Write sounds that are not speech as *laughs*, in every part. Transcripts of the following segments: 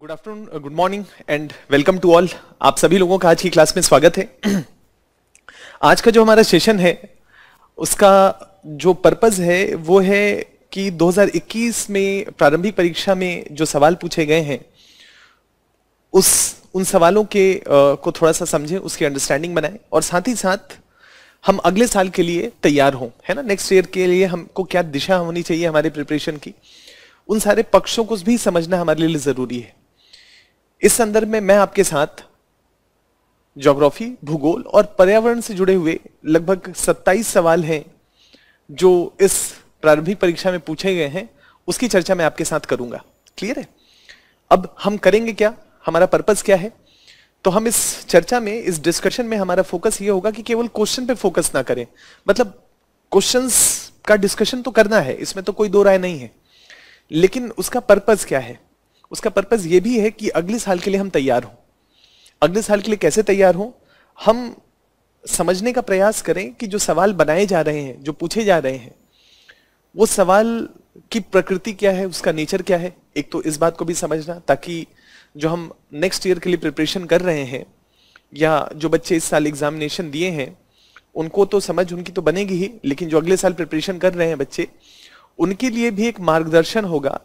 good afternoon good morning and welcome to all आप सभी लोगों का आज की क्लास में स्वागत है *clears throat* आज का जो हमारा सेशन है उसका जो पर्पज है वो है कि 2021 में प्रारंभिक परीक्षा में जो सवाल पूछे गए हैं उस उन सवालों के आ, uh, को थोड़ा सा समझें उसकी अंडरस्टैंडिंग बनाएं और साथ ही साथ हम अगले साल के लिए तैयार हों है ना नेक्स्ट ईयर के लिए हमको क्या दिशा होनी चाहिए हमारे प्रिपरेशन की उन सारे पक्षों को भी समझना हमारे लिए जरूरी है इस संदर्भ में मैं आपके साथ जोग्राफी भूगोल और पर्यावरण से जुड़े हुए लगभग 27 सवाल हैं जो इस प्रारंभिक परीक्षा में पूछे गए हैं उसकी चर्चा मैं आपके साथ करूंगा क्लियर है अब हम करेंगे क्या हमारा पर्पज क्या है तो हम इस चर्चा में इस डिस्कशन में हमारा फोकस ये होगा कि केवल क्वेश्चन पे फोकस ना करें मतलब क्वेश्चंस का डिस्कशन तो करना है इसमें तो कोई दो राय नहीं है लेकिन उसका पर्पज क्या है उसका पर्पज ये भी है कि अगले साल के लिए हम तैयार हों अगले साल के लिए कैसे तैयार हों हम समझने का प्रयास करें कि जो सवाल बनाए जा रहे हैं जो पूछे जा रहे हैं वो सवाल की प्रकृति क्या है उसका नेचर क्या है एक तो इस बात को भी समझना ताकि जो हम नेक्स्ट ईयर के लिए प्रिपरेशन कर रहे हैं या जो बच्चे इस साल एग्जामिनेशन दिए हैं उनको तो समझ उनकी तो बनेगी ही लेकिन जो अगले साल प्रिपरेशन कर रहे हैं बच्चे उनके लिए भी एक मार्गदर्शन होगा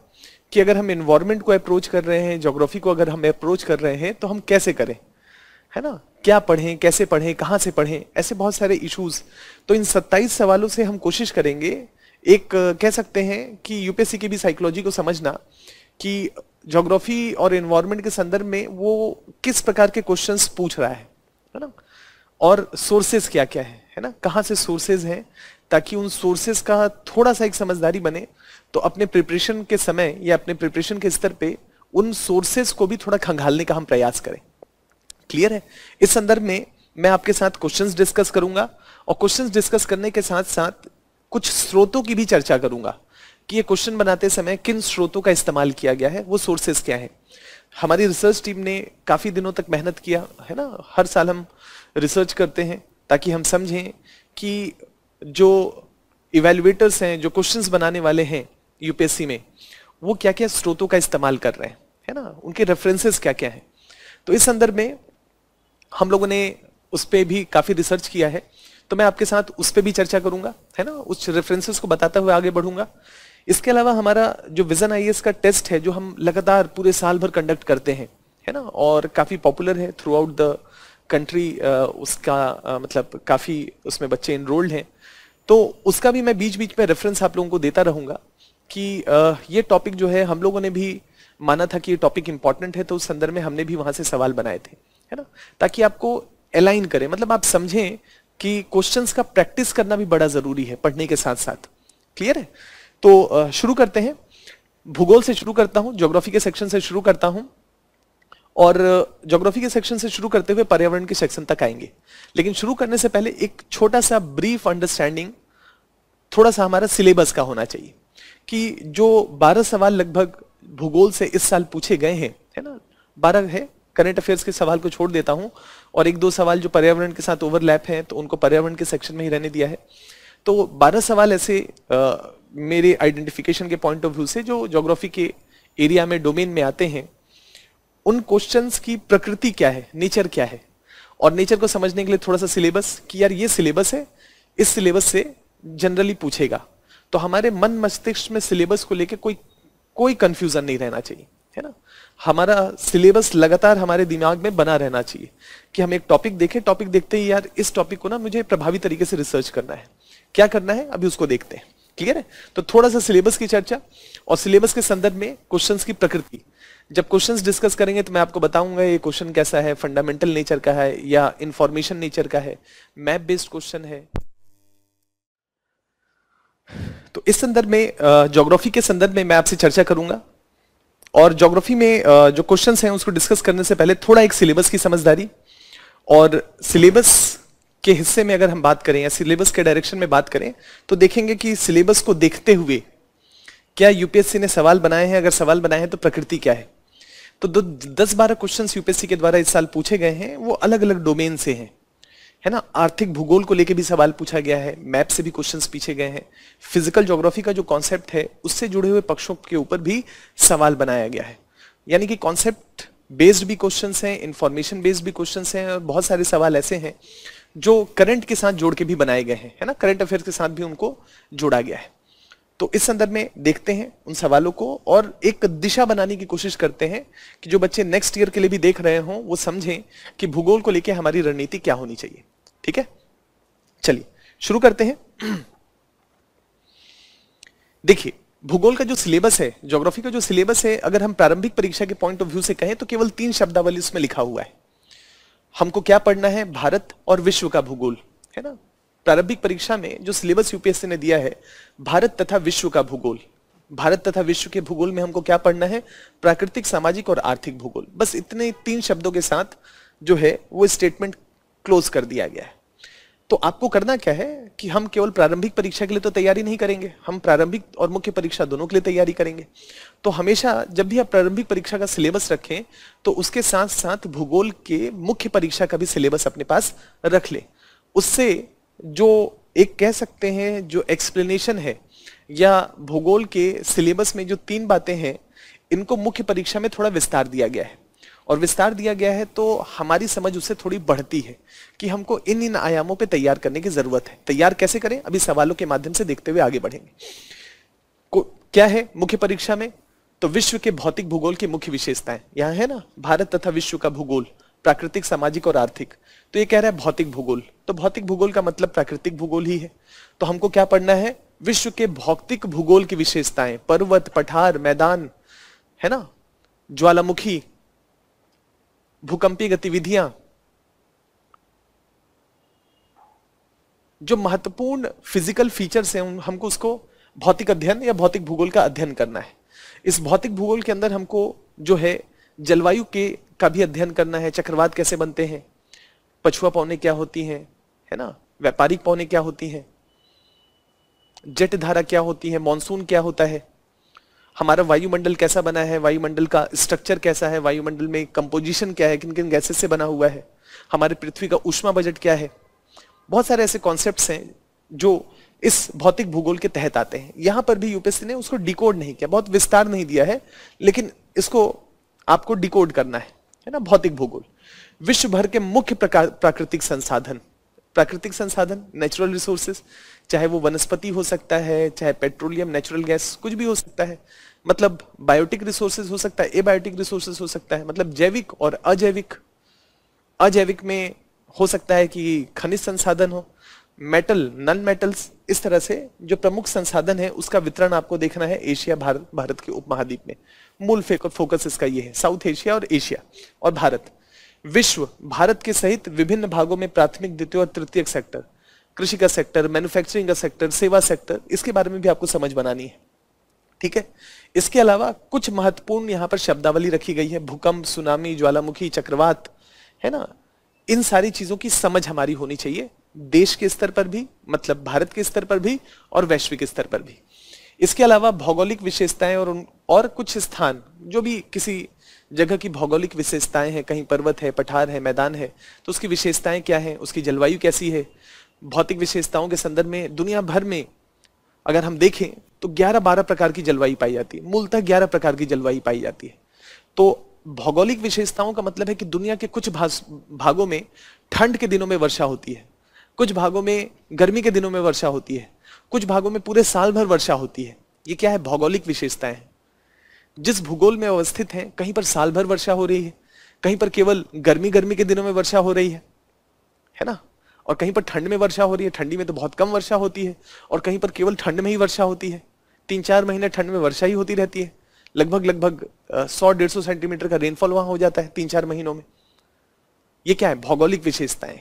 कि अगर हम इन्वायरमेंट को अप्रोच कर रहे हैं जोग्राफी को अगर हम अप्रोच कर रहे हैं तो हम कैसे करें है ना क्या पढ़ें कैसे पढ़ें कहाँ से पढ़ें ऐसे बहुत सारे इश्यूज तो इन सत्ताईस सवालों से हम कोशिश करेंगे एक कह सकते हैं कि यूपीएससी की भी साइकोलॉजी को समझना कि ज्योग्राफी और इन्वायरमेंट के संदर्भ में वो किस प्रकार के क्वेश्चन पूछ रहा है है ना और सोर्सेज क्या क्या है है ना कहाँ से सोर्सेज हैं ताकि उन सोर्सेज का थोड़ा सा एक समझदारी बने तो अपने प्रिपरेशन के समय या अपने प्रिपरेशन के स्तर पे उन सोर्सेज को भी थोड़ा खंगालने का हम प्रयास करें क्लियर है इस संदर्भ में मैं आपके साथ क्वेश्चंस डिस्कस करूंगा और क्वेश्चंस डिस्कस करने के साथ साथ कुछ स्रोतों की भी चर्चा करूंगा कि ये क्वेश्चन बनाते समय किन स्रोतों का इस्तेमाल किया गया है वो सोर्सेस क्या है हमारी रिसर्च टीम ने काफ़ी दिनों तक मेहनत किया है ना हर साल हम रिसर्च करते हैं ताकि हम समझें कि जो इवेल्युएटर्स हैं जो क्वेश्चंस बनाने वाले हैं यूपीएससी में वो क्या क्या स्रोतों का इस्तेमाल कर रहे हैं है ना उनके रेफरेंसेस क्या क्या हैं तो इस संदर्भ में हम लोगों ने उस पर भी काफ़ी रिसर्च किया है तो मैं आपके साथ उस पर भी चर्चा करूंगा है ना उस रेफरेंसेस को बताते हुए आगे बढ़ूंगा इसके अलावा हमारा जो विजन आई का टेस्ट है जो हम लगातार पूरे साल भर कंडक्ट करते हैं है ना और काफ़ी पॉपुलर है थ्रू आउट द कंट्री उसका आ, मतलब काफ़ी उसमें बच्चे इनरोल्ड हैं तो उसका भी मैं बीच बीच में रेफरेंस आप लोगों को देता रहूंगा कि आ, ये टॉपिक जो है हम लोगों ने भी माना था कि ये टॉपिक इंपॉर्टेंट है तो उस संदर्भ में हमने भी वहाँ से सवाल बनाए थे है ना ताकि आपको अलाइन करें मतलब आप समझें कि क्वेश्चंस का प्रैक्टिस करना भी बड़ा ज़रूरी है पढ़ने के साथ साथ क्लियर है तो शुरू करते हैं भूगोल से शुरू करता हूं ज्योग्राफी के सेक्शन से शुरू करता हूं और ज्योग्राफी के सेक्शन से शुरू करते हुए पर्यावरण के सेक्शन तक आएंगे लेकिन शुरू करने से पहले एक छोटा सा ब्रीफ अंडरस्टैंडिंग थोड़ा सा हमारा सिलेबस का होना चाहिए कि जो 12 सवाल लगभग भूगोल से इस साल पूछे गए हैं है ना बारह है करंट अफेयर्स के सवाल को छोड़ देता हूं और एक दो सवाल जो पर्यावरण के साथ ओवरलैप हैं तो उनको पर्यावरण के सेक्शन में ही रहने दिया है तो 12 सवाल ऐसे आ, मेरे आइडेंटिफिकेशन के पॉइंट ऑफ व्यू से जो जोग्राफी के एरिया में डोमेन में आते हैं उन क्वेश्चन की प्रकृति क्या है नेचर क्या है और नेचर को समझने के लिए थोड़ा सा सिलेबस कि यार ये सिलेबस है इस सिलेबस से जनरली पूछेगा तो हमारे मन मस्तिष्क में सिलेबस को लेके कोई कोई कंफ्यूजन नहीं रहना चाहिए है ना हमारा सिलेबस लगातार हमारे दिमाग में बना रहना चाहिए कि हम एक टॉपिक देखें टॉपिक देखते ही यार इस टॉपिक को ना मुझे प्रभावी तरीके से रिसर्च करना है क्या करना है अभी उसको देखते हैं क्लियर है तो थोड़ा सा सिलेबस की चर्चा और सिलेबस के संदर्भ में क्वेश्चंस की प्रकृति जब क्वेश्चंस डिस्कस करेंगे तो मैं आपको बताऊंगा ये क्वेश्चन कैसा है फंडामेंटल नेचर का है या इंफॉर्मेशन नेचर का है मैप बेस्ड क्वेश्चन है तो इस संदर्भ में जोग्राफी के संदर्भ में मैं आपसे चर्चा करूंगा और जोग्राफी में जो क्वेश्चंस हैं उसको डिस्कस करने से पहले थोड़ा एक सिलेबस की समझदारी और सिलेबस के हिस्से में अगर हम बात करें या सिलेबस के डायरेक्शन में बात करें तो देखेंगे कि सिलेबस को देखते हुए क्या यूपीएससी ने सवाल बनाए हैं अगर सवाल बनाए हैं तो प्रकृति क्या है तो दस बारह क्वेश्चन यूपीएससी के द्वारा इस साल पूछे गए हैं वो अलग अलग डोमेन से हैं है ना आर्थिक भूगोल को लेके भी सवाल पूछा गया है मैप से भी क्वेश्चंस पीछे गए हैं फिजिकल ज्योग्राफी का जो कॉन्सेप्ट है उससे जुड़े हुए पक्षों के ऊपर भी सवाल बनाया गया है यानी कि कॉन्सेप्ट बेस्ड भी क्वेश्चंस हैं इंफॉर्मेशन बेस्ड भी क्वेश्चंस हैं और बहुत सारे सवाल ऐसे हैं जो करंट के साथ जोड़ के भी बनाए गए हैं है ना करंट अफेयर्स के साथ भी उनको जोड़ा गया है तो इस संदर्भ में देखते हैं उन सवालों को और एक दिशा बनाने की कोशिश करते हैं कि जो बच्चे नेक्स्ट ईयर के लिए भी देख रहे हों वो समझें कि भूगोल को लेकर हमारी रणनीति क्या होनी चाहिए ठीक है चलिए शुरू करते हैं *clears throat* देखिए भूगोल का जो सिलेबस है ज्योग्राफी का जो सिलेबस है अगर हम प्रारंभिक परीक्षा के पॉइंट ऑफ व्यू से कहें तो केवल तीन शब्दावली उसमें लिखा हुआ है हमको क्या पढ़ना है भारत और विश्व का भूगोल है ना प्रारंभिक परीक्षा में जो सिलेबस यूपीएससी ने दिया है भारत तथा विश्व का भूगोल भारत तथा विश्व के भूगोल में हमको क्या पढ़ना है प्राकृतिक सामाजिक और आर्थिक भूगोल बस इतने तीन शब्दों के साथ जो है वो स्टेटमेंट क्लोज कर दिया गया है तो आपको करना क्या है कि हम केवल प्रारंभिक परीक्षा के लिए तो तैयारी नहीं करेंगे हम प्रारंभिक और मुख्य परीक्षा दोनों के लिए तैयारी करेंगे तो हमेशा जब भी आप प्रारंभिक परीक्षा का सिलेबस रखें तो उसके साथ साथ भूगोल के मुख्य परीक्षा का भी सिलेबस अपने पास रख लें उससे जो एक कह सकते हैं जो एक्सप्लेनेशन है या भूगोल के सिलेबस में जो तीन बातें हैं इनको मुख्य परीक्षा में थोड़ा विस्तार दिया गया है और विस्तार दिया गया है तो हमारी समझ उससे थोड़ी बढ़ती है कि हमको इन इन आयामों पे तैयार करने की ज़रूरत है तैयार कैसे करें अभी सवालों के माध्यम से देखते हुए आगे बढ़ेंगे क्या है मुख्य परीक्षा में तो विश्व के भौतिक भूगोल की मुख्य विशेषताएं यहां है ना भारत तथा विश्व का भूगोल प्राकृतिक सामाजिक और आर्थिक तो ये कह रहा है भौतिक भूगोल तो भौतिक भूगोल का मतलब प्राकृतिक भूगोल ही है तो हमको क्या पढ़ना है विश्व के भौतिक भूगोल की विशेषताएं पर्वत पठार मैदान है ना ज्वालामुखी भूकंपीय गतिविधियां जो महत्वपूर्ण फिजिकल फीचर्स हैं हमको उसको भौतिक अध्ययन या भौतिक भूगोल का अध्ययन करना है इस भौतिक भूगोल के अंदर हमको जो है जलवायु के का भी अध्ययन करना है चक्रवात कैसे बनते हैं पछुआ पौने क्या होती हैं है ना व्यापारिक पौने क्या होती हैं जेट धारा क्या होती है मॉनसून क्या होता है हमारा वायुमंडल कैसा बना है वायुमंडल का स्ट्रक्चर कैसा है वायुमंडल में कंपोजिशन क्या है किन किन गैसेस से बना हुआ है हमारे पृथ्वी का उष्मा बजट क्या है बहुत सारे ऐसे कॉन्सेप्ट हैं जो इस भौतिक भूगोल के तहत आते हैं यहाँ पर भी यूपीएससी ने उसको डिकोड नहीं किया बहुत विस्तार नहीं दिया है लेकिन इसको आपको डिकोड करना है है ना भौतिक भूगोल विश्व भर के मुख्य प्राकृतिक संसाधन प्राकृतिक संसाधन नेचुरल रिसोर्सेज चाहे वो वनस्पति हो सकता है चाहे पेट्रोलियम नेचुरल गैस कुछ भी हो सकता है मतलब बायोटिक रिसोर्सेज हो सकता है एबायोटिक रिसोर्सेज हो सकता है मतलब जैविक और अजैविक अजैविक में हो सकता है कि खनिज संसाधन हो मेटल नन मेटल्स इस तरह से जो प्रमुख संसाधन है उसका वितरण आपको देखना है एशिया भारत भारत के उपमहाद्वीप में मूल फोकस इसका ये है साउथ एशिया और एशिया और भारत विश्व भारत के सहित विभिन्न भागों में प्राथमिक द्वितीय और तृतीय सेक्टर कृषि का सेक्टर मैन्युफैक्चरिंग का सेक्टर सेवा सेक्टर इसके बारे में भी आपको समझ बनानी है ठीक है इसके अलावा कुछ महत्वपूर्ण यहां पर शब्दावली रखी गई है भूकंप सुनामी ज्वालामुखी चक्रवात है ना इन सारी चीजों की समझ हमारी होनी चाहिए देश के स्तर पर भी मतलब भारत के स्तर पर भी और वैश्विक स्तर पर भी इसके अलावा भौगोलिक विशेषताएं और और कुछ स्थान जो भी किसी जगह की भौगोलिक विशेषताएं हैं कहीं पर्वत है पठार है मैदान है तो उसकी विशेषताएं क्या है उसकी जलवायु कैसी है भौतिक विशेषताओं के संदर्भ में दुनिया भर में अगर हम देखें तो 11-12 प्रकार की जलवायु पाई जाती है मूलतः 11 प्रकार की जलवायु पाई जाती है तो भौगोलिक विशेषताओं का मतलब है कि दुनिया के कुछ भागों में ठंड के दिनों में वर्षा होती है कुछ भागों में गर्मी के दिनों में वर्षा होती है कुछ भागों में पूरे साल भर वर्षा होती है ये क्या है भौगोलिक विशेषताएं हैं जिस भूगोल में अवस्थित हैं कहीं पर साल भर वर्षा हो रही है कहीं पर केवल गर्मी गर्मी के दिनों में वर्षा हो रही है है ना और कहीं पर ठंड में वर्षा हो रही है ठंडी में तो बहुत कम वर्षा होती है और कहीं पर केवल ठंड में ही वर्षा होती है तीन चार महीने ठंड में वर्षा ही होती रहती है लगभग लगभग सौ डेढ़ सौ सेंटीमीटर का रेनफॉल वहां हो जाता है तीन चार महीनों में ये क्या है भौगोलिक विशेषताएं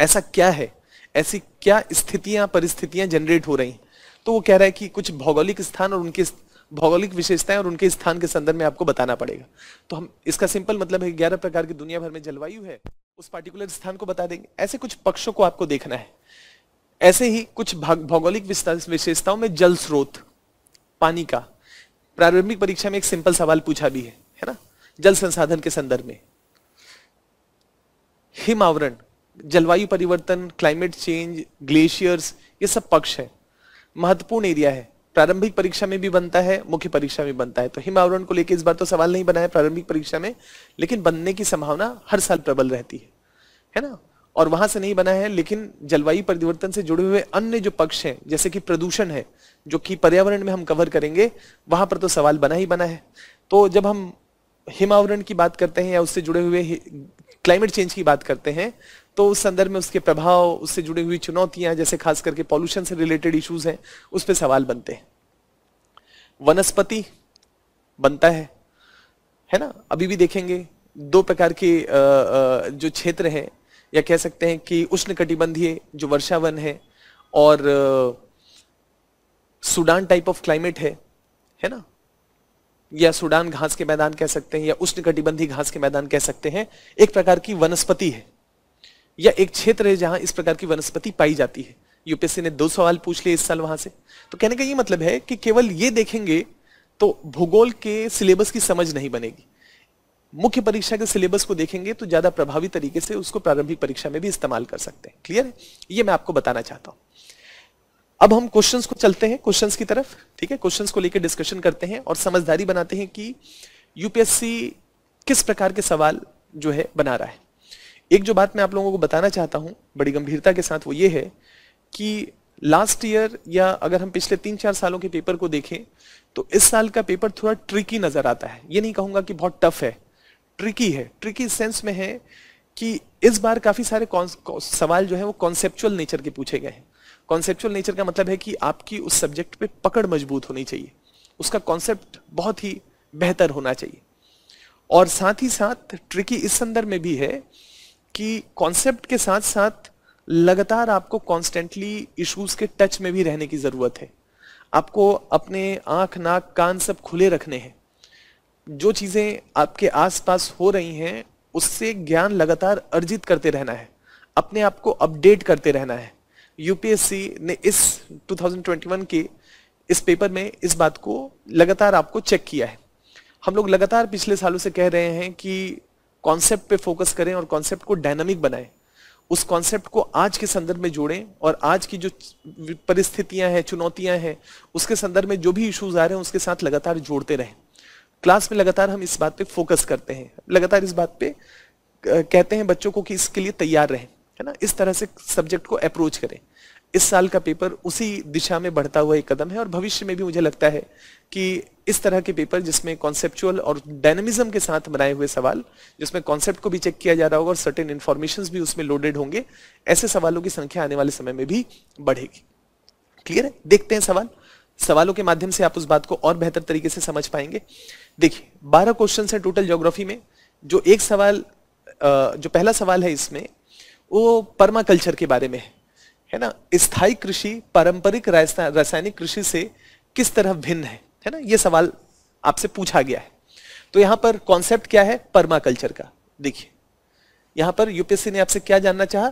ऐसा क्या है ऐसी क्या स्थितियां परिस्थितियां जनरेट हो रही हैं तो वो कह रहा है कि कुछ भौगोलिक स्थान और उनके भौगोलिक विशेषताएं और उनके स्थान के संदर्भ में आपको बताना पड़ेगा तो हम इसका सिंपल मतलब है ग्यारह प्रकार की दुनिया भर में जलवायु है उस पार्टिकुलर स्थान को बता देंगे ऐसे कुछ पक्षों को आपको देखना है ऐसे ही कुछ भौगोलिक विशेषताओं में जल स्रोत पानी का प्रारंभिक परीक्षा में एक सिंपल सवाल पूछा भी है है ना जल संसाधन के संदर्भ में हिम आवरण जलवायु परिवर्तन क्लाइमेट चेंज ग्लेशियर्स ये सब पक्ष है महत्वपूर्ण एरिया है प्रारंभिक परीक्षा में भी बनता है मुख्य परीक्षा में बनता है तो हिम आवरण को लेकर इस बार तो सवाल नहीं बना है प्रारंभिक परीक्षा में लेकिन बनने की संभावना हर साल प्रबल रहती है है ना और वहां से नहीं बना है लेकिन जलवायु परिवर्तन से जुड़े हुए अन्य जो पक्ष हैं जैसे कि प्रदूषण है जो कि पर्यावरण में हम कवर करेंगे वहां पर तो सवाल बना ही बना है तो जब हम हिमावरण की बात करते हैं या उससे जुड़े हुए क्लाइमेट चेंज की बात करते हैं तो उस संदर्भ में उसके प्रभाव उससे जुड़ी हुई चुनौतियां जैसे खास करके पॉल्यूशन से रिलेटेड इश्यूज हैं उस पर सवाल बनते हैं वनस्पति बनता है है ना अभी भी देखेंगे दो प्रकार के जो क्षेत्र हैं या कह सकते हैं कि उष्ण कटिबंधीय जो वन है और सूडान टाइप ऑफ क्लाइमेट है है ना या सूडान घास के मैदान कह सकते हैं या उष्ण कटिबंधी घास के मैदान कह सकते हैं एक प्रकार की वनस्पति है या एक क्षेत्र है जहां इस प्रकार की वनस्पति पाई जाती है यूपीएससी ने दो सवाल पूछ लिए इस साल वहां से तो कहने का ये मतलब है कि केवल ये देखेंगे तो भूगोल के सिलेबस की समझ नहीं बनेगी मुख्य परीक्षा के सिलेबस को देखेंगे तो ज्यादा प्रभावी तरीके से उसको प्रारंभिक परीक्षा में भी इस्तेमाल कर सकते हैं क्लियर है ये मैं आपको बताना चाहता हूं अब हम क्वेश्चंस को चलते हैं क्वेश्चंस की तरफ ठीक है क्वेश्चंस को लेकर डिस्कशन करते हैं और समझदारी बनाते हैं कि यूपीएससी किस प्रकार के सवाल जो है बना रहा है एक जो बात मैं आप लोगों को बताना चाहता हूँ बड़ी गंभीरता के साथ वो ये है कि लास्ट ईयर या अगर हम पिछले तीन चार सालों के पेपर को देखें तो इस साल का पेपर थोड़ा ट्रिकी नज़र आता है ये नहीं कहूंगा कि बहुत टफ है ट्रिकी है ट्रिकी सेंस में है कि इस बार काफ़ी सारे सवाल जो है वो कॉन्सेप्चुअल नेचर के पूछे गए हैं कॉन्सेप्चुअल नेचर का मतलब है कि आपकी उस सब्जेक्ट पे पकड़ मजबूत होनी चाहिए उसका कॉन्सेप्ट बहुत ही बेहतर होना चाहिए और साथ ही साथ ट्रिकी इस संदर्भ में भी है कि कॉन्सेप्ट के साथ साथ लगातार आपको कॉन्स्टेंटली इश्यूज के टच में भी रहने की जरूरत है आपको अपने आंख नाक कान सब खुले रखने हैं जो चीजें आपके आसपास हो रही हैं उससे ज्ञान लगातार अर्जित करते रहना है अपने आप को अपडेट करते रहना है यूपीएससी ने इस 2021 के इस पेपर में इस बात को लगातार आपको चेक किया है हम लोग लगातार पिछले सालों से कह रहे हैं कि कॉन्सेप्ट पे फोकस करें और कॉन्सेप्ट को डायनामिक बनाएं उस कॉन्सेप्ट को आज के संदर्भ में जोड़ें और आज की जो परिस्थितियां हैं चुनौतियां हैं उसके संदर्भ में जो भी इश्यूज आ रहे हैं उसके साथ लगातार जोड़ते रहें क्लास में लगातार हम इस बात पे फोकस करते हैं लगातार इस बात पे कहते हैं बच्चों को कि इसके लिए तैयार रहें है ना इस तरह से सब्जेक्ट को अप्रोच करें इस साल का पेपर उसी दिशा में बढ़ता हुआ एक कदम है और भविष्य में भी मुझे लगता है कि इस तरह के पेपर जिसमें कॉन्सेप्चुअल और डायनेमिज्म के साथ बनाए हुए सवाल जिसमें कॉन्सेप्ट को भी चेक किया जा रहा होगा और सर्टेन इन्फॉर्मेशन भी उसमें लोडेड होंगे ऐसे सवालों की संख्या आने वाले समय में भी बढ़ेगी क्लियर है देखते हैं सवाल सवालों के माध्यम से आप उस बात को और बेहतर तरीके से समझ पाएंगे देखिए बारह क्वेश्चन है टोटल ज्योग्राफी में जो एक सवाल जो पहला सवाल है इसमें वो कल्चर के बारे में है है ना स्थाई कृषि पारंपरिक रासायनिक कृषि से किस तरह भिन्न है है ना ये सवाल आपसे पूछा गया है तो यहाँ पर कॉन्सेप्ट क्या है परमाकल्चर का देखिए यहां पर यूपीएससी ने आपसे क्या जानना चाहा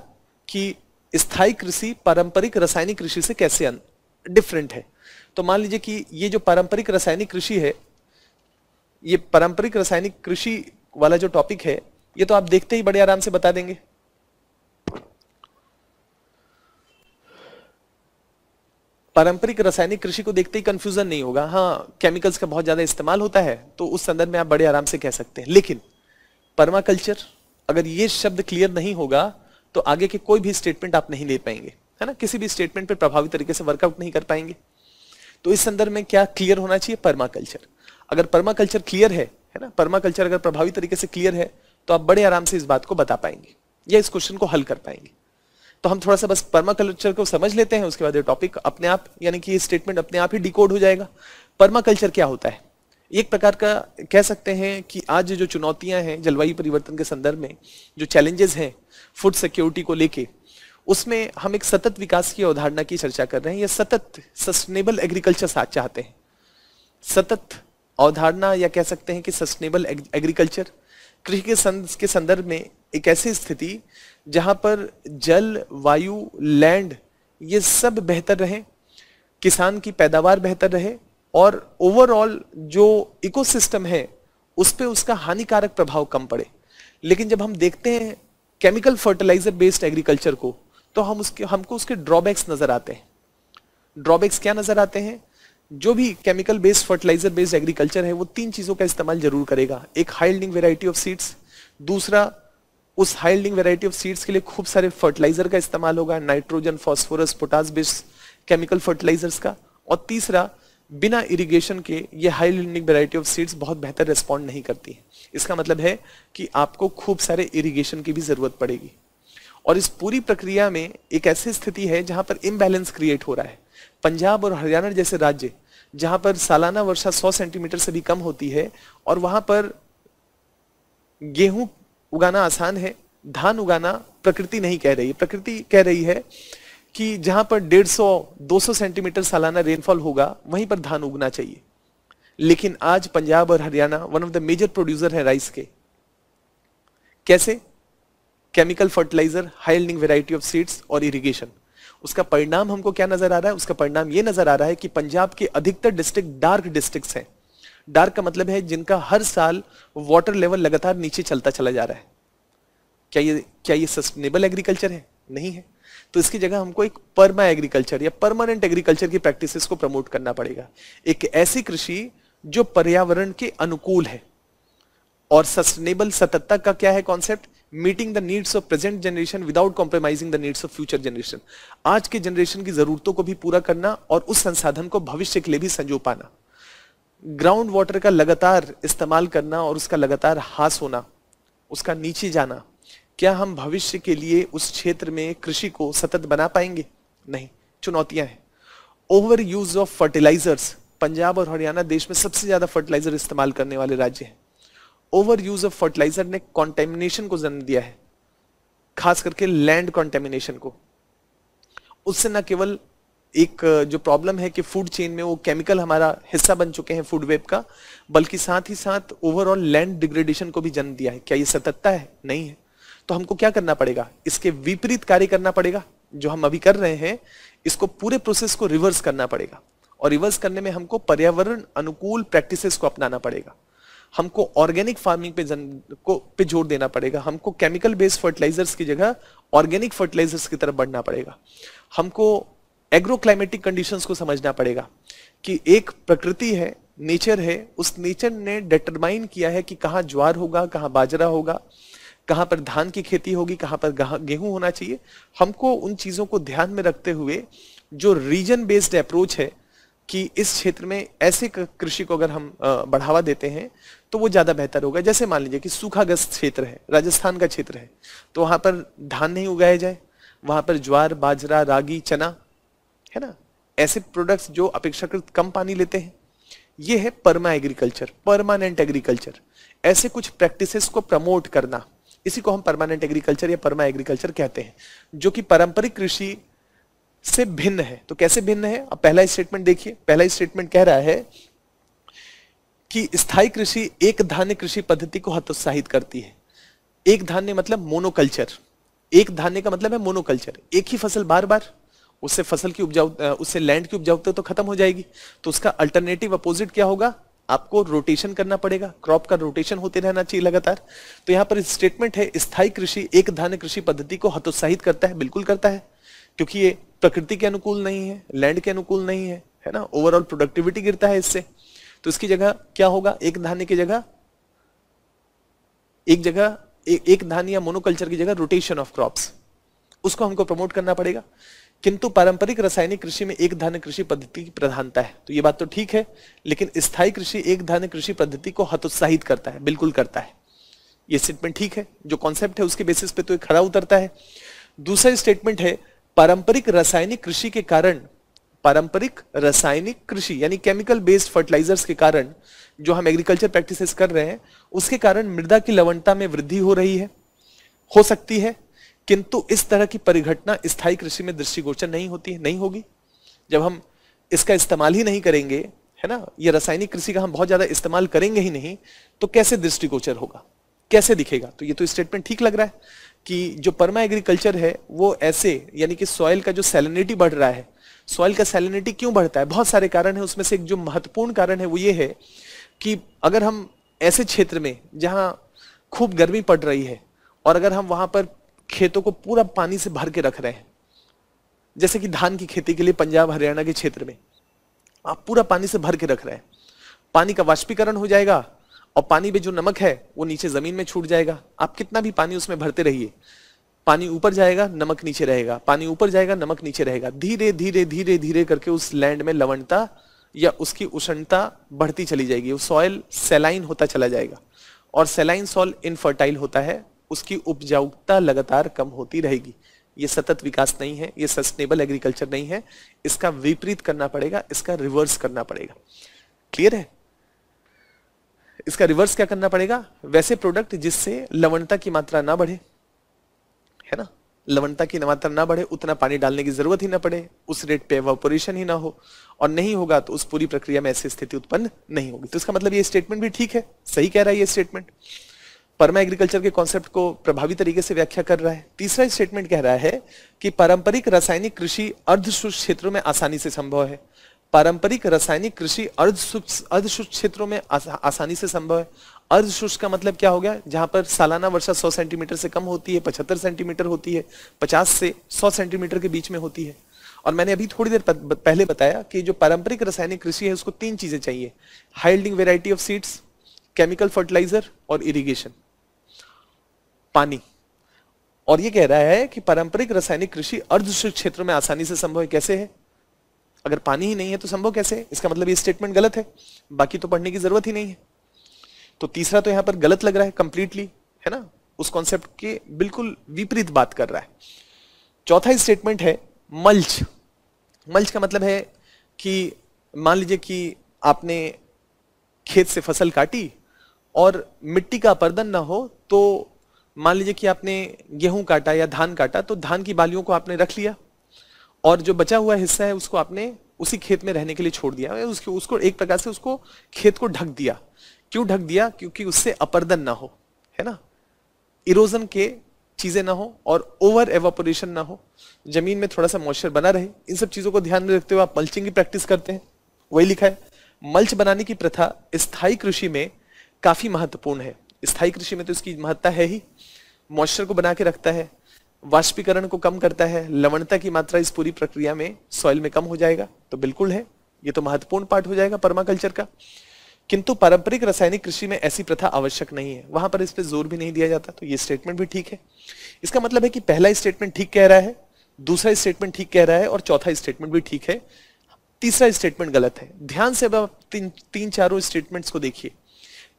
कि स्थाई कृषि पारंपरिक रासायनिक कृषि से कैसे डिफरेंट है तो मान लीजिए कि ये जो पारंपरिक रासायनिक कृषि है ये पारंपरिक रासायनिक कृषि वाला जो टॉपिक है ये तो आप देखते ही बड़े आराम से बता देंगे पारंपरिक रासायनिक कृषि को देखते ही कंफ्यूजन नहीं होगा हाँ केमिकल्स का बहुत ज्यादा इस्तेमाल होता है तो उस संदर्भ में आप बड़े आराम से कह सकते हैं लेकिन परमाकल्चर अगर ये शब्द क्लियर नहीं होगा तो आगे के कोई भी स्टेटमेंट आप नहीं ले पाएंगे है ना किसी भी स्टेटमेंट पर प्रभावी तरीके से वर्कआउट नहीं कर पाएंगे तो इस संदर्भ में क्या क्लियर होना चाहिए परमाकल्चर अगर परमाकल्चर क्लियर है है ना परमाकल्चर अगर प्रभावी तरीके से क्लियर है तो आप बड़े आराम से इस बात को बता पाएंगे या इस क्वेश्चन को हल कर पाएंगे तो हम थोड़ा सा बस परमाकल्चर कल्चर को समझ लेते हैं उसके बाद ये टॉपिक अपने आप यानी कि ये स्टेटमेंट अपने आप ही डिकोड हो जाएगा परमाकल्चर कल्चर क्या होता है एक प्रकार का कह सकते हैं कि आज जो चुनौतियां हैं जलवायु परिवर्तन के संदर्भ में जो चैलेंजेस हैं फूड सिक्योरिटी को लेके उसमें हम एक सतत विकास की अवधारणा की चर्चा कर रहे हैं या सतत सस्टेनेबल एग्रीकल्चर साथ चाहते हैं सतत अवधारणा या कह सकते हैं कि सस्टेनेबल एग्रीकल्चर कृषि के संदर्भ में एक ऐसी स्थिति जहां पर जल वायु लैंड ये सब बेहतर रहे किसान की पैदावार बेहतर रहे और ओवरऑल जो इकोसिस्टम है उस पर उसका हानिकारक प्रभाव कम पड़े लेकिन जब हम देखते हैं केमिकल फर्टिलाइजर बेस्ड एग्रीकल्चर को तो हम उसके हमको उसके ड्रॉबैक्स नजर आते हैं ड्रॉबैक्स क्या नजर आते हैं जो भी chemical based fertiliser based agriculture है वो तीन चीजों का इस्तेमाल जरूर करेगा एक हाइल्डिंग वेराइटी ऑफ सीड्स दूसरा उस high yielding variety of seeds के लिए खूब सारे फर्टिलाइजर का इस्तेमाल होगा nitrogen phosphorus potash base chemical fertilisers का और तीसरा बिना इरिगेशन के ये high yielding variety of seeds बहुत बेहतर रिस्पॉन्ड नहीं करती है इसका मतलब है कि आपको खूब सारे इरिगेशन की भी ज़रूरत पड़ेगी और इस पूरी प्रक्रिया में एक ऐसी स्थिति है जहां पर इम्बैलेंस क्रिएट हो रहा है पंजाब और हरियाणा जैसे राज्य जहां पर सालाना वर्षा 100 सेंटीमीटर से भी कम होती है और वहां पर गेहूं उगाना आसान है धान उगाना प्रकृति नहीं कह रही है प्रकृति कह रही है कि जहां पर 150 200 सेंटीमीटर सालाना रेनफॉल होगा वहीं पर धान उगना चाहिए लेकिन आज पंजाब और Haryana one of the major producer है राइस के कैसे chemical fertiliser yielding variety of seeds और इरिगेशन उसका परिणाम हमको क्या नजर आ रहा है उसका परिणाम ये नजर आ रहा है कि पंजाब के अधिकतर डिस्ट्रिक्ट डार्क डिस्ट्रिक्ट्स हैं डार्क का मतलब है जिनका हर साल वाटर लेवल लगातार नीचे चलता चला जा रहा है क्या ये क्या ये सस्टेनेबल एग्रीकल्चर है नहीं है तो इसकी जगह हमको एक परमा एग्रीकल्चर या परमानेंट एग्रीकल्चर की प्रैक्टिसेस को प्रमोट करना पड़ेगा एक ऐसी कृषि जो पर्यावरण के अनुकूल है और सस्टेनेबल सतत्ता का क्या है concept meeting the needs of present generation without compromising the needs of future generation आज के जनरेशन की जरूरतों को भी पूरा करना और उस संसाधन को भविष्य के लिए भी संजो पाना ग्राउंड वाटर का लगातार इस्तेमाल करना और उसका लगातार हास होना उसका नीचे जाना क्या हम भविष्य के लिए उस क्षेत्र में कृषि को सतत बना पाएंगे नहीं चुनौतियां हैं over use of fertilisers Punjab और हरियाणा देश में सबसे ज्यादा फर्टिलाइजर इस्तेमाल करने वाले राज्य हैं ओवर यूज ऑफ फर्टिलाइजर ने कॉन्टेमिनेशन को जन्म दिया है खास करके लैंड कॉन्टेमिनेशन को उससे न केवल एक जो प्रॉब्लम है कि फूड चेन में वो केमिकल हमारा हिस्सा बन चुके हैं फूड वेब का बल्कि साथ ही साथ ओवरऑल लैंड डिग्रेडेशन को भी जन्म दिया है क्या ये सतत्ता है नहीं है तो हमको क्या करना पड़ेगा इसके विपरीत कार्य करना पड़ेगा जो हम अभी कर रहे हैं इसको पूरे प्रोसेस को रिवर्स करना पड़ेगा और रिवर्स करने में हमको पर्यावरण अनुकूल प्रैक्टिसेस को अपनाना पड़ेगा हमको ऑर्गेनिक फार्मिंग पे जन को पे जोर देना पड़ेगा हमको केमिकल बेस्ड फर्टिलाइजर्स की जगह ऑर्गेनिक फर्टिलाइजर्स की तरफ बढ़ना पड़ेगा हमको एग्रोक्लाइमेटिक कंडीशंस को समझना पड़ेगा कि एक प्रकृति है नेचर है उस नेचर ने डिटरमाइन किया है कि कहाँ ज्वार होगा कहाँ बाजरा होगा कहाँ पर धान की खेती होगी कहाँ पर गेहूं होना चाहिए हमको उन चीज़ों को ध्यान में रखते हुए जो रीजन बेस्ड अप्रोच है कि इस क्षेत्र में ऐसे कृषि को अगर हम बढ़ावा देते हैं तो वो ज़्यादा बेहतर होगा जैसे मान लीजिए कि सूखाग्रस्त क्षेत्र है राजस्थान का क्षेत्र है तो वहाँ पर धान नहीं उगाया जाए वहाँ पर ज्वार बाजरा रागी चना है ना ऐसे प्रोडक्ट्स जो अपेक्षाकृत कम पानी लेते हैं ये है परमा एग्रीकल्चर परमानेंट एग्रीकल्चर ऐसे कुछ प्रैक्टिसेस को प्रमोट करना इसी को हम परमानेंट एग्रीकल्चर या परमा एग्रीकल्चर कहते हैं जो कि पारंपरिक कृषि से भिन्न है तो कैसे भिन्न है अब पहला स्टेटमेंट देखिए पहला स्टेटमेंट कह रहा है कि स्थायी कृषि एक धान्य कृषि पद्धति को हतोत्साहित करती है एक धान्य मतलब मोनोकल्चर एक धान्य का मतलब है मोनोकल्चर एक ही फसल बार बार उससे फसल की उपजाऊ उससे लैंड की उपजाऊता तो खत्म हो जाएगी तो उसका अल्टरनेटिव अपोजिट क्या होगा आपको रोटेशन करना पड़ेगा क्रॉप का रोटेशन होते रहना चाहिए लगातार तो यहाँ पर स्टेटमेंट है स्थायी कृषि एक धान कृषि पद्धति को हतोत्साहित करता है बिल्कुल करता है क्योंकि ये प्रकृति के अनुकूल नहीं है लैंड के अनुकूल नहीं है है ना ओवरऑल प्रोडक्टिविटी गिरता है इससे तो इसकी जगह क्या होगा एक धान्य की जगह एक जगह एक धान या मोनोकल्चर की जगह रोटेशन ऑफ क्रॉप्स उसको हमको प्रमोट करना पड़ेगा किंतु पारंपरिक रासायनिक कृषि में एक धन कृषि पद्धति की प्रधानता है तो ये बात तो ठीक है लेकिन स्थायी कृषि एक धन कृषि पद्धति को हतोत्साहित करता है बिल्कुल करता है ये स्टेटमेंट ठीक है जो कॉन्सेप्ट है उसके बेसिस पे तो ये खड़ा उतरता है दूसरा स्टेटमेंट है पारंपरिक रासायनिक कृषि के कारण पारंपरिक रासायनिक कृषि यानी केमिकल बेस्ड फर्टिलाइजर्स के कारण जो हम एग्रीकल्चर प्रैक्टिस कर रहे हैं उसके कारण मृदा की लवणता में वृद्धि हो रही है हो सकती है किंतु इस तरह की परिघटना स्थायी कृषि में दृष्टिगोचर नहीं होती है नहीं होगी जब हम इसका इस्तेमाल ही नहीं करेंगे है ना ये रासायनिक कृषि का हम बहुत ज्यादा इस्तेमाल करेंगे ही नहीं तो कैसे दृष्टिगोचर होगा कैसे दिखेगा तो ये तो स्टेटमेंट ठीक लग रहा है कि जो परमा एग्रीकल्चर है वो ऐसे यानी कि सॉइल का जो सैलिनिटी बढ़ रहा है सॉइल का सैलिनिटी क्यों बढ़ता है बहुत सारे कारण है उसमें से एक जो महत्वपूर्ण कारण है वो ये है कि अगर हम ऐसे क्षेत्र में जहाँ खूब गर्मी पड़ रही है और अगर हम वहां पर खेतों को पूरा पानी से भर के रख रहे हैं जैसे कि धान की खेती के लिए पंजाब हरियाणा के क्षेत्र में आप पूरा पानी से भर के रख रहे हैं पानी का वाष्पीकरण हो जाएगा और पानी में जो नमक है वो नीचे जमीन में छूट जाएगा आप कितना भी पानी उसमें भरते रहिए पानी ऊपर जाएगा नमक नीचे रहेगा पानी ऊपर जाएगा नमक नीचे रहेगा धीरे धीरे धीरे धीरे करके उस लैंड में लवणता या उसकी उष्णता बढ़ती चली जाएगी वो सॉयल सेलाइन होता चला जाएगा और सेलाइन सॉल इनफर्टाइल होता है उसकी उपजाऊता लगातार कम होती रहेगी ये सतत विकास नहीं है ये सस्टेनेबल एग्रीकल्चर नहीं है इसका विपरीत करना पड़ेगा इसका रिवर्स करना पड़ेगा क्लियर है इसका रिवर्स क्या करना पड़ेगा वैसे प्रोडक्ट जिससे लवणता की मात्रा ना बढ़े है ना लवणता की मात्रा ना बढ़े उतना पानी डालने की जरूरत ही ना पड़े उस रेट पे एवोपोरेशन ही ना हो और नहीं होगा तो उस पूरी प्रक्रिया में ऐसी स्थिति उत्पन्न नहीं होगी तो इसका मतलब ये स्टेटमेंट भी ठीक है सही कह रहा है ये स्टेटमेंट परमा एग्रीकल्चर के कॉन्सेप्ट को प्रभावी तरीके से व्याख्या कर रहा है तीसरा स्टेटमेंट कह रहा है कि पारंपरिक रासायनिक कृषि अर्धशुष्क क्षेत्रों में आसानी से संभव है पारंपरिक रासायनिक कृषि अर्धशुष्क क्षेत्रों में आसानी से संभव है अर्धशुष्क का मतलब क्या हो गया जहां पर सालाना वर्षा 100 सेंटीमीटर से कम होती है 75 सेंटीमीटर होती है 50 से 100 सेंटीमीटर के बीच में होती है और मैंने अभी थोड़ी देर पहले बताया कि जो पारंपरिक रासायनिक कृषि है उसको तीन चीजें चाहिए yielding variety of seeds chemical fertiliser और इरिगेशन पानी और ये कह रहा है कि पारंपरिक रासायनिक कृषि अर्धशुष्क क्षेत्रों में आसानी से संभव है कैसे है अगर पानी ही नहीं है तो संभव कैसे है इसका मतलब ये स्टेटमेंट गलत है बाकी तो पढ़ने की जरूरत ही नहीं है तो तीसरा तो यहां पर गलत लग रहा है कंप्लीटली है ना उस कॉन्सेप्ट के बिल्कुल विपरीत बात कर रहा है चौथा स्टेटमेंट है मल्च मल्च का मतलब है कि मान लीजिए कि आपने खेत से फसल काटी और मिट्टी का अपर्दन ना हो तो मान लीजिए कि आपने गेहूं काटा या धान काटा तो धान की बालियों को आपने रख लिया और जो बचा हुआ हिस्सा है उसको आपने उसी खेत में रहने के लिए छोड़ दिया उसको उसको एक प्रकार से उसको खेत को ढक दिया क्यों ढक दिया क्योंकि उससे अपर्दन ना हो है ना इरोजन के चीजें ना हो और ओवर एवोपोरेशन ना हो जमीन में थोड़ा सा मॉइस्चर बना रहे इन सब चीजों को ध्यान में रखते हुए आप मल्चिंग की प्रैक्टिस करते हैं वही लिखा है मल्च बनाने की प्रथा स्थायी कृषि में काफी महत्वपूर्ण है स्थायी कृषि में तो इसकी महत्ता है ही मॉइस्चर को बना के रखता है वाष्पीकरण को कम करता है लवणता की मात्रा इस पूरी प्रक्रिया में सॉइल में कम हो जाएगा तो बिल्कुल है ये तो महत्वपूर्ण पार्ट हो जाएगा परमाकल्चर का किंतु पारंपरिक रासायनिक कृषि में ऐसी प्रथा आवश्यक नहीं है वहां पर इस पर जोर भी नहीं दिया जाता तो ये स्टेटमेंट भी ठीक है इसका मतलब है कि पहला स्टेटमेंट ठीक कह रहा है दूसरा स्टेटमेंट ठीक कह रहा है और चौथा स्टेटमेंट भी ठीक है तीसरा स्टेटमेंट गलत है ध्यान से अब आप तीन तीन चारों स्टेटमेंट्स को देखिए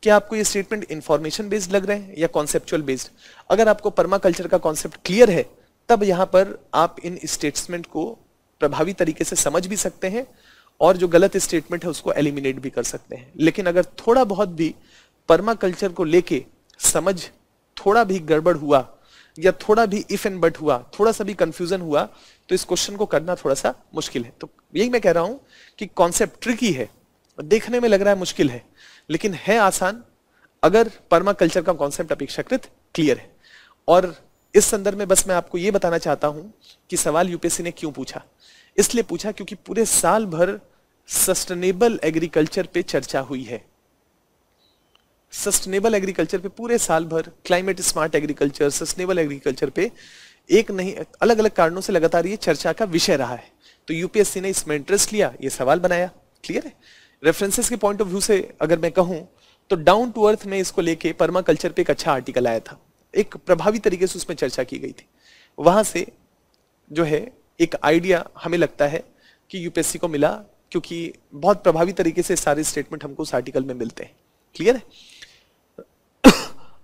क्या आपको ये स्टेटमेंट इंफॉर्मेशन बेस्ड लग रहे हैं या कॉन्सेप्चुअल बेस्ड अगर आपको परमाकल्चर का कॉन्सेप्ट क्लियर है तब यहाँ पर आप इन स्टेटमेंट को प्रभावी तरीके से समझ भी सकते हैं और जो गलत स्टेटमेंट है उसको एलिमिनेट भी कर सकते हैं लेकिन अगर थोड़ा बहुत भी परमाकल्चर को लेके समझ थोड़ा भी गड़बड़ हुआ या थोड़ा भी इफ एंड बट हुआ थोड़ा सा भी कंफ्यूजन हुआ तो इस क्वेश्चन को करना थोड़ा सा मुश्किल है तो यही मैं कह रहा हूं कि कॉन्सेप्ट ट्रिकी है देखने में लग रहा है मुश्किल है लेकिन है आसान अगर परमा कल्चर का कॉन्सेप्ट अपेक्षाकृत क्लियर है और इस संदर्भ में बस मैं आपको यह बताना चाहता हूं कि सवाल यूपीएससी ने क्यों पूछा इसलिए पूछा क्योंकि पूरे साल भर सस्टेनेबल एग्रीकल्चर पे चर्चा हुई है सस्टेनेबल एग्रीकल्चर पे पूरे साल भर climate smart agriculture sustainable agriculture पे एक नहीं अलग अलग कारणों से लगातार ये चर्चा का विषय रहा है तो यूपीएससी ने इसमें इंटरेस्ट लिया ये सवाल बनाया क्लियर है रेफरेंसेस के पॉइंट ऑफ व्यू से अगर मैं कहूँ तो डाउन टू अर्थ में इसको लेके परमा कल्चर पे एक अच्छा आर्टिकल आया था एक प्रभावी तरीके से उसमें चर्चा की गई थी वहां से जो है एक आइडिया हमें लगता है कि यूपीएससी को मिला क्योंकि बहुत प्रभावी तरीके से सारे स्टेटमेंट हमको उस आर्टिकल में मिलते हैं क्लियर है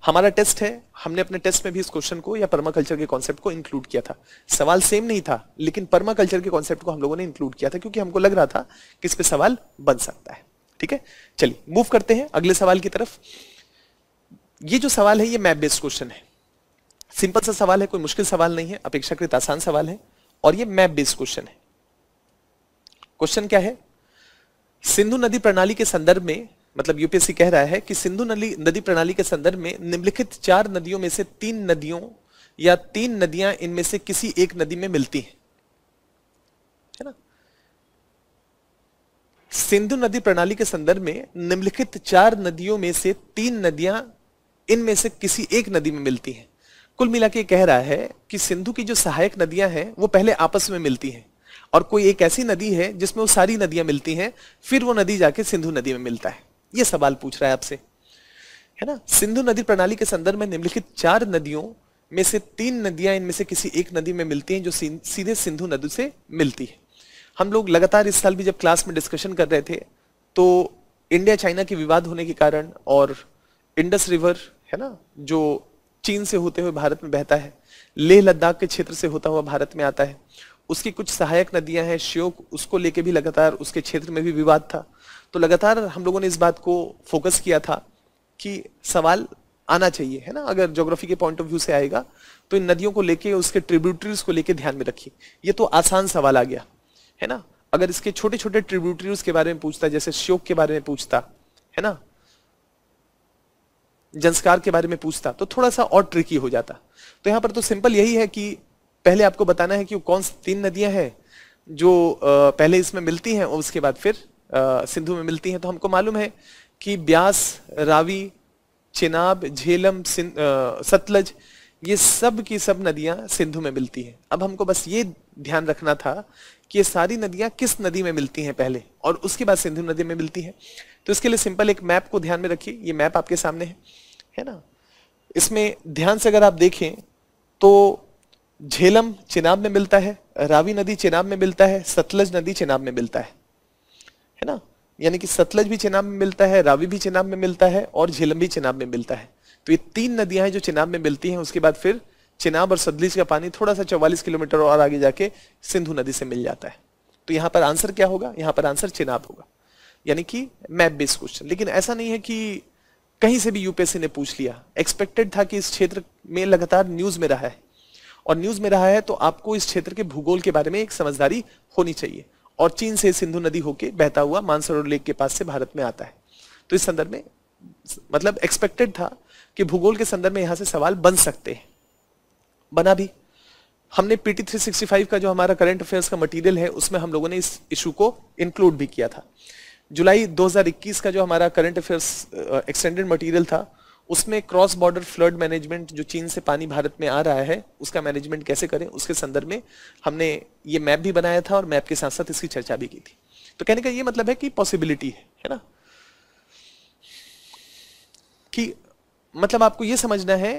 हमारा टेस्ट है हमने अपने टेस्ट में भी इस क्वेश्चन को या पर्माकल्चर के कॉन्सेप्ट को इंक्लूड किया था सवाल सेम नहीं था लेकिन परमाकल्चर के कॉन्सेप्ट को हम लोगों ने इंक्लूड किया था क्योंकि हमको लग रहा था कि इस पर सवाल बन सकता है ठीक है चलिए मूव करते हैं अगले सवाल की तरफ ये जो सवाल है ये मैप बेस्ड क्वेश्चन है सिंपल सा सवाल है कोई मुश्किल सवाल नहीं है अपेक्षाकृत आसान सवाल है और ये मैप बेस्ड क्वेश्चन है क्वेश्चन क्या है सिंधु नदी प्रणाली के संदर्भ में मतलब यूपीएससी कह रहा है कि सिंधु नदी नदी प्रणाली के संदर्भ में निम्नलिखित चार नदियों में से तीन नदियों या तीन नदियां इनमें से किसी एक नदी में मिलती हैं है ना सिंधु नदी प्रणाली के संदर्भ में निम्नलिखित चार नदियों में से तीन नदियां इनमें से किसी एक नदी में मिलती हैं कुल मिला के कह रहा है कि सिंधु की जो सहायक नदियां हैं वो पहले आपस में मिलती हैं और कोई एक ऐसी नदी है जिसमें वो सारी नदियां मिलती हैं फिर वो नदी जाके सिंधु नदी में मिलता है ये सवाल पूछ रहा है आपसे है ना सिंधु नदी प्रणाली के संदर्भ में निम्नलिखित चार नदियों में से तीन नदियां इनमें से किसी एक नदी में मिलती हैं जो सीधे सिंधु नदी से मिलती है हम लोग लगातार इस साल भी जब क्लास में डिस्कशन कर रहे थे तो इंडिया चाइना के विवाद होने के कारण और इंडस रिवर है ना जो चीन से होते हुए भारत में बहता है लेह लद्दाख के क्षेत्र से होता हुआ भारत में आता है उसकी कुछ सहायक नदियां हैं श्योक उसको लेके भी लगातार उसके क्षेत्र में भी विवाद था तो लगातार हम लोगों ने इस बात को फोकस किया था कि सवाल आना चाहिए है ना अगर ज्योग्राफी के पॉइंट ऑफ व्यू से आएगा तो इन नदियों को लेके उसके ट्रिब्यूटरीज को लेके ध्यान में रखिए ये तो आसान सवाल आ गया है ना अगर इसके छोटे छोटे ट्रिब्यूटरीज के बारे में पूछता जैसे श्योक के बारे में पूछता है ना जंस्कार के बारे में पूछता तो थोड़ा सा और ट्रिकी हो जाता तो यहाँ पर तो सिंपल यही है कि पहले आपको बताना है कि कौन सी तीन नदियां हैं जो पहले इसमें मिलती हैं और उसके बाद फिर सिंधु में मिलती हैं तो हमको मालूम है कि ब्यास रावी चिनाब झेलम सतलज ये सब की सब नदियां सिंधु में मिलती हैं अब हमको बस ये ध्यान रखना था कि ये सारी नदियां किस नदी में मिलती हैं पहले और उसके बाद सिंधु नदी में मिलती हैं तो इसके लिए सिंपल एक मैप को ध्यान में रखिए ये मैप आपके सामने है है ना इसमें ध्यान से अगर आप देखें तो झेलम चिनाब में मिलता है रावी नदी चिनाब में मिलता है सतलज नदी चिनाब में मिलता है है ना यानी कि सतलज भी चेनाब में मिलता है रावी भी चेनाब में मिलता है और झेलम भी चेनाब में मिलता है तो ये तीन नदियां हैं जो चेनाब में मिलती हैं उसके बाद फिर चेनाब और सतलज का पानी थोड़ा सा चौवालीस किलोमीटर और आगे जाके सिंधु नदी से मिल जाता है तो यहाँ पर आंसर क्या होगा यहाँ पर आंसर चेनाब होगा यानी कि मैप बेस्ड क्वेश्चन लेकिन ऐसा नहीं है कि कहीं से भी यूपीएससी ने पूछ लिया एक्सपेक्टेड था कि इस क्षेत्र में लगातार न्यूज में रहा है और न्यूज में रहा है तो आपको इस क्षेत्र के भूगोल के बारे में एक समझदारी होनी चाहिए और चीन से सिंधु नदी होके बहता हुआ मानसरोवर लेक के पास से भारत में आता है तो इस संदर्भ में मतलब एक्सपेक्टेड था कि भूगोल के संदर्भ में यहां से सवाल बन सकते हैं बना भी हमने पीटी 365 का जो हमारा करंट अफेयर्स का मटेरियल है उसमें हम लोगों ने इस इशू को इंक्लूड भी किया था जुलाई 2021 का जो हमारा करंट अफेयर्स एक्सटेंडेड मटेरियल था उसमें क्रॉस बॉर्डर फ्लड मैनेजमेंट जो चीन से पानी भारत में आ रहा है उसका मैनेजमेंट कैसे करें उसके संदर्भ में हमने ये मैप भी बनाया था और मैप के साथ साथ इसकी चर्चा भी की थी तो कहने का ये मतलब है कि पॉसिबिलिटी है है ना कि मतलब आपको ये समझना है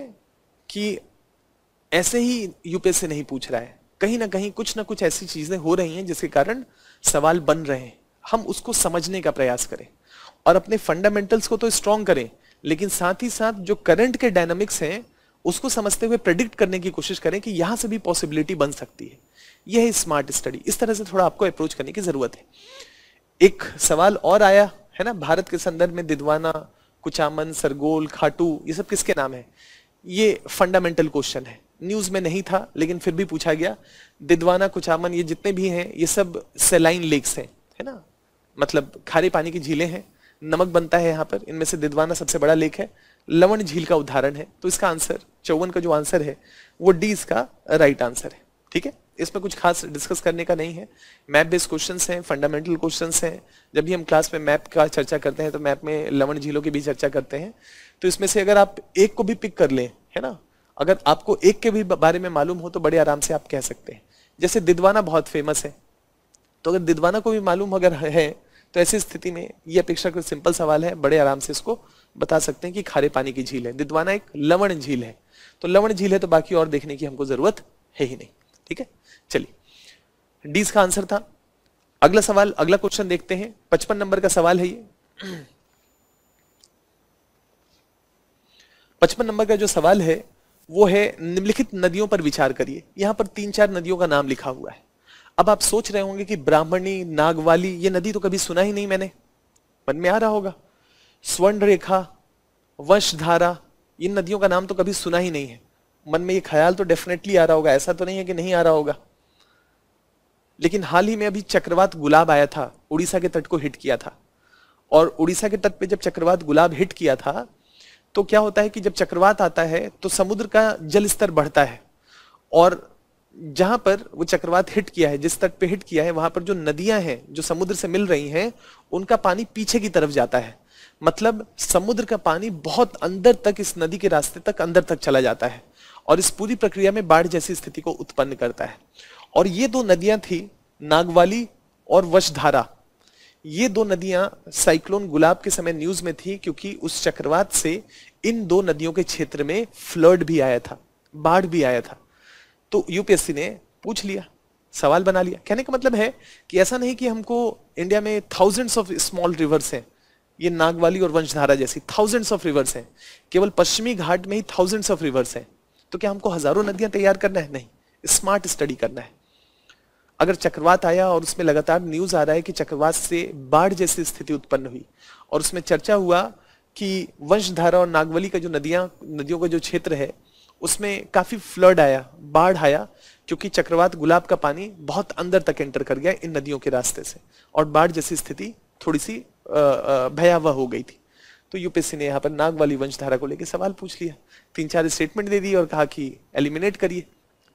कि ऐसे ही यूपीएस से नहीं पूछ रहा है कहीं ना कहीं कुछ ना कुछ ऐसी चीजें हो रही हैं जिसके कारण सवाल बन रहे हैं हम उसको समझने का प्रयास करें और अपने फंडामेंटल्स को तो स्ट्रांग करें लेकिन साथ ही साथ जो करंट के डायनामिक्स हैं उसको समझते हुए प्रेडिक्ट करने की कोशिश करें कि यहां से भी पॉसिबिलिटी बन सकती है यह है स्मार्ट स्टडी इस तरह से थोड़ा आपको अप्रोच करने की जरूरत है एक सवाल और आया है ना भारत के संदर्भ में दिदवाना कुचामन सरगोल खाटू ये सब किसके नाम है ये फंडामेंटल क्वेश्चन है न्यूज में नहीं था लेकिन फिर भी पूछा गया दिदवाना कुचामन ये जितने भी हैं ये सब सेलाइन लेक्स हैं है ना मतलब खारे पानी की झीलें हैं नमक बनता है यहाँ पर इनमें से दिदवाना सबसे बड़ा लेक है लवण झील का उदाहरण है तो इसका आंसर चौवन का जो आंसर है वो डी इसका राइट आंसर है ठीक है इसमें कुछ खास डिस्कस करने का नहीं है मैप बेस्ड क्वेश्चन हैं फंडामेंटल क्वेश्चन हैं जब भी हम क्लास में मैप का चर्चा करते हैं तो मैप में लवण झीलों की भी चर्चा करते हैं तो इसमें से अगर आप एक को भी पिक कर लें है ना अगर आपको एक के भी बारे में मालूम हो तो बड़े आराम से आप कह सकते हैं जैसे दिदवाना बहुत फेमस है तो अगर दिदवाना को भी मालूम अगर है तो ऐसी स्थिति में ये अपेक्षाकृत सिंपल सवाल है बड़े आराम से इसको बता सकते हैं कि खारे पानी की झील है दिदवाना एक लवण झील है तो लवण झील है तो बाकी और देखने की हमको जरूरत है ही नहीं ठीक है चलिए डी इसका आंसर था अगला सवाल अगला क्वेश्चन देखते हैं पचपन नंबर का सवाल है ये पचपन नंबर का जो सवाल है वो है निम्नलिखित नदियों पर विचार करिए यहां पर तीन चार नदियों का नाम लिखा हुआ है अब आप सोच रहे होंगे कि ब्राह्मणी नागवाली ये नदी तो कभी सुना ही नहीं मैंने मन में आ रहा होगा स्वर्ण रेखा वंशधारा इन नदियों का नाम तो कभी सुना ही नहीं है मन में ये ख्याल तो डेफिनेटली आ रहा होगा ऐसा तो नहीं है कि नहीं आ रहा होगा लेकिन हाल ही में अभी चक्रवात गुलाब आया था उड़ीसा के तट को हिट किया था और उड़ीसा के तट पे जब चक्रवात गुलाब हिट किया था तो क्या होता है कि जब चक्रवात आता है तो समुद्र का जल स्तर बढ़ता है और जहां पर वो चक्रवात हिट किया है जिस तट पे हिट किया है वहां पर जो नदियां हैं जो समुद्र से मिल रही हैं उनका पानी पीछे की तरफ जाता है मतलब समुद्र का पानी बहुत अंदर तक इस नदी के रास्ते तक अंदर तक चला जाता है और इस पूरी प्रक्रिया में बाढ़ जैसी स्थिति को उत्पन्न करता है और ये दो नदियां थी नागवाली और वशधारा ये दो नदियां साइक्लोन गुलाब के समय न्यूज में थी क्योंकि उस चक्रवात से इन दो नदियों के क्षेत्र में फ्लड भी आया था बाढ़ भी आया था तो यूपीएससी ने पूछ लिया सवाल बना लिया कहने का मतलब है कि ऐसा नहीं कि हमको इंडिया में थाउजेंड्स ऑफ स्मॉल रिवर्स हैं ये नागवाली और वंशधारा जैसी थाउजेंड्स ऑफ रिवर्स हैं केवल पश्चिमी घाट में ही थाउजेंड्स ऑफ रिवर्स हैं तो क्या हमको हजारों नदियां तैयार करना है नहीं स्मार्ट स्टडी करना है अगर चक्रवात आया और उसमें लगातार न्यूज आ रहा है कि चक्रवात से बाढ़ जैसी स्थिति उत्पन्न हुई और उसमें चर्चा हुआ कि वंशधारा और नागवली का जो नदियां नदियों का जो क्षेत्र है उसमें काफ़ी फ्लड आया बाढ़ आया क्योंकि चक्रवात गुलाब का पानी बहुत अंदर तक एंटर कर गया इन नदियों के रास्ते से और बाढ़ जैसी स्थिति थोड़ी सी भयावह हो गई थी तो यूपीएससी ने यहाँ पर नाग वाली वंशधारा को लेकर सवाल पूछ लिया तीन चार स्टेटमेंट दे दिए और कहा कि एलिमिनेट करिए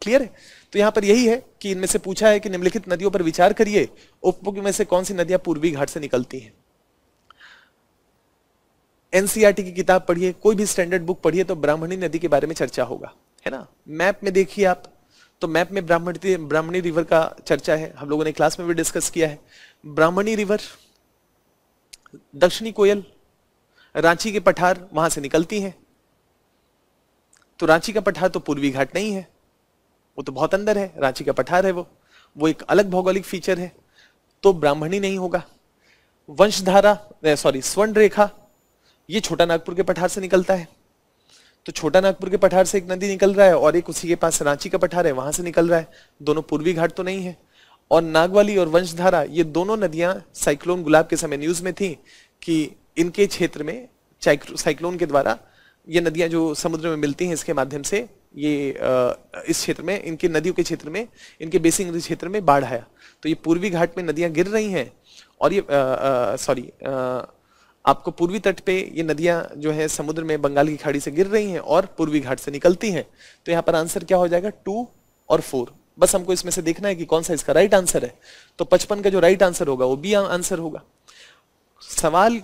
क्लियर है तो यहाँ पर यही है कि इनमें से पूछा है कि निम्नलिखित नदियों पर विचार करिए उपमुख में से कौन सी नदियां पूर्वी घाट से निकलती हैं एनसीईआरटी की किताब पढ़िए कोई भी स्टैंडर्ड बुक पढ़िए तो ब्राह्मणी नदी के बारे में चर्चा होगा है ना मैप में देखिए आप तो मैप में ब्राह्मणी ब्राह्मणी रिवर का चर्चा है हम लोगों ने क्लास में भी डिस्कस किया है ब्राह्मणी रिवर दक्षिणी कोयल रांची के पठार वहां से निकलती है तो रांची का पठार तो पूर्वी घाट नहीं है वो तो बहुत अंदर है रांची का पठार है वो वो एक अलग भौगोलिक फीचर है तो ब्राह्मणी नहीं होगा वंशधारा सॉरी स्वर्ण रेखा ये छोटा नागपुर के पठार से निकलता है तो छोटा नागपुर के पठार से एक नदी निकल रहा है और एक उसी के पास रांची का पठार है वहां से निकल रहा है दोनों पूर्वी घाट तो नहीं है और नागवाली और वंशधारा ये दोनों नदियां साइक्लोन गुलाब के समय न्यूज में थी कि इनके क्षेत्र में साइक्लोन के द्वारा ये नदियां जो समुद्र में मिलती हैं इसके माध्यम से ये इस क्षेत्र में इनके नदियों के क्षेत्र में इनके बेसिंग क्षेत्र में बाढ़ आया तो ये पूर्वी घाट में नदियां गिर रही हैं और ये सॉरी आपको पूर्वी तट पे ये नदियां जो है समुद्र में बंगाल की खाड़ी से गिर रही हैं और पूर्वी घाट से निकलती हैं तो यहाँ पर आंसर क्या हो जाएगा टू और फोर बस हमको इसमें से देखना है कि कौन सा इसका राइट आंसर है तो पचपन का जो राइट आंसर होगा वो बी आंसर होगा सवाल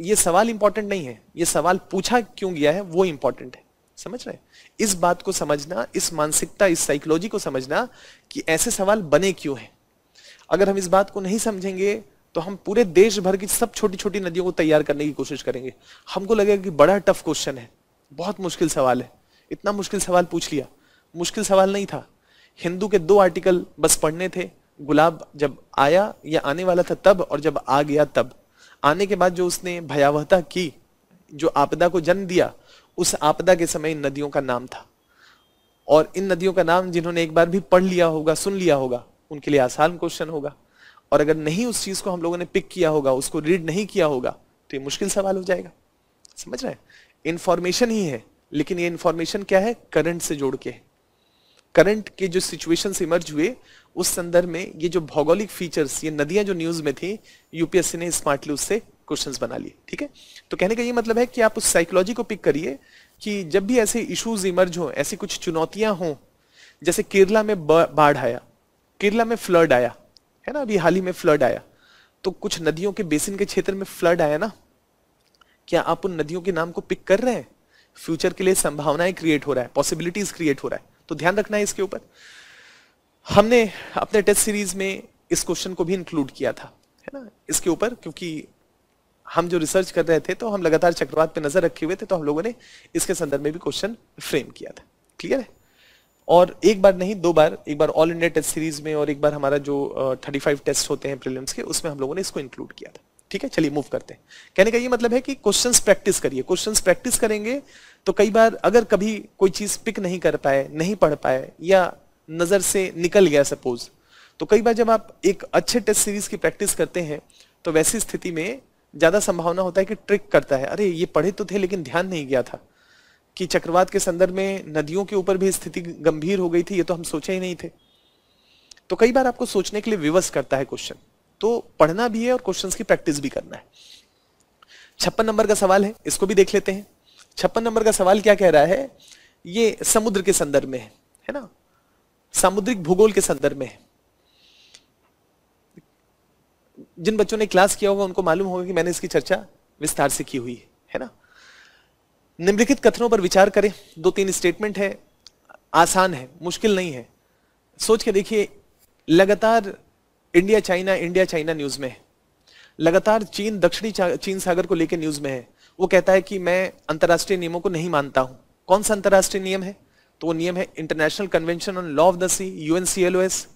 ये सवाल इंपॉर्टेंट नहीं है ये सवाल पूछा क्यों गया है वो इंपॉर्टेंट है समझ रहे इस बात को समझना इस मानसिकता इस साइकोलॉजी को समझना कि ऐसे सवाल बने क्यों है अगर हम इस बात को नहीं समझेंगे तो हम पूरे देश भर की सब छोटी छोटी नदियों को तैयार करने की कोशिश करेंगे हमको लगेगा कि बड़ा टफ क्वेश्चन है बहुत मुश्किल सवाल है इतना मुश्किल सवाल पूछ लिया मुश्किल सवाल नहीं था हिंदू के दो आर्टिकल बस पढ़ने थे गुलाब जब आया या आने वाला था तब और जब आ गया तब आने के बाद जो उसने भयावहता की जो आपदा को जन्म दिया उस आपदा के समय इन नदियों का नाम था और इन नदियों का नाम जिन्होंने एक बार भी पढ़ लिया होगा सुन लिया होगा उनके लिए आसान क्वेश्चन होगा और अगर नहीं उस चीज को हम लोगों ने पिक किया होगा उसको रीड नहीं किया होगा तो ये मुश्किल सवाल हो जाएगा समझ रहे हैं इंफॉर्मेशन ही है लेकिन ये इंफॉर्मेशन क्या है करंट से जोड़ के करंट के जो सिचुएशन इमर्ज हुए उस संदर्भ में ये जो भौगोलिक फीचर्स ये नदियां जो न्यूज में थी यूपीएससी ने स्मार्टली उससे क्वेश्चन बना लिए ठीक है तो कहने का ये मतलब है कि आप उस साइकोलॉजी को पिक करिए कि जब भी ऐसे इश्यूज इमर्ज हो ऐसी कुछ चुनौतियां हों जैसे केरला में बाढ़ आया केरला में फ्लड आया है ना अभी हाल ही में फ्लड आया तो कुछ नदियों के बेसिन के क्षेत्र में फ्लड आया ना क्या आप उन नदियों के नाम को पिक कर रहे हैं फ्यूचर के लिए संभावनाएं क्रिएट हो रहा है पॉसिबिलिटीज क्रिएट हो रहा है तो ध्यान रखना है इसके ऊपर हमने अपने टेस्ट सीरीज में इस क्वेश्चन को भी इंक्लूड किया था है ना इसके ऊपर क्योंकि हम जो रिसर्च कर रहे थे तो हम लगातार चक्रवात पे नजर रखे हुए थे तो हम लोगों ने इसके संदर्भ में भी क्वेश्चन फ्रेम किया था क्लियर है और एक बार नहीं दो बार एक बार ऑल इंडिया टेस्ट सीरीज में और एक बार हमारा जो थर्टी फाइव टेस्ट होते हैं प्रीलिम्स के उसमें हम लोगों ने इसको इंक्लूड किया था ठीक है चलिए मूव करते हैं कहने का ये मतलब है कि क्वेश्चन प्रैक्टिस करिए क्वेश्चन प्रैक्टिस करेंगे तो कई बार अगर कभी कोई चीज पिक नहीं कर पाए नहीं पढ़ पाए या नजर से निकल गया सपोज तो कई बार जब आप एक अच्छे टेस्ट सीरीज की प्रैक्टिस करते हैं तो वैसी स्थिति में ज्यादा संभावना होता है कि ट्रिक करता है अरे ये पढ़े तो थे लेकिन ध्यान नहीं गया था कि चक्रवात के संदर्भ में नदियों के ऊपर भी स्थिति गंभीर हो गई थी ये तो हम सोचे ही नहीं थे तो कई बार आपको सोचने के लिए विवश करता है क्वेश्चन तो पढ़ना भी है और क्वेश्चंस की प्रैक्टिस भी करना है छप्पन नंबर का सवाल है इसको भी देख लेते हैं छप्पन नंबर का सवाल क्या कह रहा है ये समुद्र के संदर्भ में है है ना सामुद्रिक भूगोल के संदर्भ में है जिन बच्चों ने क्लास किया होगा उनको मालूम होगा कि मैंने इसकी चर्चा विस्तार से की हुई है, है ना निम्नलिखित कथनों पर विचार करें दो तीन स्टेटमेंट है आसान है मुश्किल नहीं है सोच के देखिए लगातार India China India China news में है लगातार चीन दक्षिणी चीन सागर को लेकर न्यूज़ में है वो कहता है कि मैं अंतर्राष्ट्रीय नियमों को नहीं मानता हूं कौन सा अंतर्राष्ट्रीय नियम है तो वो नियम है international convention on law of the sea UNCLOS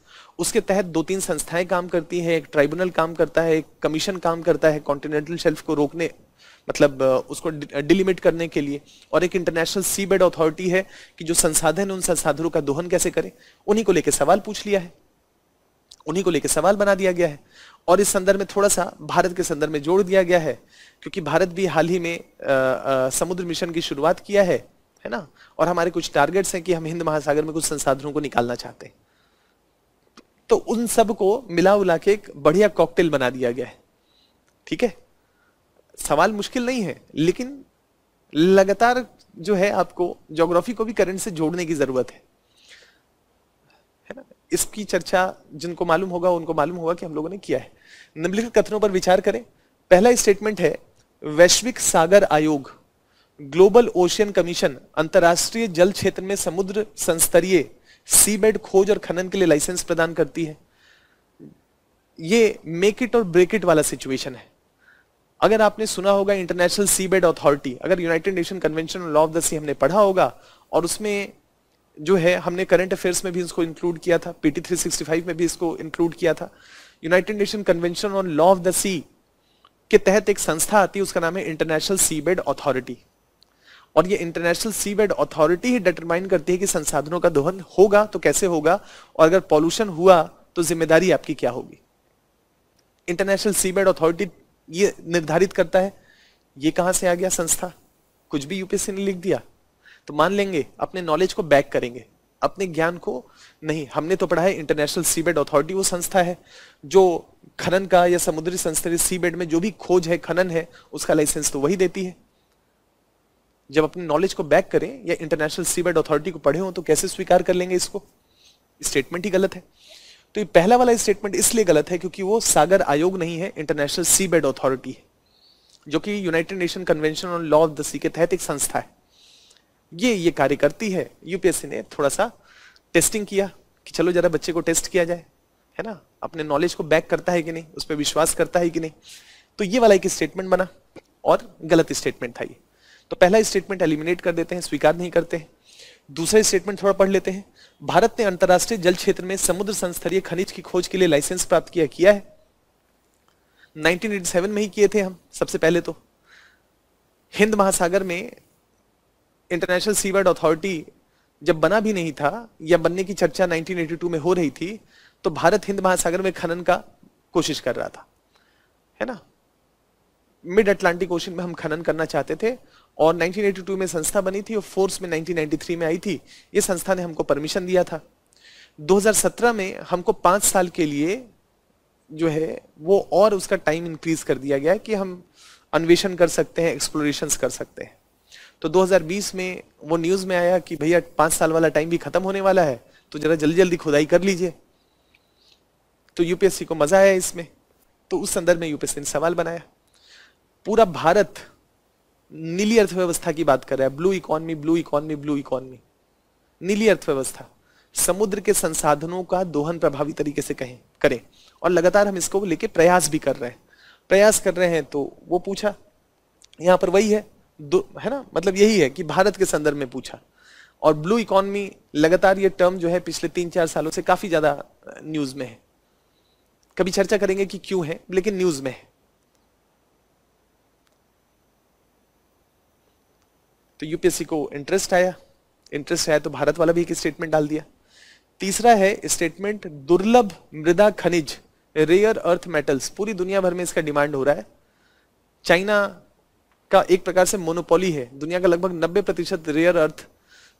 उसके तहत दो तीन संस्थाएं काम करती हैं एक ट्राइब्यूनल काम करता है एक कमीशन काम करता है कॉन्टिनेंटल शेल्फ को रोकने मतलब उसको डिलिमिट करने के लिए और एक इंटरनेशनल सी बेड अथॉरिटी है कि जो संसाधन उन संसाधनों का दोहन कैसे करें उन्हीं को लेकर सवाल पूछ लिया है उन्हीं को लेकर सवाल बना दिया गया है और इस संदर्भ में थोड़ा सा भारत के संदर्भ में जोड़ दिया गया है क्योंकि भारत भी हाल ही में आ, आ, समुद्र मिशन की शुरुआत किया है है ना और हमारे कुछ टारगेट्स हैं कि हम हिंद महासागर में कुछ संसाधनों को निकालना चाहते हैं तो उन सब को मिला उला के एक बढ़िया कॉकटेल बना दिया गया है ठीक है सवाल मुश्किल नहीं है लेकिन लगातार जो है आपको जोग्राफी को भी करंट से जोड़ने की जरूरत है है ना इसकी चर्चा जिनको मालूम होगा उनको मालूम होगा कि हम लोगों ने किया है निम्नलिखित कथनों पर विचार करें पहला स्टेटमेंट है वैश्विक सागर आयोग ग्लोबल ओशियन कमीशन अंतर्राष्ट्रीय जल क्षेत्र में समुद्र संस्तरीय सीबेड खोज और खनन के लिए लाइसेंस प्रदान करती है ये मेक इट और ब्रेक इट वाला सिचुएशन है अगर आपने सुना होगा इंटरनेशनल सी बेड अथॉरिटी अगर United Nation convention law of the sea हमने पढ़ा होगा और उसमें जो है हमने करंट अफेयर्स में भी इसको इंक्लूड किया था पीटी 365 में भी इसको इंक्लूड किया था United Nation convention on law of the sea के तहत एक संस्था आती है उसका नाम है इंटरनेशनल सी बेड अथॉरिटी और ये इंटरनेशनल सी बेड अथॉरिटी ही डिटरमाइन करती है कि संसाधनों का दोहन होगा तो कैसे होगा और अगर पॉल्यूशन हुआ तो जिम्मेदारी आपकी क्या होगी इंटरनेशनल सी बेड अथॉरिटी ये निर्धारित करता है ये कहां से आ गया संस्था कुछ भी यूपीएससी ने लिख दिया तो मान लेंगे अपने नॉलेज को बैक करेंगे अपने ज्ञान को नहीं हमने तो पढ़ा है इंटरनेशनल सीबेड अथॉरिटी वो संस्था है जो खनन का या समुद्री संस्था सीबेड में जो भी खोज है खनन है उसका लाइसेंस तो वही देती है जब अपने नॉलेज को बैक करें या इंटरनेशनल सीबेड अथॉरिटी को पढ़े हो तो कैसे स्वीकार कर लेंगे इसको स्टेटमेंट ही गलत है तो ये पहला वाला स्टेटमेंट इसलिए गलत है क्योंकि वो सागर आयोग नहीं है इंटरनेशनल सी बेड अथॉरिटी है जो कि United Nation convention on law of the sea के तहत एक संस्था है ये ये कार्य करती है यूपीएससी ने थोड़ा सा टेस्टिंग किया कि चलो जरा बच्चे को टेस्ट किया जाए है ना अपने नॉलेज को बैक करता है कि नहीं उस पर विश्वास करता है कि नहीं तो ये वाला एक स्टेटमेंट बना और गलत स्टेटमेंट था ये तो पहला स्टेटमेंट एलिमिनेट कर देते हैं स्वीकार नहीं करते हैं दूसरा स्टेटमेंट थोड़ा पढ़ लेते हैं भारत ने अंतरराष्ट्रीय जल क्षेत्र में समुद्र संस्तरीय खनिज की खोज के लिए लाइसेंस प्राप्त किया किया है 1987 में ही किए थे हम सबसे पहले तो हिंद महासागर में इंटरनेशनल सीवर्ड अथॉरिटी जब बना भी नहीं था या बनने की चर्चा 1982 में हो रही थी तो भारत हिंद महासागर में खनन का कोशिश कर रहा था है ना मिड अटलांटिक ओशन में हम खनन करना चाहते थे और 1982 में संस्था बनी थी और फोर्स में 1993 में आई थी ये संस्था ने हमको परमिशन दिया था 2017 में हमको पाँच साल के लिए जो है वो और उसका टाइम इंक्रीज कर दिया गया कि हम अन्वेषण कर सकते हैं एक्सप्लोरेशन कर सकते हैं तो 2020 में वो न्यूज़ में आया कि भैया पाँच साल वाला टाइम भी ख़त्म होने वाला है तो ज़रा जल्दी जल्दी खुदाई कर लीजिए तो यूपीएससी को मज़ा आया इसमें तो उस संदर्भ में यूपीएससी ने सवाल बनाया पूरा भारत नीली अर्थव्यवस्था की बात कर रहा है blue economy blue economy blue economy नीली अर्थव्यवस्था समुद्र के संसाधनों का दोहन प्रभावी तरीके से कहें करें और लगातार हम इसको लेके प्रयास भी कर रहे हैं प्रयास कर रहे हैं तो वो पूछा यहां पर वही है दो है ना मतलब यही है कि भारत के संदर्भ में पूछा और ब्लू इकोनॉमी लगातार ये टर्म जो है पिछले तीन चार सालों से काफी ज्यादा न्यूज में है कभी चर्चा करेंगे कि क्यों है लेकिन न्यूज में है तो यूपीएससी को इंटरेस्ट आया इंटरेस्ट आया तो भारत वाला भी एक स्टेटमेंट डाल दिया तीसरा है स्टेटमेंट दुर्लभ मृदा खनिज रेयर अर्थ मेटल्स पूरी दुनिया भर में इसका डिमांड हो रहा है चाइना का एक प्रकार से मोनोपोली है दुनिया का लगभग 90 प्रतिशत रेयर अर्थ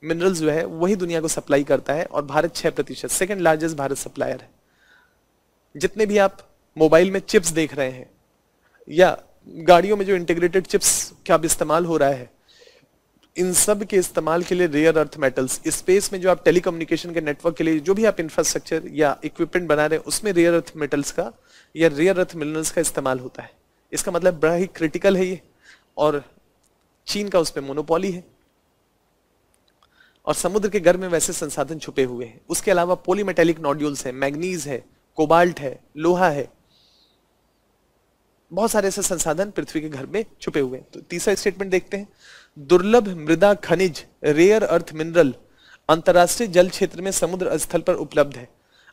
मिनरल्स जो है वही दुनिया को सप्लाई करता है और भारत 6 प्रतिशत सेकेंड लार्जेस्ट भारत सप्लायर है जितने भी आप मोबाइल में चिप्स देख रहे हैं या गाड़ियों में जो इंटीग्रेटेड चिप्स का अब इस्तेमाल हो रहा है इन सब के इस्तेमाल के लिए रेयर अर्थ मेटल्स स्पेस में जो आप टेलीकम्युनिकेशन के नेटवर्क के लिए जो भी आप इंफ्रास्ट्रक्चर या इक्विपमेंट बना रहे हैं उसमें रेयर अर्थ मेटल्स का या रेयर अर्थ मिनरल्स का इस्तेमाल होता है इसका मतलब बड़ा ही क्रिटिकल है ये और चीन का उस पर है और समुद्र के घर में वैसे संसाधन छुपे हुए हैं उसके अलावा पोलीमेटेलिक नॉड्यूल्स है मैग्नीज है कोबाल्ट है लोहा है बहुत सारे ऐसे संसाधन पृथ्वी के घर में छुपे हुए हैं तो तीसरा स्टेटमेंट देखते हैं दुर्लभ मृदा खनिज रेयर अर्थ मिनरल अंतरराष्ट्रीय जल क्षेत्र में समुद्र स्थल पर उपलब्ध है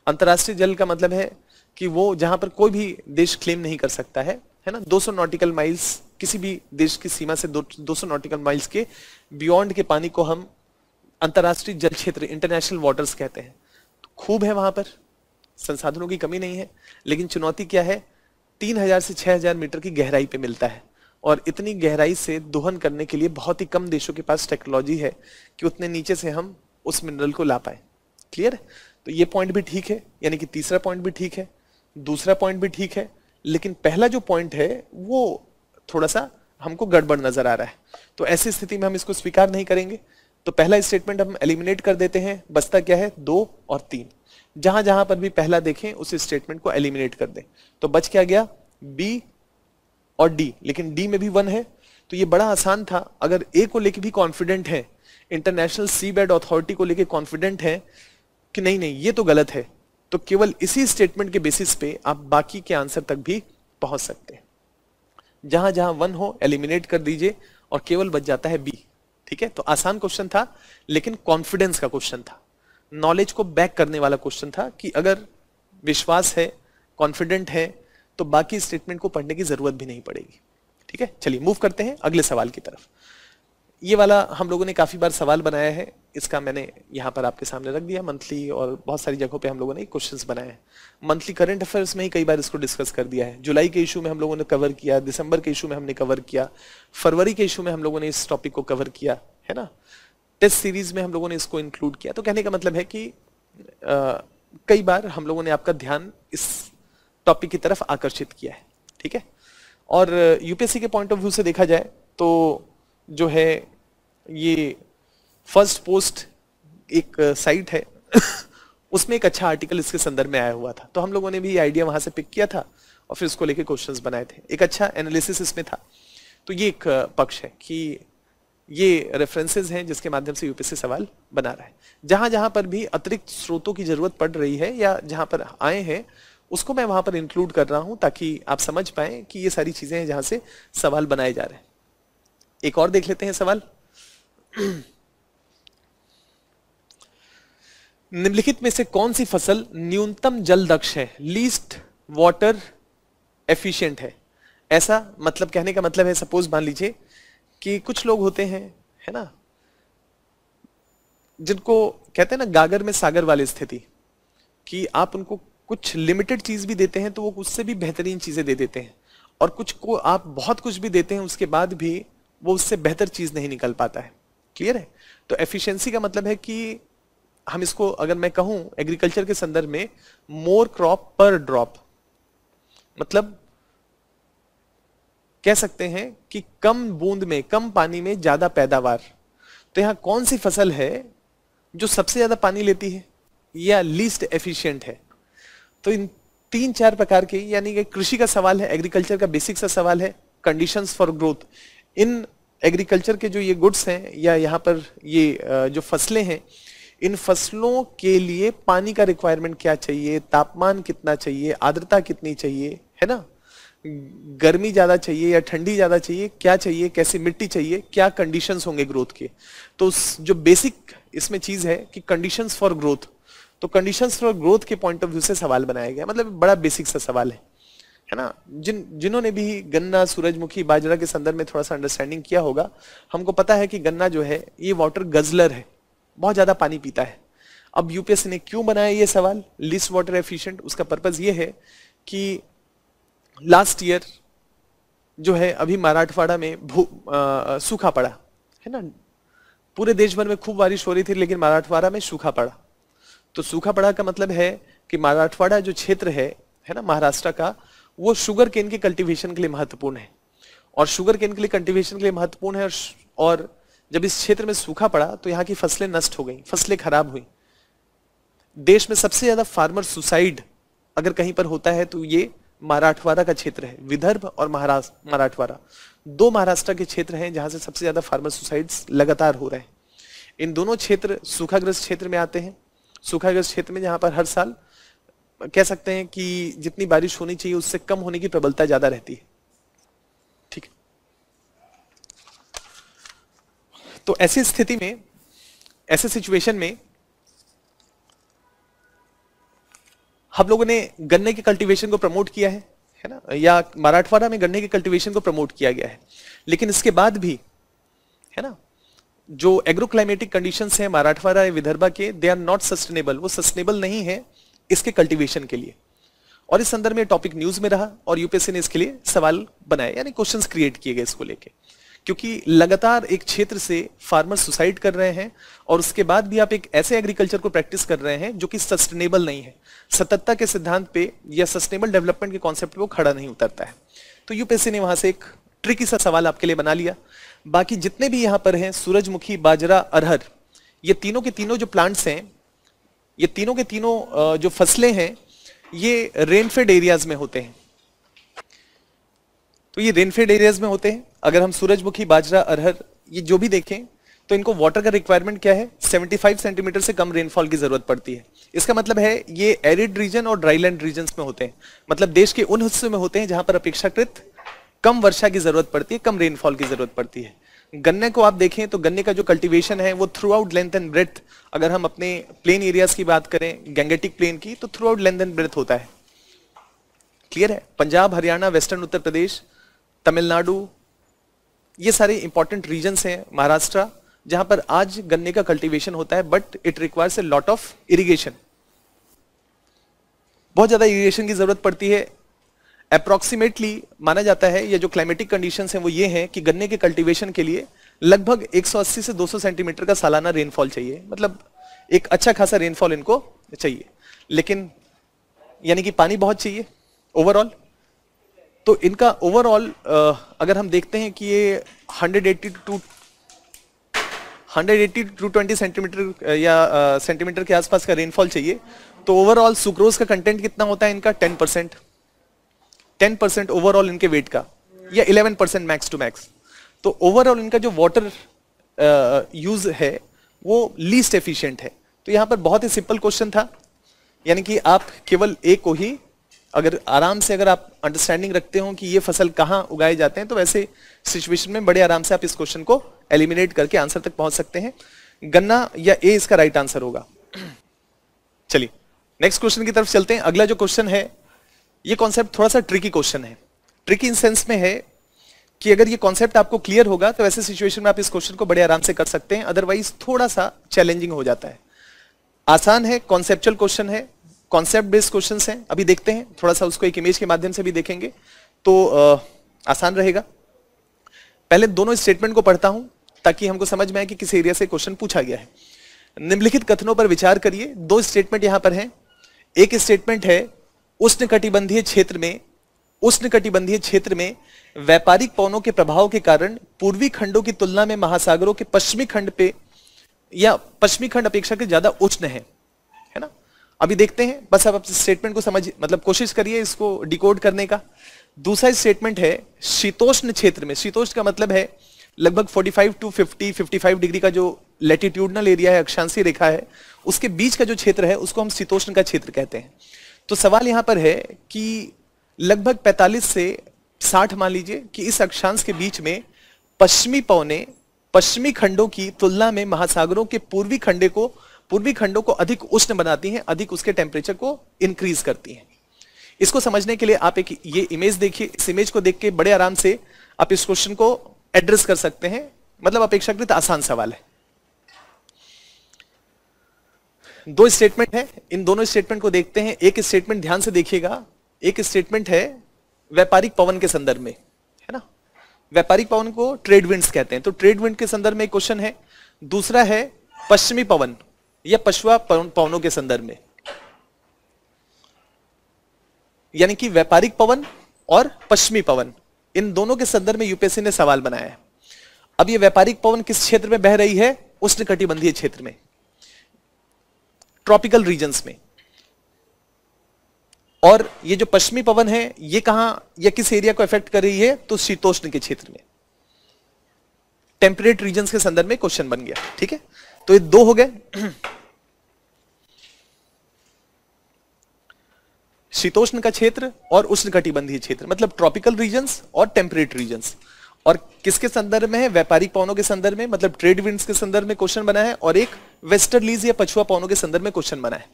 अंतरराष्ट्रीय जल का मतलब है कि वो जहां पर कोई भी देश क्लेम नहीं कर सकता है है ना 200 नॉटिकल माइल्स किसी भी देश की सीमा से दो, 200 नॉटिकल माइल्स के बियॉन्ड के पानी को हम अंतर्राष्ट्रीय जल क्षेत्र इंटरनेशनल वाटर्स कहते हैं तो खूब है वहां पर संसाधनों की कमी नहीं है लेकिन चुनौती क्या है तीन से छह मीटर की गहराई पर मिलता है और इतनी गहराई से दोहन करने के लिए बहुत ही कम देशों के पास टेक्नोलॉजी है कि उतने नीचे से हम उस मिनरल को ला पाए क्लियर है तो ये पॉइंट भी ठीक है यानी कि तीसरा पॉइंट भी ठीक है दूसरा पॉइंट भी ठीक है लेकिन पहला जो पॉइंट है वो थोड़ा सा हमको गड़बड़ नजर आ रहा है तो ऐसी स्थिति में हम इसको स्वीकार नहीं करेंगे तो पहला स्टेटमेंट हम एलिमिनेट कर देते हैं बस्ता क्या है दो और तीन जहां जहां पर भी पहला देखें उस स्टेटमेंट को एलिमिनेट कर दें तो बच क्या गया बी और डी लेकिन डी में भी वन है तो ये बड़ा आसान था अगर ए को लेके भी कॉन्फिडेंट है इंटरनेशनल सी बेड अथॉरिटी को लेके कॉन्फिडेंट है कि नहीं नहीं ये तो गलत है तो केवल इसी स्टेटमेंट के बेसिस पे आप बाकी के आंसर तक भी पहुंच सकते हैं जहां जहां वन हो एलिमिनेट कर दीजिए और केवल बच जाता है बी ठीक है तो आसान क्वेश्चन था लेकिन कॉन्फिडेंस का क्वेश्चन था नॉलेज को बैक करने वाला क्वेश्चन था कि अगर विश्वास है कॉन्फिडेंट है तो बाकी स्टेटमेंट को पढ़ने की जरूरत भी नहीं पड़ेगी ठीक है चलिए मूव करते हैं अगले सवाल की तरफ ये वाला हम लोगों ने काफ़ी बार सवाल बनाया है इसका मैंने यहाँ पर आपके सामने रख दिया मंथली और बहुत सारी जगहों पे हम लोगों ने क्वेश्चंस बनाए हैं मंथली करंट अफेयर्स में ही कई बार इसको डिस्कस कर दिया है जुलाई के इशू में हम लोगों ने कवर किया दिसंबर के इशू में हमने कवर किया फरवरी के इशू में हम लोगों ने इस टॉपिक को कवर किया है ना टेस्ट सीरीज में हम लोगों ने इसको इंक्लूड किया तो कहने का मतलब है कि आ, कई बार हम लोगों ने आपका ध्यान इस टॉपिक की तरफ आकर्षित किया है ठीक है और यूपीएससी uh, के पॉइंट ऑफ व्यू से देखा जाए तो जो है ये फर्स्ट पोस्ट एक साइट uh, है *laughs* उसमें एक अच्छा आर्टिकल इसके संदर्भ में आया हुआ था तो हम लोगों ने भी ये आइडिया वहां से पिक किया था और फिर उसको लेके क्वेश्चंस बनाए थे एक अच्छा एनालिसिस इसमें था तो ये एक uh, पक्ष है कि ये रेफरेंसेज हैं जिसके माध्यम से यूपीएससी सवाल बना रहा है जहां जहां पर भी अतिरिक्त स्रोतों की जरूरत पड़ रही है या जहां पर आए हैं उसको मैं वहां पर इंक्लूड कर रहा हूं ताकि आप समझ पाए कि ये सारी चीजें हैं जहां से सवाल बनाए जा रहे हैं एक और देख लेते हैं सवाल निम्नलिखित में से कौन सी फसल न्यूनतम जल दक्ष है लीस्ट वाटर एफिशिएंट है ऐसा मतलब कहने का मतलब है सपोज मान लीजिए कि कुछ लोग होते हैं है ना जिनको कहते हैं ना गागर में सागर वाली स्थिति कि आप उनको कुछ लिमिटेड चीज भी देते हैं तो वो उससे भी बेहतरीन चीजें दे देते हैं और कुछ को आप बहुत कुछ भी देते हैं उसके बाद भी वो उससे बेहतर चीज नहीं निकल पाता है क्लियर है तो एफिशिएंसी का मतलब है कि हम इसको अगर मैं कहूं एग्रीकल्चर के संदर्भ में मोर क्रॉप पर ड्रॉप मतलब कह सकते हैं कि कम बूंद में कम पानी में ज्यादा पैदावार तो यहां कौन सी फसल है जो सबसे ज्यादा पानी लेती है या लीस्ट एफिशिएंट है तो इन तीन चार प्रकार के यानी कि कृषि का सवाल है एग्रीकल्चर का बेसिक सा सवाल है conditions for growth in agriculture के जो ये गुड्स हैं या यहाँ पर ये जो फसलें हैं इन फसलों के लिए पानी का रिक्वायरमेंट क्या चाहिए तापमान कितना चाहिए आर्द्रता कितनी चाहिए है ना गर्मी ज़्यादा चाहिए या ठंडी ज़्यादा चाहिए क्या चाहिए कैसी मिट्टी चाहिए क्या कंडीशंस होंगे ग्रोथ के तो जो बेसिक इसमें चीज़ है कि कंडीशंस फॉर ग्रोथ तो कंडीशंस फॉर ग्रोथ के पॉइंट ऑफ व्यू से सवाल बनाया गया मतलब बड़ा बेसिक सा सवाल है है ना जिन जिन्होंने भी गन्ना सूरजमुखी बाजरा के संदर्भ में थोड़ा सा अंडरस्टैंडिंग किया होगा हमको पता है कि गन्ना जो है ये वाटर गजलर है बहुत ज्यादा पानी पीता है अब यूपीएससी ने क्यों बनाया ये सवाल लिस्ट वाटर एफिशिएंट उसका पर्पज ये है कि लास्ट ईयर जो है अभी मराठवाड़ा में भू सूखा पड़ा है ना पूरे देश भर में खूब बारिश हो रही थी लेकिन मराठवाड़ा में सूखा पड़ा तो सूखा पड़ा का मतलब है कि मराठवाड़ा जो क्षेत्र है है ना महाराष्ट्र का वो शुगर केन के कल्टीवेशन के लिए महत्वपूर्ण है और शुगर केन के लिए कल्टीवेशन के लिए महत्वपूर्ण है और जब इस क्षेत्र में सूखा पड़ा तो यहाँ की फसलें नष्ट हो गई फसलें खराब हुई देश में सबसे ज्यादा फार्मर सुसाइड अगर कहीं पर होता है तो ये मराठवाड़ा का क्षेत्र है विदर्भ और महाराष्ट्र मराठवाड़ा दो महाराष्ट्र के क्षेत्र हैं जहां से सबसे ज्यादा फार्मर सुसाइड्स लगातार हो रहे हैं इन दोनों क्षेत्र सूखाग्रस्त क्षेत्र में आते हैं सूखाग्रस्त क्षेत्र में जहां पर हर साल कह सकते हैं कि जितनी बारिश होनी चाहिए उससे कम होने की प्रबलता ज्यादा रहती है ठीक तो ऐसी स्थिति में ऐसे सिचुएशन में हम लोगों ने गन्ने के कल्टीवेशन को प्रमोट किया है है ना या मराठवाड़ा में गन्ने के कल्टीवेशन को प्रमोट किया गया है लेकिन इसके बाद भी है ना जो एग्रोक्लाइमेटिक कंडीशंस है मराठवाड़ा या विदर्भा के दे आर नॉट सस्टेनेबल वो सस्टेनेबल नहीं है इसके कल्टीवेशन के लिए और इस संदर्भ में टॉपिक न्यूज में रहा और यूपीएससी ने इसके लिए सवाल बनाए यानी क्वेश्चंस क्रिएट किए गए इसको लेके क्योंकि लगातार एक क्षेत्र से फार्मर सुसाइड कर रहे हैं और उसके बाद भी आप एक ऐसे एग्रीकल्चर को प्रैक्टिस कर रहे हैं जो कि सस्टेनेबल नहीं है सतत्ता के सिद्धांत पे या सस्टेनेबल डेवलपमेंट के कॉन्सेप्ट खड़ा नहीं उतरता है तो यूपीएससी ने वहां से एक ट्रिकी सा सवाल आपके लिए बना लिया बाकी जितने भी यहाँ पर हैं सूरजमुखी बाजरा अरहर ये तीनों के तीनों जो प्लांट्स हैं ये तीनों के तीनों जो फसलें हैं ये रेनफेड एरियाज में होते हैं तो ये रेनफेड एरियाज में होते हैं अगर हम सूरजमुखी बाजरा अरहर ये जो भी देखें तो इनको वाटर का रिक्वायरमेंट क्या है 75 सेंटीमीटर से कम रेनफॉल की जरूरत पड़ती है इसका मतलब है ये एरिड रीजन और ड्राईलैंड रीजन में होते हैं मतलब देश के उन हिस्सों में होते हैं जहां पर अपेक्षाकृत कम वर्षा की जरूरत पड़ती है कम रेनफॉल की जरूरत पड़ती है गन्ने को आप देखें तो गन्ने का जो कल्टीवेशन है वो throughout length and breadth अगर हम अपने प्लेन एरियाज की बात करें गैंगेटिक प्लेन की तो throughout length and breadth होता है क्लियर है पंजाब हरियाणा वेस्टर्न उत्तर प्रदेश तमिलनाडु ये सारे इंपॉर्टेंट रीजन हैं महाराष्ट्र जहां पर आज गन्ने का कल्टीवेशन होता है but it requires a lot of irrigation बहुत ज्यादा इरिगेशन की जरूरत पड़ती है अप्रोक्सीमेटली माना जाता है ये जो क्लाइमेटिक कंडीशन है वो ये है कि गन्ने के कल्टिवेशन के लिए लगभग 180 से 200 सेंटीमीटर का सालाना रेनफॉल चाहिए मतलब एक अच्छा खासा रेनफॉल इनको चाहिए लेकिन यानी कि पानी बहुत चाहिए ओवरऑल तो इनका ओवरऑल अगर हम देखते हैं कि ये 180 टू 180 टू 20 सेंटीमीटर या सेंटीमीटर के आसपास का रेनफॉल चाहिए तो ओवरऑल सुक्रोज का कंटेंट कितना होता है इनका 10 परसेंट टेन परसेंट ओवरऑल इनके वेट का या eleven percent max to max तो ओवरऑल इनका जो वाटर यूज uh, है वो लीस्ट एफिशिएंट है तो यहाँ पर बहुत ही सिंपल क्वेश्चन था यानी कि आप केवल एक को ही अगर आराम से अगर आप अंडरस्टैंडिंग रखते हो कि ये फसल कहाँ उगाए जाते हैं तो वैसे सिचुएशन में बड़े आराम से आप इस क्वेश्चन को एलिमिनेट करके आंसर तक पहुंच सकते हैं गन्ना या ए इसका राइट आंसर होगा चलिए नेक्स्ट क्वेश्चन की तरफ चलते हैं अगला जो क्वेश्चन है ये कॉन्सेप्ट थोड़ा सा ट्रिकी क्वेश्चन है ट्रिकी इन सेंस में है कि अगर ये कॉन्सेप्ट आपको क्लियर होगा तो वैसे सिचुएशन में आप इस क्वेश्चन को बड़े आराम से कर सकते हैं अदरवाइज थोड़ा सा चैलेंजिंग हो जाता है आसान है कॉन्सेप्चुअल क्वेश्चन है कॉन्सेप्ट बेस्ड क्वेश्चन है अभी देखते हैं थोड़ा सा उसको एक इमेज के माध्यम से भी देखेंगे तो आ, आसान रहेगा पहले दोनों स्टेटमेंट को पढ़ता हूं ताकि हमको समझ में आए कि किस एरिया से क्वेश्चन पूछा गया है निम्नलिखित कथनों पर विचार करिए दो स्टेटमेंट यहां पर हैं एक स्टेटमेंट है उष्ण कटिबंधीय क्षेत्र में उष्ण कटिबंधीय क्षेत्र में व्यापारिक पवनों के प्रभाव के कारण पूर्वी खंडों की तुलना में महासागरों के पश्चिमी खंड पे या पश्चिमी खंड अपेक्षा के ज्यादा उष्ण है है ना अभी देखते हैं बस आप स्टेटमेंट को समझ मतलब कोशिश करिए इसको डिकोड करने का दूसरा स्टेटमेंट है शीतोष्ण क्षेत्र में शीतोष्ण का मतलब है लगभग 45 टू 50 55 डिग्री का जो लेटिट्यूडनल एरिया है अक्षांशी रेखा है उसके बीच का जो क्षेत्र है उसको हम शीतोष्ण का क्षेत्र कहते हैं तो सवाल यहां पर है कि लगभग 45 से 60 मान लीजिए कि इस अक्षांश के बीच में पश्चिमी पौने पश्चिमी खंडों की तुलना में महासागरों के पूर्वी खंडे को पूर्वी खंडों को अधिक उष्ण बनाती हैं अधिक उसके टेम्परेचर को इंक्रीज करती हैं इसको समझने के लिए आप एक ये इमेज देखिए इस इमेज को देख के बड़े आराम से आप इस क्वेश्चन को एड्रेस कर सकते हैं मतलब अपेक्षाकृत आसान सवाल है दो स्टेटमेंट है इन दोनों स्टेटमेंट को देखते हैं एक स्टेटमेंट ध्यान से देखिएगा एक स्टेटमेंट है व्यापारिक पवन के संदर्भ में है ना व्यापारिक पवन को ट्रेड विंड्स कहते हैं तो ट्रेड विंड के संदर्भ में क्वेश्चन है दूसरा है पश्चिमी पवन या पशुआ पवनों के संदर्भ में यानी कि व्यापारिक पवन और पश्चिमी पवन इन दोनों के संदर्भ में यूपीएससी ने सवाल बनाया है अब ये व्यापारिक पवन किस क्षेत्र में बह रही है उष्ण कटिबंधीय क्षेत्र में ट्रॉपिकल रीजन्स में और ये जो पश्चिमी पवन है ये कहां या किस एरिया को इफेक्ट कर रही है तो शीतोष्ण के क्षेत्र में टेम्परेट रीजन के संदर्भ में क्वेश्चन बन गया ठीक है तो ये दो हो गए शीतोष्ण का क्षेत्र और उष्ण कटिबंधीय क्षेत्र मतलब ट्रॉपिकल रीजन और टेम्परेट रीजन्स और किसके संदर्भ में है व्यापारिक पवनों के संदर्भ में मतलब ट्रेड विंड्स के संदर्भ में क्वेश्चन बना है और एक वेस्टर्लीज या पछुआ पवनों के संदर्भ में क्वेश्चन बना है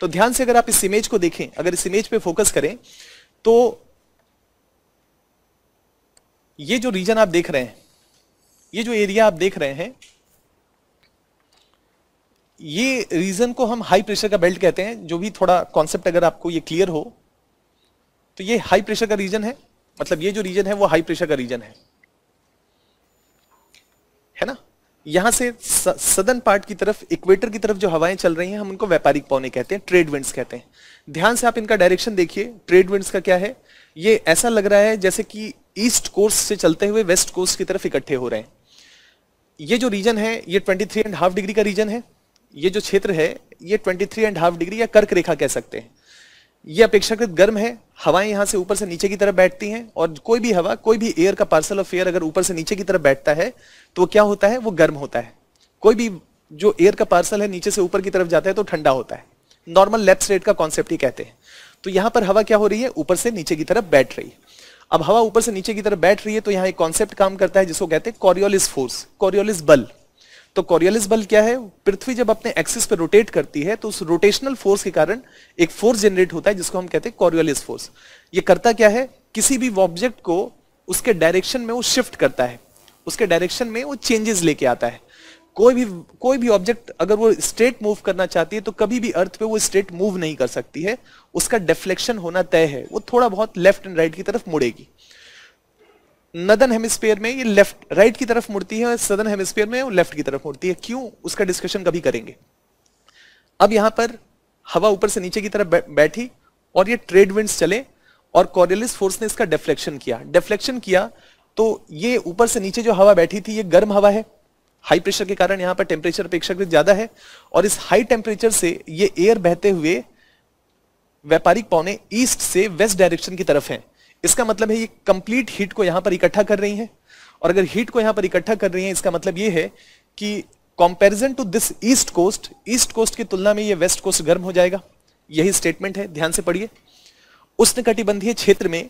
तो ध्यान से अगर आप इस इमेज को देखें अगर इस इमेज पे फोकस करें तो ये जो रीजन आप देख रहे हैं ये जो एरिया आप देख रहे हैं ये रीजन को हम हाई प्रेशर का बेल्ट कहते हैं जो भी थोड़ा कॉन्सेप्ट अगर आपको ये क्लियर हो तो ये हाई प्रेशर का रीजन है मतलब ये जो रीजन है वो हाई प्रेशर का रीजन है यहां से सदन पार्ट की तरफ इक्वेटर की तरफ जो हवाएं चल रही हैं हम उनको व्यापारिक पौने कहते हैं ट्रेड विंड्स कहते हैं ध्यान से आप इनका डायरेक्शन देखिए ट्रेड विंड्स का क्या है ये ऐसा लग रहा है जैसे कि ईस्ट कोस्ट से चलते हुए वेस्ट कोस्ट की तरफ इकट्ठे हो रहे हैं ये जो रीजन है ये twenty three and half degree का रीजन है ये जो क्षेत्र है ये twenty three and half degree या कर्क रेखा कह सकते हैं ये अपेक्षाकृत गर्म है हवाएं यहां से ऊपर से नीचे की तरफ बैठती हैं और कोई भी हवा कोई भी एयर का पार्सल ऑफ एयर अगर ऊपर से नीचे की तरफ बैठता है तो वो क्या होता है वो गर्म होता है कोई भी जो एयर का पार्सल है नीचे से ऊपर की तरफ जाता है तो ठंडा होता है नॉर्मल लेप्स रेट का कॉन्सेप्ट ही कहते हैं तो यहां पर हवा क्या हो रही है ऊपर से नीचे की तरफ बैठ रही है अब हवा ऊपर से नीचे की तरफ बैठ रही है तो यहाँ एक कॉन्सेप्ट काम करता है जिसको कहते हैं कॉरियोलिस फोर्स कॉरियोलिस बल तो कोरियालिस बल क्या है पृथ्वी जब अपने एक्सिस पे रोटेट करती है तो उस रोटेशनल फोर्स के कारण एक फोर्स जनरेट होता है जिसको हम कहते हैं कोरियालिस फोर्स ये करता क्या है किसी भी ऑब्जेक्ट को उसके डायरेक्शन में वो शिफ्ट करता है उसके डायरेक्शन में वो चेंजेस लेके आता है कोई भी कोई भी ऑब्जेक्ट अगर वो स्ट्रेट मूव करना चाहती है तो कभी भी अर्थ पे वो स्ट्रेट मूव नहीं कर सकती है उसका डिफ्लेक्शन होना तय है वो थोड़ा बहुत लेफ्ट एंड राइट की तरफ मुड़ेगी नदन हेमिस्फेयर में ये लेफ्ट राइट की तरफ मुड़ती है और सदन हेमिस्फेयर में लेफ्ट की तरफ मुड़ती है क्यों उसका डिस्कशन कभी करेंगे अब यहां पर हवा ऊपर से नीचे की तरफ बैठी और ये ट्रेड विंड्स चले और कॉरियलिस फोर्स ने इसका डिफ्लेक्शन किया डिफ्लेक्शन किया तो ये ऊपर से नीचे जो हवा बैठी थी ये गर्म हवा है हाई प्रेशर के कारण यहां पर टेम्परेचर अपेक्षाकृत ज्यादा है और इस हाई टेम्परेचर से ये एयर बहते हुए व्यापारिक पौने ईस्ट से वेस्ट डायरेक्शन की तरफ है इसका मतलब है ये कंप्लीट हीट को यहां पर इकट्ठा कर रही है और अगर हीट को यहां पर इकट्ठा कर रही है इसका मतलब ये है कि comparison to this east coast east coast की तुलना में ये वेस्ट कोस्ट गर्म हो जाएगा यही स्टेटमेंट है ध्यान से पढ़िए उष्ण कटिबंधीय क्षेत्र में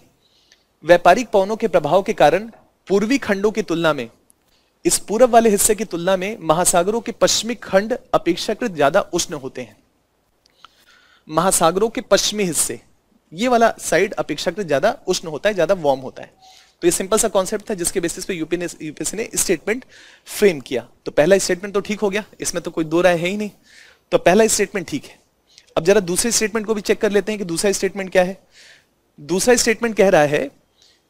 व्यापारिक पवनों के प्रभाव के कारण पूर्वी खंडों की तुलना में इस पूर्व वाले हिस्से की तुलना में महासागरों के पश्चिमी खंड अपेक्षाकृत ज्यादा उष्ण होते हैं महासागरों के पश्चिमी हिस्से ये वाला साइड अपेक्षाकृत ज्यादा उष्ण होता है ज्यादा वार्म होता है तो ये सिंपल सा कॉन्सेप्ट था जिसके बेसिस पे यूपी ने यूपीएससी ने स्टेटमेंट फ्रेम किया तो पहला स्टेटमेंट तो ठीक हो गया इसमें तो कोई दो राय है ही नहीं तो पहला स्टेटमेंट ठीक है अब जरा दूसरे स्टेटमेंट को भी चेक कर लेते हैं कि दूसरा स्टेटमेंट क्या है दूसरा स्टेटमेंट कह रहा है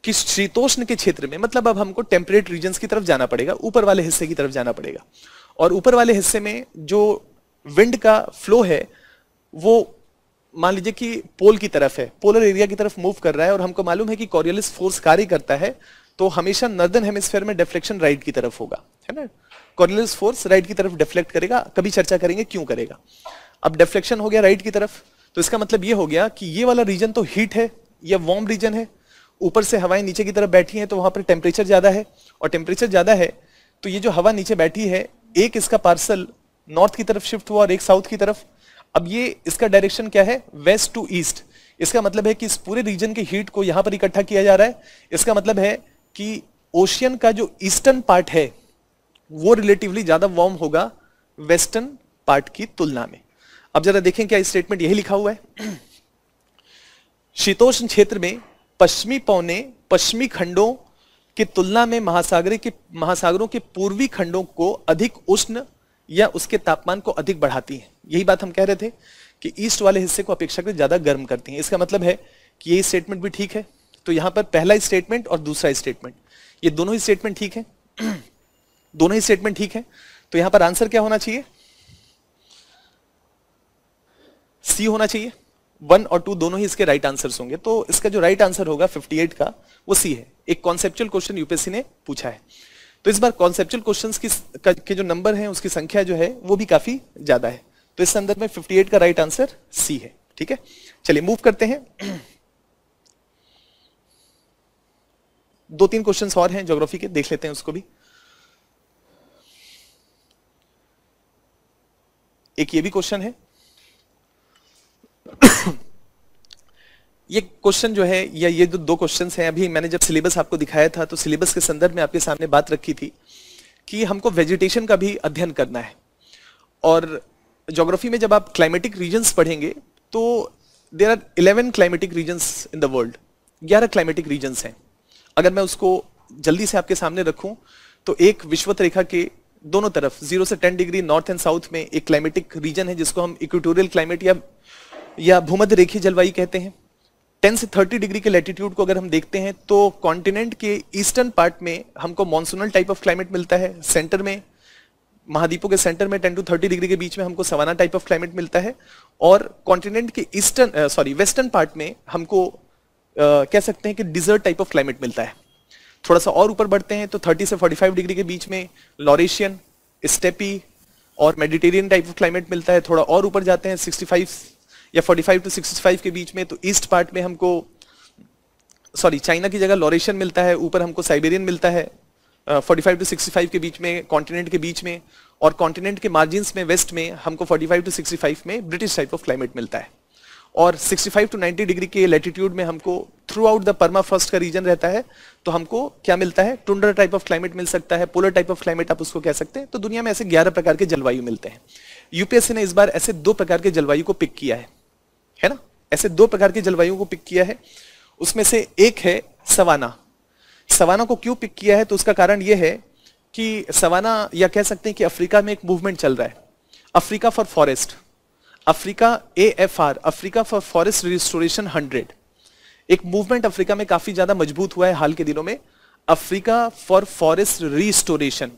कि शीतोष्ण के क्षेत्र में मतलब अब हमको टेम्परेट रीजन की तरफ जाना पड़ेगा ऊपर वाले हिस्से की तरफ जाना पड़ेगा और ऊपर वाले हिस्से में जो विंड का फ्लो है वो मान लीजिए कि पोल की तरफ है पोलर एरिया की तरफ मूव कर रहा है और हमको मालूम है कि कॉरियलिस फोर्स कार्य करता है तो हमेशा नर्दन हेमिस्फेयर में डिफ्लेक्शन राइट की तरफ होगा है ना कॉरियलिस फोर्स राइट की तरफ डिफ्लेक्ट करेगा कभी चर्चा करेंगे क्यों करेगा अब डिफ्लेक्शन हो गया राइट की तरफ तो इसका मतलब ये हो गया कि ये वाला रीजन तो हीट है या वार्म रीजन है ऊपर से हवाएं नीचे की तरफ बैठी हैं तो वहां पर टेम्परेचर ज्यादा है और टेम्परेचर ज्यादा है तो ये जो हवा नीचे बैठी है एक इसका पार्सल नॉर्थ की तरफ शिफ्ट हुआ और एक साउथ की तरफ अब ये इसका डायरेक्शन क्या है वेस्ट टू ईस्ट इसका मतलब है कि इस पूरे रीजन के हीट को यहां पर इकट्ठा किया जा रहा है इसका मतलब है कि ओशियन का जो ईस्टर्न पार्ट है वो रिलेटिवली ज्यादा वार्म होगा वेस्टर्न पार्ट की तुलना में अब जरा देखें क्या स्टेटमेंट यही लिखा हुआ है शीतोष्ण क्षेत्र में पश्चिमी पौने पश्चिमी खंडों की तुलना में महासागर के महासागरों के पूर्वी खंडों को अधिक उष्ण या उसके तापमान को अधिक बढ़ाती है यही बात हम कह रहे थे कि ईस्ट वाले हिस्से को अपेक्षाकृत ज्यादा गर्म करती है इसका मतलब है कि यही स्टेटमेंट भी ठीक है तो यहां पर पहला स्टेटमेंट और दूसरा स्टेटमेंट ये दोनों ही स्टेटमेंट ठीक है *clears throat* दोनों ही स्टेटमेंट ठीक है तो यहां पर आंसर क्या होना चाहिए सी होना चाहिए वन और टू दोनों ही इसके राइट आंसर होंगे तो इसका जो राइट आंसर होगा 58 का वो सी है एक कॉन्सेप्चुअल क्वेश्चन यूपीएससी ने पूछा है तो इस बार कॉन्सेप्चुअल क्वेश्चन की के जो नंबर है उसकी संख्या जो है वो भी काफी ज्यादा है तो इस संदर्भ में 58 का राइट आंसर सी है ठीक है चलिए मूव करते हैं दो तीन क्वेश्चन और हैं ज्योग्राफी के देख लेते हैं उसको भी एक ये भी क्वेश्चन है ये क्वेश्चन जो है या ये जो दो क्वेश्चन हैं अभी मैंने जब सिलेबस आपको दिखाया था तो सिलेबस के संदर्भ में आपके सामने बात रखी थी कि हमको वेजिटेशन का भी अध्ययन करना है और जोग्राफी में जब आप क्लाइमेटिक रीजन्स पढ़ेंगे तो there are eleven climatic regions in the world ग्यारह क्लाइमेटिक रीजन्स हैं अगर मैं उसको जल्दी से आपके सामने रखूं तो एक विश्वत रेखा के दोनों तरफ जीरो से ten degree north and south में एक क्लाइमेटिक रीजन है जिसको हम इक्वेटोरियल क्लाइमेट या या भूमध्य रेखीय जलवायु कहते हैं 10 से 30 डिग्री के लेटीट्यूड को अगर हम देखते हैं तो कॉन्टिनेंट के ईस्टर्न पार्ट में हमको मॉनसूनल टाइप ऑफ क्लाइमेट मिलता है सेंटर में महाद्वीपों के सेंटर में 10 टू 30 डिग्री के बीच में हमको सवाना टाइप ऑफ क्लाइमेट मिलता है और कॉन्टिनेंट के ईस्टर्न सॉरी वेस्टर्न पार्ट में हमको Uh, कह सकते हैं कि डिजर्ट टाइप ऑफ क्लाइमेट मिलता है थोड़ा सा और ऊपर बढ़ते हैं तो 30 से 45 डिग्री के बीच में लॉरेशियन स्टेपी और मेडिटेरियन टाइप ऑफ क्लाइमेट मिलता है थोड़ा और ऊपर जाते हैं 65 या 45 टू 65 के बीच में तो ईस्ट पार्ट में हमको सॉरी चाइना की जगह लॉरेशन मिलता है ऊपर हमको साइबेरियन मिलता है forty five to sixty five के बीच में कॉन्टिनेंट के बीच में और कॉन्टिनेंट के मार्जिन्स में वेस्ट में हमको forty five to sixty five में ब्रिटिश टाइप ऑफ क्लाइमेट मिलता है और 65 टू 90 डिग्री के लेटीट्यूड में हमको throughout the permafrost का रीजन रहता है तो हमको क्या मिलता है टुंडर टाइप ऑफ क्लाइमेट मिल सकता है पोलर टाइप ऑफ क्लाइमेट आप उसको कह सकते हैं तो दुनिया में ऐसे 11 प्रकार के जलवायु मिलते हैं यूपीएससी ने इस बार ऐसे दो प्रकार के जलवायु को पिक किया है है ना ऐसे दो प्रकार की जलवायु को पिक किया है उसमें से एक है सवाना सवाना को क्यों पिक किया है तो उसका कारण यह है कि सवाना या कह सकते हैं कि अफ्रीका में एक मूवमेंट चल रहा है Africa for forest Africa A F R Africa for forest restoration hundred एक मूवमेंट अफ्रीका में काफी ज्यादा मजबूत हुआ है हाल के दिनों में Africa for forest restoration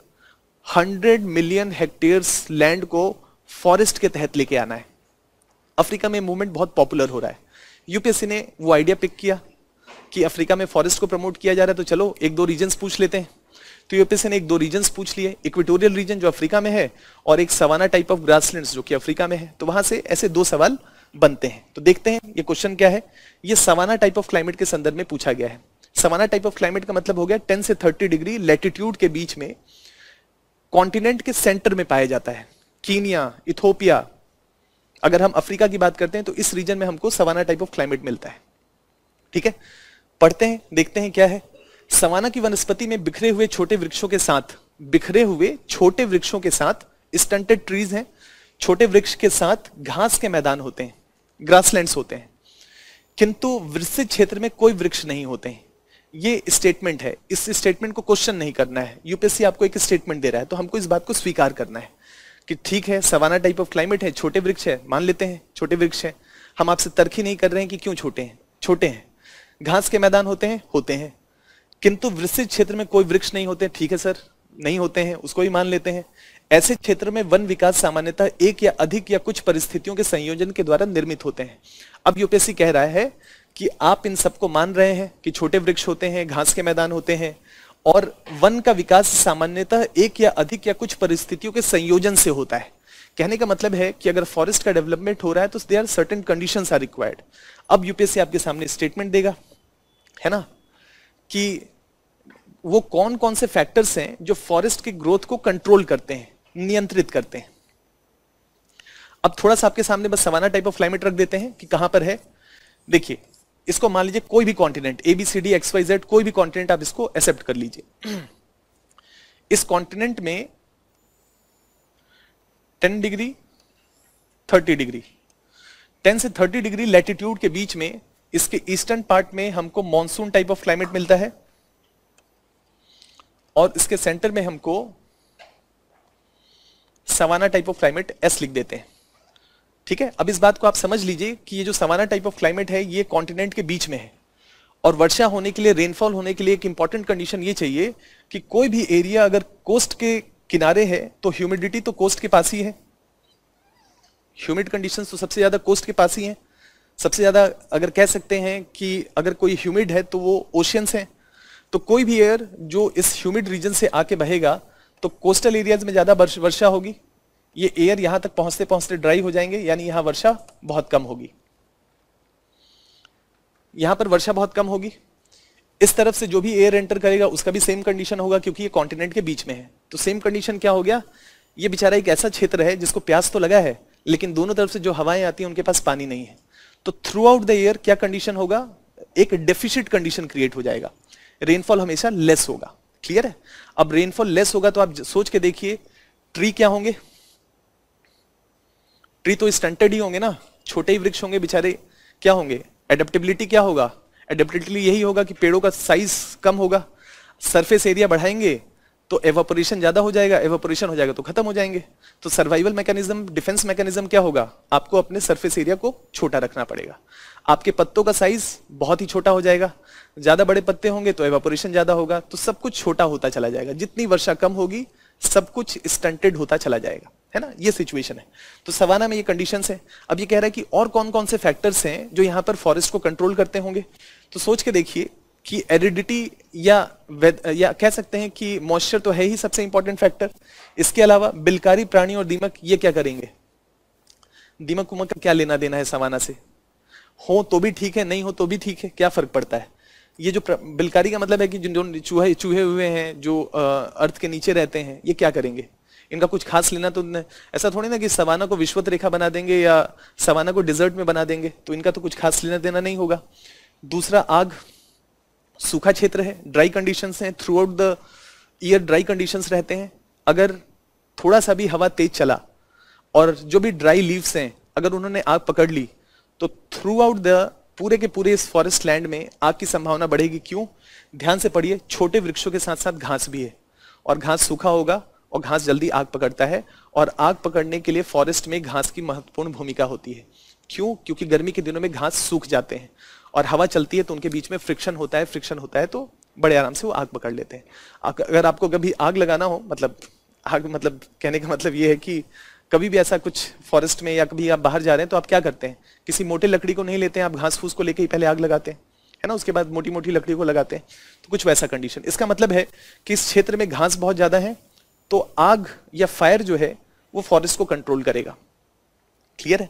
hundred million hectares land को फॉरेस्ट के तहत लेके आना है अफ्रीका में मूवमेंट बहुत पॉपुलर हो रहा है यूपीएससी ने वो आइडिया पिक किया कि अफ्रीका में फॉरेस्ट को प्रमोट किया जा रहा है तो चलो एक दो रीजन पूछ लेते हैं तो यूपीएससी ने एक दो रीजन पूछ लिए इक्वेटोरियल रीजन जो अफ्रीका में है और एक सवाना टाइप ऑफ ग्रासलैंड जो कि अफ्रीका में है तो वहां से ऐसे दो सवाल बनते हैं तो देखते हैं ये क्वेश्चन क्या है ये सवाना टाइप ऑफ क्लाइमेट के संदर्भ में पूछा गया है सवाना टाइप ऑफ क्लाइमेट का मतलब हो गया टेन से थर्टी डिग्री लेटिट्यूड के बीच में कॉन्टिनेंट के सेंटर में पाया जाता है कीनिया इथोपिया अगर हम अफ्रीका की बात करते हैं तो इस रीजन में हमको सवाना टाइप ऑफ क्लाइमेट मिलता है ठीक है पढ़ते हैं देखते हैं क्या है सवाना की वनस्पति में बिखरे हुए छोटे वृक्षों के साथ बिखरे हुए छोटे वृक्षों के साथ स्टंटेड ट्रीज हैं छोटे वृक्ष के साथ घास के मैदान होते हैं ग्रासलैंड्स होते हैं किंतु विस्तृत क्षेत्र में कोई वृक्ष नहीं होते हैं ये स्टेटमेंट है इस स्टेटमेंट को क्वेश्चन नहीं करना है यूपीएससी आपको एक स्टेटमेंट दे रहा है तो हमको इस बात को स्वीकार करना है कि ठीक है सवाना टाइप ऑफ क्लाइमेट है छोटे वृक्ष है मान लेते हैं छोटे वृक्ष हैं हम आपसे तरखी नहीं कर रहे हैं कि क्यों छोटे हैं छोटे हैं घास के मैदान होते हैं होते हैं किंतु विस्तृत क्षेत्र में कोई वृक्ष नहीं होते ठीक है सर नहीं होते हैं उसको ही मान लेते हैं ऐसे क्षेत्र में वन विकास सामान्यतः एक या अधिक या कुछ परिस्थितियों के संयोजन के द्वारा निर्मित होते हैं अब यूपीएससी कह रहा है कि आप इन सबको मान रहे हैं कि छोटे वृक्ष होते हैं घास के मैदान होते हैं और वन का विकास सामान्यतः एक या अधिक या कुछ परिस्थितियों के संयोजन से होता है कहने का मतलब है कि अगर फॉरेस्ट का डेवलपमेंट हो रहा है तो they are certain condition are required अब यूपीएससी आपके सामने स्टेटमेंट देगा है ना कि वो कौन कौन से फैक्टर्स हैं जो फॉरेस्ट के ग्रोथ को कंट्रोल करते हैं नियंत्रित करते हैं अब थोड़ा सा आपके सामने बस सवाना टाइप ऑफ क्लाइमेट रख देते हैं कि कहां पर है देखिए इसको मान लीजिए कोई भी कॉन्टिनेंट एबीसीडी एक्सवाइजेड जेड कोई भी कॉन्टिनेंट आप इसको एक्सेप्ट कर लीजिए इस कॉन्टिनेंट में 10 डिग्री 30 डिग्री 10 से 30 डिग्री लेटिट्यूड के बीच में इसके ईस्टर्न पार्ट में हमको मॉनसून टाइप ऑफ क्लाइमेट मिलता है और इसके सेंटर में हमको savanna type of climate as लिख देते हैं ठीक है अब इस बात को आप समझ लीजिए कि ये जो सवाना टाइप ऑफ क्लाइमेट है ये कॉन्टिनेंट के बीच में है और वर्षा होने के लिए रेनफॉल होने के लिए एक इंपॉर्टेंट कंडीशन ये चाहिए कि कोई भी एरिया अगर कोस्ट के किनारे है तो ह्यूमिडिटी तो कोस्ट के पास ही है ह्यूमिड कंडीशन तो सबसे ज्यादा कोस्ट के पास ही है सबसे ज्यादा अगर कह सकते हैं कि अगर कोई ह्यूमिड है तो वो ओशियंस हैं तो कोई भी एयर जो इस ह्यूमिड रीजन से आके बहेगा तो कोस्टल एरियाज में ज्यादा वर्षा होगी ये एयर यहां तक पहुंचते पहुंचते ड्राई हो जाएंगे यानी यहां वर्षा बहुत कम होगी यहां पर वर्षा बहुत कम होगी इस तरफ से जो भी एयर एंटर करेगा उसका भी सेम कंडीशन होगा क्योंकि ये कॉन्टिनेंट के बीच में है तो सेम कंडीशन क्या हो गया ये बेचारा एक ऐसा क्षेत्र है जिसको प्यास तो लगा है लेकिन दोनों तरफ से जो हवाएं आती हैं उनके पास पानी नहीं है तो थ्रू आउट द ईयर क्या कंडीशन होगा एक डेफिशिट कंडीशन क्रिएट हो जाएगा रेनफॉल हमेशा लेस होगा क्लियर है अब रेनफॉल लेस होगा तो आप सोच के देखिए ट्री क्या होंगे ट्री तो स्टंटेड ही होंगे ना छोटे ही वृक्ष होंगे बेचारे क्या होंगे एडेप्टेबिलिटी क्या होगा एडेप्टेबिलिटी यही होगा कि पेड़ों का साइज कम होगा सरफेस एरिया बढ़ाएंगे तो एवोपोरेशन ज्यादा हो जाएगा एवोपोरेशन हो जाएगा तो खत्म हो जाएंगे तो सर्वाइवल मैकेनिज्म डिफेंस मैकेनिज्म क्या होगा आपको अपने सरफेस एरिया को छोटा रखना पड़ेगा आपके पत्तों का साइज बहुत ही छोटा हो जाएगा ज्यादा बड़े पत्ते होंगे तो एवोपोरेशन ज्यादा होगा तो सब कुछ छोटा होता चला जाएगा जितनी वर्षा कम होगी सब कुछ स्टंटेड होता चला जाएगा है ना ये सिचुएशन है तो सवाना में ये कंडीशन है अब ये कह रहा है कि और कौन कौन से फैक्टर्स हैं जो यहाँ पर फॉरेस्ट को कंट्रोल करते होंगे तो सोच के देखिए कि एरिडिटी या या कह सकते हैं कि मॉइस्चर तो है ही सबसे इंपॉर्टेंट फैक्टर इसके अलावा बिलकारी प्राणी और दीमक ये क्या करेंगे दीमक उमक का क्या लेना देना है सवाना से हो तो भी ठीक है नहीं हो तो भी ठीक है क्या फर्क पड़ता है ये जो बिलकारी का मतलब है कि जो चूहे चूहे हुए हैं जो अर्थ के नीचे रहते हैं ये क्या करेंगे इनका कुछ खास लेना तो ऐसा थोड़ी ना कि सवाना को विश्वत रेखा बना देंगे या सवाना को डिजर्ट में बना देंगे तो इनका तो कुछ खास लेना देना नहीं होगा दूसरा आग सूखा क्षेत्र है ड्राई कंडीशन है throughout the year dry condition रहते हैं अगर थोड़ा सा भी हवा तेज चला और जो भी ड्राई लीव्स हैं अगर उन्होंने आग पकड़ ली तो थ्रू आउट द पूरे के पूरे इस फॉरेस्ट लैंड में आग की संभावना बढ़ेगी क्यों ध्यान से पढ़िए छोटे वृक्षों के साथ साथ घास भी है और घास सूखा होगा और घास जल्दी आग पकड़ता है और आग पकड़ने के लिए फॉरेस्ट में घास की महत्वपूर्ण भूमिका होती है क्यों क्योंकि गर्मी के दिनों में घास सूख जाते हैं और हवा चलती है तो उनके बीच में फ्रिक्शन होता है फ्रिक्शन होता है तो बड़े आराम से वो आग पकड़ लेते हैं अगर आपको कभी आग लगाना हो मतलब आग मतलब कहने का मतलब ये है कि कभी भी ऐसा कुछ फॉरेस्ट में या कभी आप बाहर जा रहे हैं तो आप क्या करते हैं किसी मोटे लकड़ी को नहीं लेते हैं आप घास फूस को लेकर ही पहले आग लगाते हैं है ना उसके बाद मोटी मोटी लकड़ी को लगाते हैं तो कुछ वैसा कंडीशन इसका मतलब है कि इस क्षेत्र में घास बहुत ज्यादा है तो आग या फायर जो है वो फॉरेस्ट को कंट्रोल करेगा क्लियर है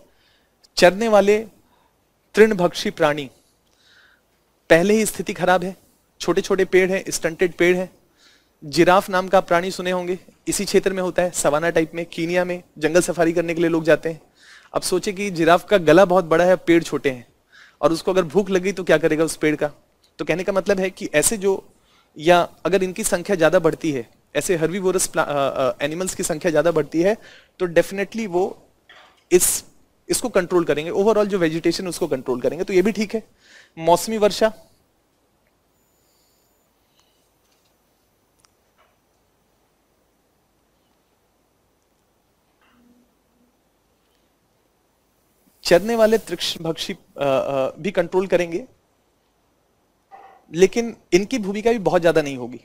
चरने वाले तृणभक्षी प्राणी पहले ही स्थिति खराब है छोटे छोटे पेड़ हैं स्टंटेड पेड़ हैं जिराफ नाम का प्राणी सुने होंगे इसी क्षेत्र में होता है सवाना टाइप में कीनिया में जंगल सफारी करने के लिए लोग जाते हैं अब सोचे कि जिराफ का गला बहुत बड़ा है पेड़ छोटे हैं और उसको अगर भूख लगी तो क्या करेगा उस पेड़ का तो कहने का मतलब है कि ऐसे जो या अगर इनकी संख्या ज़्यादा बढ़ती है ऐसे हर्बीवोरस एनिमल्स की संख्या ज़्यादा बढ़ती है तो डेफिनेटली वो इस इसको कंट्रोल करेंगे ओवरऑल जो वेजिटेशन उसको कंट्रोल करेंगे तो ये भी ठीक है मौसमी वर्षा चरने वाले त्रिक्ष भक्षी भी कंट्रोल करेंगे लेकिन इनकी भूमिका भी बहुत ज्यादा नहीं होगी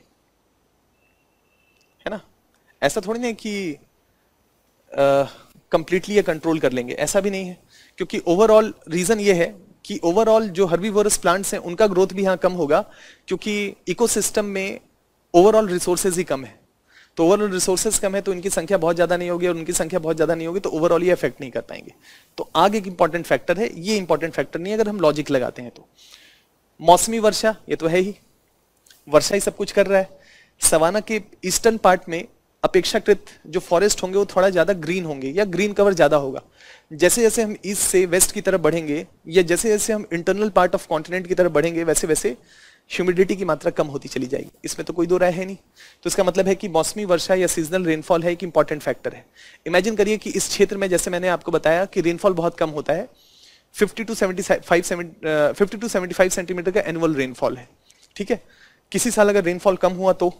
ऐसा थोड़ी नहीं कि कंप्लीटली ये कंट्रोल कर लेंगे ऐसा भी नहीं है क्योंकि ओवरऑल रीजन ये है कि ओवरऑल जो हर्बीवोरस प्लांट्स हैं उनका ग्रोथ भी यहाँ कम होगा क्योंकि इकोसिस्टम में ओवरऑल रिसोर्सेज ही कम है तो ओवरऑल रिसोर्सेज कम है तो इनकी संख्या बहुत ज्यादा नहीं होगी और उनकी संख्या बहुत ज्यादा नहीं होगी तो ओवरऑल ये अफेक्ट नहीं कर पाएंगे तो आग एक इंपॉर्टेंट फैक्टर है ये इंपॉर्टेंट फैक्टर नहीं अगर हम लॉजिक लगाते हैं तो मौसमी वर्षा ये तो है ही वर्षा ही सब कुछ कर रहा है सवाना के ईस्टर्न पार्ट में अपेक्षाकृत जो फॉरेस्ट होंगे वो थोड़ा ज़्यादा ग्रीन होंगे या ग्रीन कवर ज़्यादा होगा जैसे जैसे हम ईस्ट से वेस्ट की तरफ बढ़ेंगे या जैसे जैसे हम इंटरनल पार्ट ऑफ कॉन्टिनेंट की तरफ बढ़ेंगे वैसे वैसे ह्यूमिडिटी की मात्रा कम होती चली जाएगी इसमें तो कोई दो राय है नहीं तो इसका मतलब है कि मौसमी वर्षा या सीजनल रेनफॉल है एक इंपॉर्टेंट फैक्टर है इमेजिन करिए कि इस क्षेत्र में जैसे मैंने आपको बताया कि रेनफॉल बहुत कम होता है 50 to 75 fifty to five centimetre का एनुअल रेनफॉल है ठीक है किसी साल अगर रेनफॉल कम हुआ तो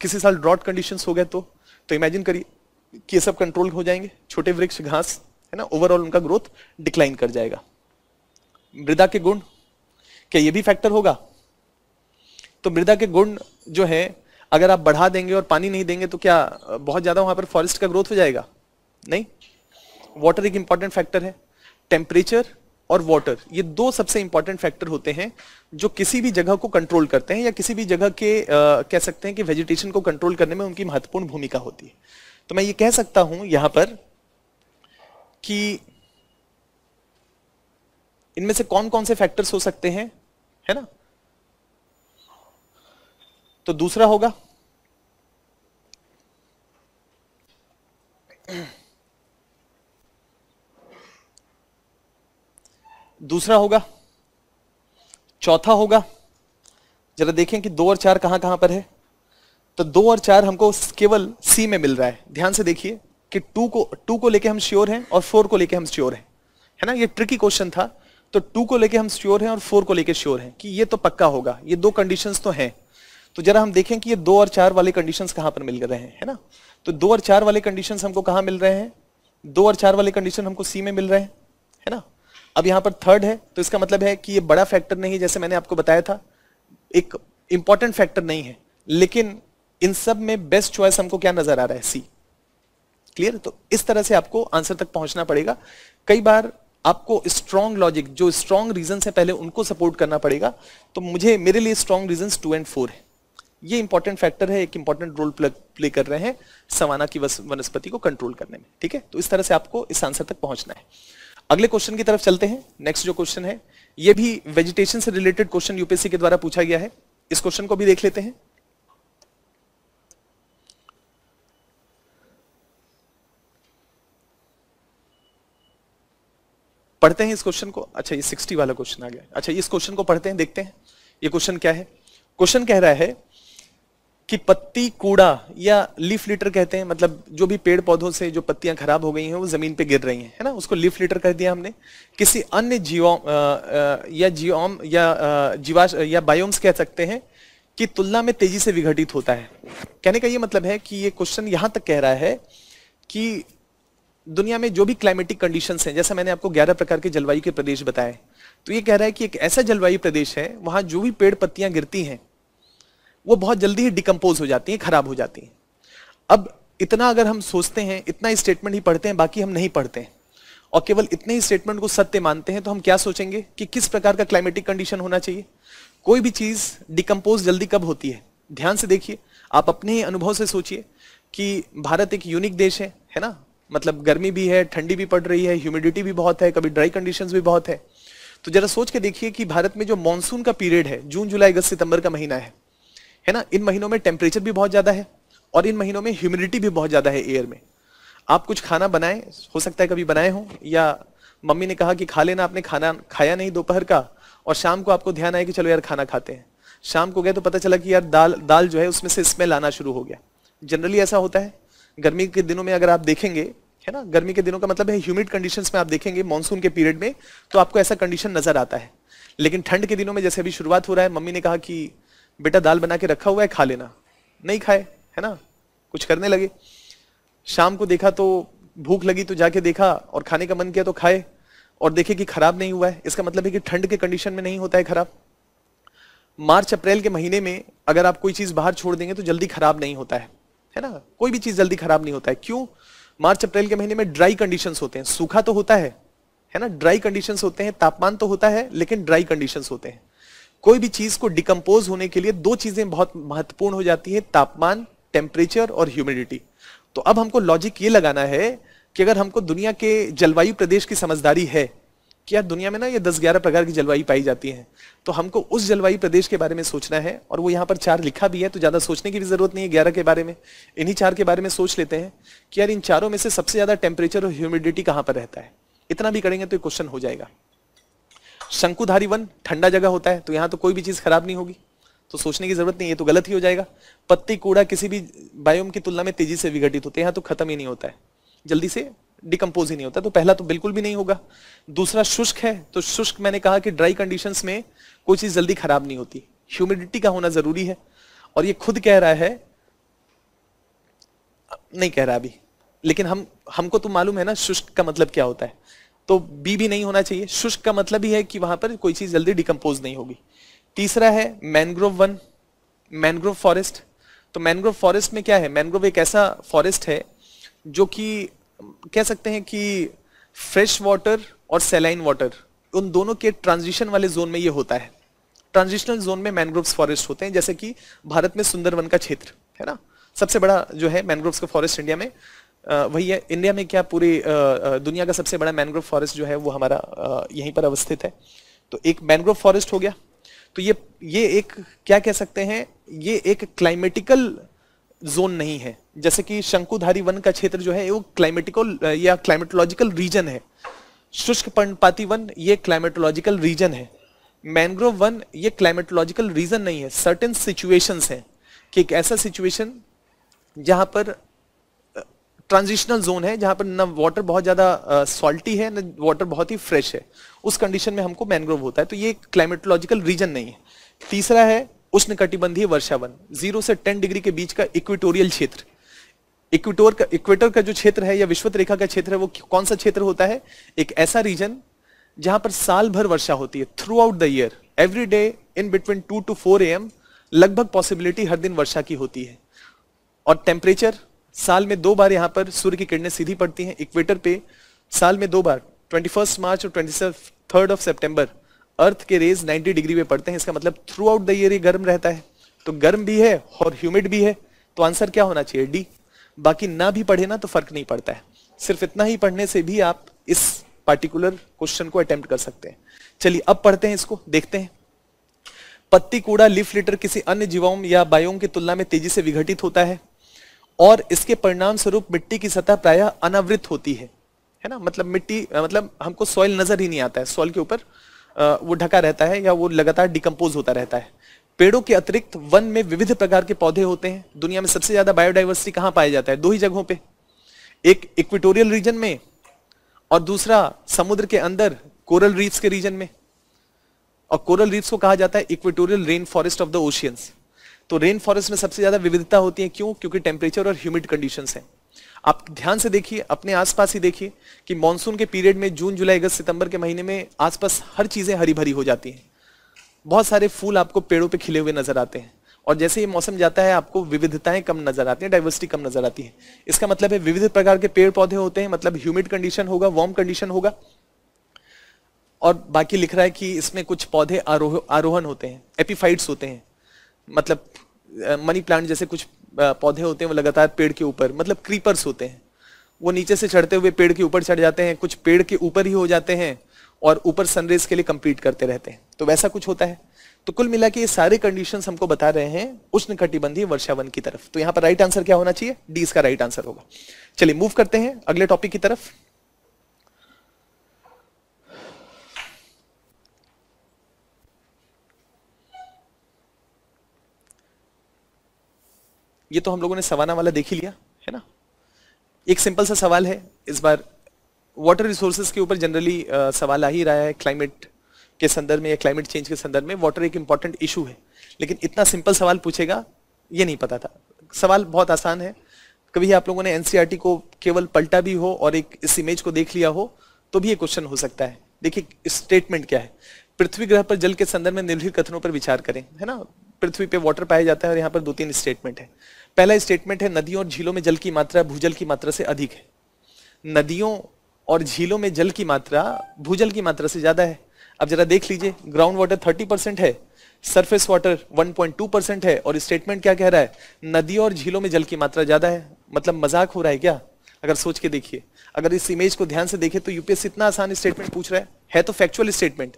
किसी साल ड्रॉट कंडीशन हो गए तो तो इमेजिन करिए कि ये सब कंट्रोल हो जाएंगे छोटे वृक्ष घास है ना ओवरऑल उनका ग्रोथ डिक्लाइन कर जाएगा मृदा के गुण क्या ये भी फैक्टर होगा तो मृदा के गुण जो है अगर आप बढ़ा देंगे और पानी नहीं देंगे तो क्या बहुत ज्यादा वहां पर फॉरेस्ट का ग्रोथ हो जाएगा नहीं वाटर एक इंपॉर्टेंट फैक्टर है टेम्परेचर और वाटर ये दो सबसे इंपॉर्टेंट फैक्टर होते हैं जो किसी भी जगह को कंट्रोल करते हैं या किसी भी जगह के आ, कह सकते हैं कि वेजिटेशन को कंट्रोल करने में उनकी महत्वपूर्ण भूमिका होती है तो मैं ये कह सकता हूं यहां पर कि इनमें से कौन कौन से फैक्टर्स हो सकते हैं है ना तो दूसरा होगा दूसरा होगा चौथा होगा जरा देखें कि दो और चार कहां कहां पर है तो दो और चार हमको केवल सी में मिल रहा है ध्यान से देखिए कि टू को टू को लेके हम श्योर हैं और फोर को लेके हम श्योर हैं है ना ये ट्रिकी क्वेश्चन था तो टू को लेके हम श्योर हैं और फोर को लेके श्योर हैं कि ये तो पक्का होगा ये दो कंडीशंस तो हैं तो जरा हम देखें कि ये दो और चार वाले कंडीशंस कहां पर मिल रहे हैं है ना तो दो और चार वाले कंडीशंस हमको कहां मिल रहे हैं दो और चार वाले कंडीशन हमको सी में मिल रहे हैं है ना अब यहां पर थर्ड है तो इसका मतलब है कि ये बड़ा फैक्टर नहीं जैसे मैंने आपको बताया था एक इंपॉर्टेंट फैक्टर नहीं है लेकिन इन सब में बेस्ट चॉइस हमको क्या नजर आ रहा है सी क्लियर तो इस तरह से आपको आंसर तक पहुंचना पड़ेगा कई बार आपको स्ट्रॉन्ग लॉजिक जो स्ट्रॉन्ग रीजन है पहले उनको सपोर्ट करना पड़ेगा तो मुझे मेरे लिए strong reason two and four है ये इंपॉर्टेंट फैक्टर है एक इंपॉर्टेंट रोल प्ले कर रहे हैं सवाना की वनस्पति को कंट्रोल करने में ठीक है तो इस तरह से आपको इस आंसर तक पहुंचना है अगले क्वेश्चन की तरफ चलते हैं नेक्स्ट जो क्वेश्चन है ये भी वेजिटेशन से रिलेटेड क्वेश्चन यूपीएससी के द्वारा पूछा गया है इस क्वेश्चन को भी देख लेते हैं पढ़ते हैं इस क्वेश्चन को अच्छा ये 60 वाला क्वेश्चन आ गया अच्छा इस क्वेश्चन को पढ़ते हैं देखते हैं ये क्वेश्चन क्या है क्वेश्चन कह रहा है कि पत्ती कूड़ा या लीफ लीटर कहते हैं मतलब जो भी पेड़ पौधों से जो पत्तियां खराब हो गई हैं वो जमीन पे गिर रही हैं है ना उसको लीफ लीटर कह दिया हमने किसी अन्य जीव या जीओम या जीवाश या बायोम्स कह सकते हैं कि तुलना में तेजी से विघटित होता है कहने का ये मतलब है कि ये क्वेश्चन यहां तक कह रहा है कि दुनिया में जो भी क्लाइमेटिक कंडीशन हैं जैसा मैंने आपको ग्यारह प्रकार के जलवायु के प्रदेश बताए तो ये कह रहा है कि एक ऐसा जलवायु प्रदेश है वहां जो भी पेड़ पत्तियां गिरती हैं वो बहुत जल्दी ही डिकम्पोज हो जाती हैं खराब हो जाती हैं अब इतना अगर हम सोचते हैं इतना स्टेटमेंट ही पढ़ते हैं बाकी हम नहीं पढ़ते हैं और केवल इतने ही स्टेटमेंट को सत्य मानते हैं तो हम क्या सोचेंगे कि किस प्रकार का क्लाइमेटिक कंडीशन होना चाहिए कोई भी चीज़ डिकम्पोज जल्दी कब होती है ध्यान से देखिए आप अपने ही अनुभव से सोचिए कि भारत एक यूनिक देश है है ना मतलब गर्मी भी है ठंडी भी पड़ रही है ह्यूमिडिटी भी बहुत है कभी ड्राई कंडीशन भी बहुत है तो जरा सोच के देखिए कि भारत में जो मानसून का पीरियड है जून जुलाई अगस्त सितंबर का महीना है है ना इन महीनों में टेम्परेचर भी बहुत ज्यादा है और इन महीनों में ह्यूमिडिटी भी बहुत ज्यादा है एयर में आप कुछ खाना बनाए हो सकता है कभी बनाए हो या मम्मी ने कहा कि खा लेना आपने खाना खाया नहीं दोपहर का और शाम को आपको ध्यान आया कि चलो यार खाना खाते हैं शाम को गए तो पता चला कि यार दाल दाल जो है उसमें से स्मेल आना शुरू हो गया जनरली ऐसा होता है गर्मी के दिनों में अगर आप देखेंगे है ना गर्मी के दिनों का मतलब है ह्यूमिड कंडीशंस में आप देखेंगे मानसून के पीरियड में तो आपको ऐसा कंडीशन नजर आता है लेकिन ठंड के दिनों में जैसे अभी शुरुआत हो रहा है मम्मी ने कहा कि बेटा दाल बना के रखा हुआ है खा लेना नहीं खाए है ना कुछ करने लगे शाम को देखा तो भूख लगी तो जाके देखा और खाने का मन किया तो खाए और देखे कि खराब नहीं हुआ है इसका मतलब है कि ठंड के कंडीशन में नहीं होता है खराब मार्च अप्रैल के महीने में अगर आप कोई चीज बाहर छोड़ देंगे तो जल्दी खराब नहीं होता है है ना कोई भी चीज जल्दी खराब नहीं होता है क्यों मार्च अप्रैल के महीने में ड्राई कंडीशंस होते हैं सूखा तो होता है है ना ड्राई कंडीशंस होते हैं तापमान तो होता है लेकिन ड्राई कंडीशंस होते हैं कोई भी चीज को डिकम्पोज होने के लिए दो चीजें बहुत महत्वपूर्ण हो जाती है तापमान टेम्परेचर और ह्यूमिडिटी तो अब हमको लॉजिक ये लगाना है कि अगर हमको दुनिया के जलवायु प्रदेश की समझदारी है कि यार दुनिया में ना ये दस ग्यारह प्रकार की जलवायु पाई जाती है तो हमको उस जलवायु प्रदेश के बारे में सोचना है और वो यहाँ पर चार लिखा भी है तो ज़्यादा सोचने की भी ज़रूरत नहीं है ग्यारह के बारे में इन्हीं चार के बारे में सोच लेते हैं कि यार इन चारों में से सबसे ज़्यादा टेम्परेचर और ह्यूमिडिटी कहाँ पर रहता है इतना भी करेंगे तो क्वेश्चन हो जाएगा शंकुधारी वन ठंडा जगह होता है तो यहाँ तो कोई भी चीज खराब नहीं होगी तो सोचने की जरूरत नहीं ये तो गलत ही हो जाएगा पत्ती कूड़ा किसी भी बायोम की तुलना में तेजी से विघटित होते हैं यहाँ तो खत्म ही नहीं होता है जल्दी से डिकम्पोज ही नहीं होता तो पहला तो बिल्कुल भी नहीं होगा दूसरा शुष्क है तो शुष्क मैंने कहा कि ड्राई कंडीशंस में कोई चीज जल्दी खराब नहीं होती ह्यूमिडिटी का होना जरूरी है और ये खुद कह रहा है नहीं कह रहा अभी लेकिन हम हमको तो मालूम है ना शुष्क का मतलब क्या होता है तो बी भी नहीं होना चाहिए शुष्क का मतलब ही है कि वहां पर कोई चीज जल्दी डिकम्पोज नहीं होगी तीसरा है मैनग्रोव वन मैनग्रोव फॉरेस्ट तो मैनग्रोव फॉरेस्ट में क्या है मैनग्रोव एक ऐसा फॉरेस्ट है जो कि कह सकते हैं कि फ्रेश वाटर और सेलाइन वाटर उन दोनों के ट्रांजिशन वाले जोन में ये होता है ट्रांजिशनल जोन में मैनग्रोव फॉरेस्ट होते हैं जैसे कि भारत में सुंदरवन का क्षेत्र है ना सबसे बड़ा जो है मैनग्रोव्स का फॉरेस्ट इंडिया में वही है इंडिया में क्या पूरी दुनिया का सबसे बड़ा मैनग्रोव फॉरेस्ट जो है वो हमारा यहीं पर अवस्थित है तो एक मैनग्रोव फॉरेस्ट हो गया तो ये ये एक क्या कह सकते हैं ये एक क्लाइमेटिकल जोन नहीं है जैसे कि शंकुधारी वन का क्षेत्र जो है वो क्लाइमेटिकल या क्लाइमेटोलॉजिकल रीजन है शुष्क पर्णपाती वन ये क्लाइमेटोलॉजिकल रीजन है मैनग्रोव वन ये क्लाइमेटोलॉजिकल रीजन नहीं है सर्टेन सिचुएशंस हैं कि एक ऐसा सिचुएशन जहां पर ट्रांजिशनल जोन है जहां पर ना वाटर बहुत ज्यादा सॉल्टी है ना वाटर बहुत ही फ्रेश है उस कंडीशन में हमको मैनग्रोव होता है तो ये क्लाइमेटोलॉजिकल रीजन नहीं है तीसरा है उष्ण कटिबंधीय वर्षावन जीरो से टेन डिग्री के बीच का इक्वेटोरियल क्षेत्र इक्वेटोर का इक्वेटर का जो क्षेत्र है या विश्वत रेखा का क्षेत्र है वो कौन सा क्षेत्र होता है एक ऐसा रीजन जहां पर साल भर वर्षा होती है throughout the year every day in between two two four a लगभग पॉसिबिलिटी हर दिन वर्षा की होती है और टेम्परेचर साल में दो बार यहां पर सूर्य की किरणें सीधी पड़ती हैं इक्वेटर पे साल में दो बार ट्वेंटी फर्स्ट मार्च और twenty third of September earth के रेज 90 डिग्री पे पड़ते हैं इसका मतलब थ्रू आउट द ईयर ये गर्म रहता है तो गर्म भी है और ह्यूमिड भी है तो आंसर क्या होना चाहिए डी बाकी ना भी पढ़े ना तो फर्क नहीं पड़ता है सिर्फ इतना ही पढ़ने से भी आप इस पार्टिकुलर क्वेश्चन को अटेम्प्ट कर सकते हैं चलिए अब पढ़ते हैं इसको देखते हैं पत्ती कूड़ा लिफ लिटर किसी अन्य जीवाओं या बायोम की तुलना में तेजी से विघटित होता है और इसके परिणाम स्वरूप मिट्टी की सतह प्रायः अनावृत होती है है ना मतलब मिट्टी मतलब हमको सॉइल नजर ही नहीं आता है सॉइल के ऊपर वो ढका रहता है या वो लगातार डिकम्पोज होता रहता है पेड़ों के अतिरिक्त वन में विविध प्रकार के पौधे होते हैं दुनिया में सबसे ज्यादा बायोडाइवर्सिटी कहाँ पाया जाता है दो ही जगहों पे एक इक्विटोरियल रीजन में और दूसरा समुद्र के अंदर कोरल रीफ्स के रीजन में और कोरल रीफ्स को कहा जाता है equatorial rain forest of the oceans तो रेन फॉरेस्ट में सबसे ज्यादा विविधता होती है क्यों क्योंकि टेम्परेचर और ह्यूमिड कंडीशन है आप ध्यान से देखिए अपने आसपास ही देखिए कि मानसून के पीरियड में जून जुलाई अगस्त सितंबर के महीने में आसपास हर चीजें हरी भरी हो जाती हैं बहुत सारे फूल आपको पेड़ों पे खिले हुए नजर आते हैं और जैसे ये मौसम जाता है आपको विविधताएं कम नजर आती हैं डाइवर्सिटी कम नजर आती है इसका मतलब है विविध प्रकार के पेड़ पौधे होते हैं मतलब ह्यूमिड कंडीशन होगा वार्म कंडीशन होगा और बाकी लिख रहा है कि इसमें कुछ पौधे आरोह आरोहण होते हैं एपिफाइट्स होते हैं मतलब मनी प्लांट जैसे कुछ पौधे होते हैं वो लगातार पेड़ के ऊपर मतलब क्रीपर्स होते हैं वो नीचे से चढ़ते हुए पेड़ के ऊपर चढ़ जाते हैं कुछ पेड़ के ऊपर ही हो जाते हैं और ऊपर सनरेज के लिए कंपीट करते रहते हैं तो वैसा कुछ होता है तो कुल मिला के ये सारे कंडीशन हमको बता रहे हैं उष्ण कटिबंधी वर्षावन की तरफ तो यहाँ पर राइट आंसर क्या होना चाहिए डी इसका राइट आंसर होगा चलिए मूव करते हैं अगले टॉपिक की तरफ ये तो हम लोगों ने सवाना वाला देख ही लिया है ना एक सिंपल सा सवाल है इस बार वाटर रिसोर्सेज के ऊपर जनरली सवाल आ ही रहा है क्लाइमेट के संदर्भ में या क्लाइमेट चेंज के संदर्भ में वाटर एक इंपॉर्टेंट इशू है लेकिन इतना सिंपल सवाल पूछेगा ये नहीं पता था सवाल बहुत आसान है कभी आप लोगों ने एनसीईआरटी e को केवल पलटा भी हो और एक इस इमेज को देख लिया हो तो भी ये क्वेश्चन हो सकता है देखिए स्टेटमेंट क्या है पृथ्वी ग्रह पर जल के संदर्भ में निर्भर कथनों पर विचार करें है ना पृथ्वी पे वाटर पाया जाता है और यहाँ पर दो तीन स्टेटमेंट है पहला स्टेटमेंट है नदियों और झीलों में जल की मात्रा भूजल की मात्रा से अधिक है नदियों और झीलों में जल की मात्रा भूजल की मात्रा से ज्यादा है अब जरा देख लीजिए ग्राउंड वाटर थर्टी परसेंट है सरफेस वाटर 1.2 परसेंट है और स्टेटमेंट क्या कह रहा है नदियों और झीलों में जल की मात्रा ज्यादा है मतलब मजाक हो रहा है क्या अगर सोच के देखिए अगर इस इमेज को ध्यान से देखे तो यूपीएससी इतना आसान स्टेटमेंट पूछ रहा है है तो फैक्चुअल स्टेटमेंट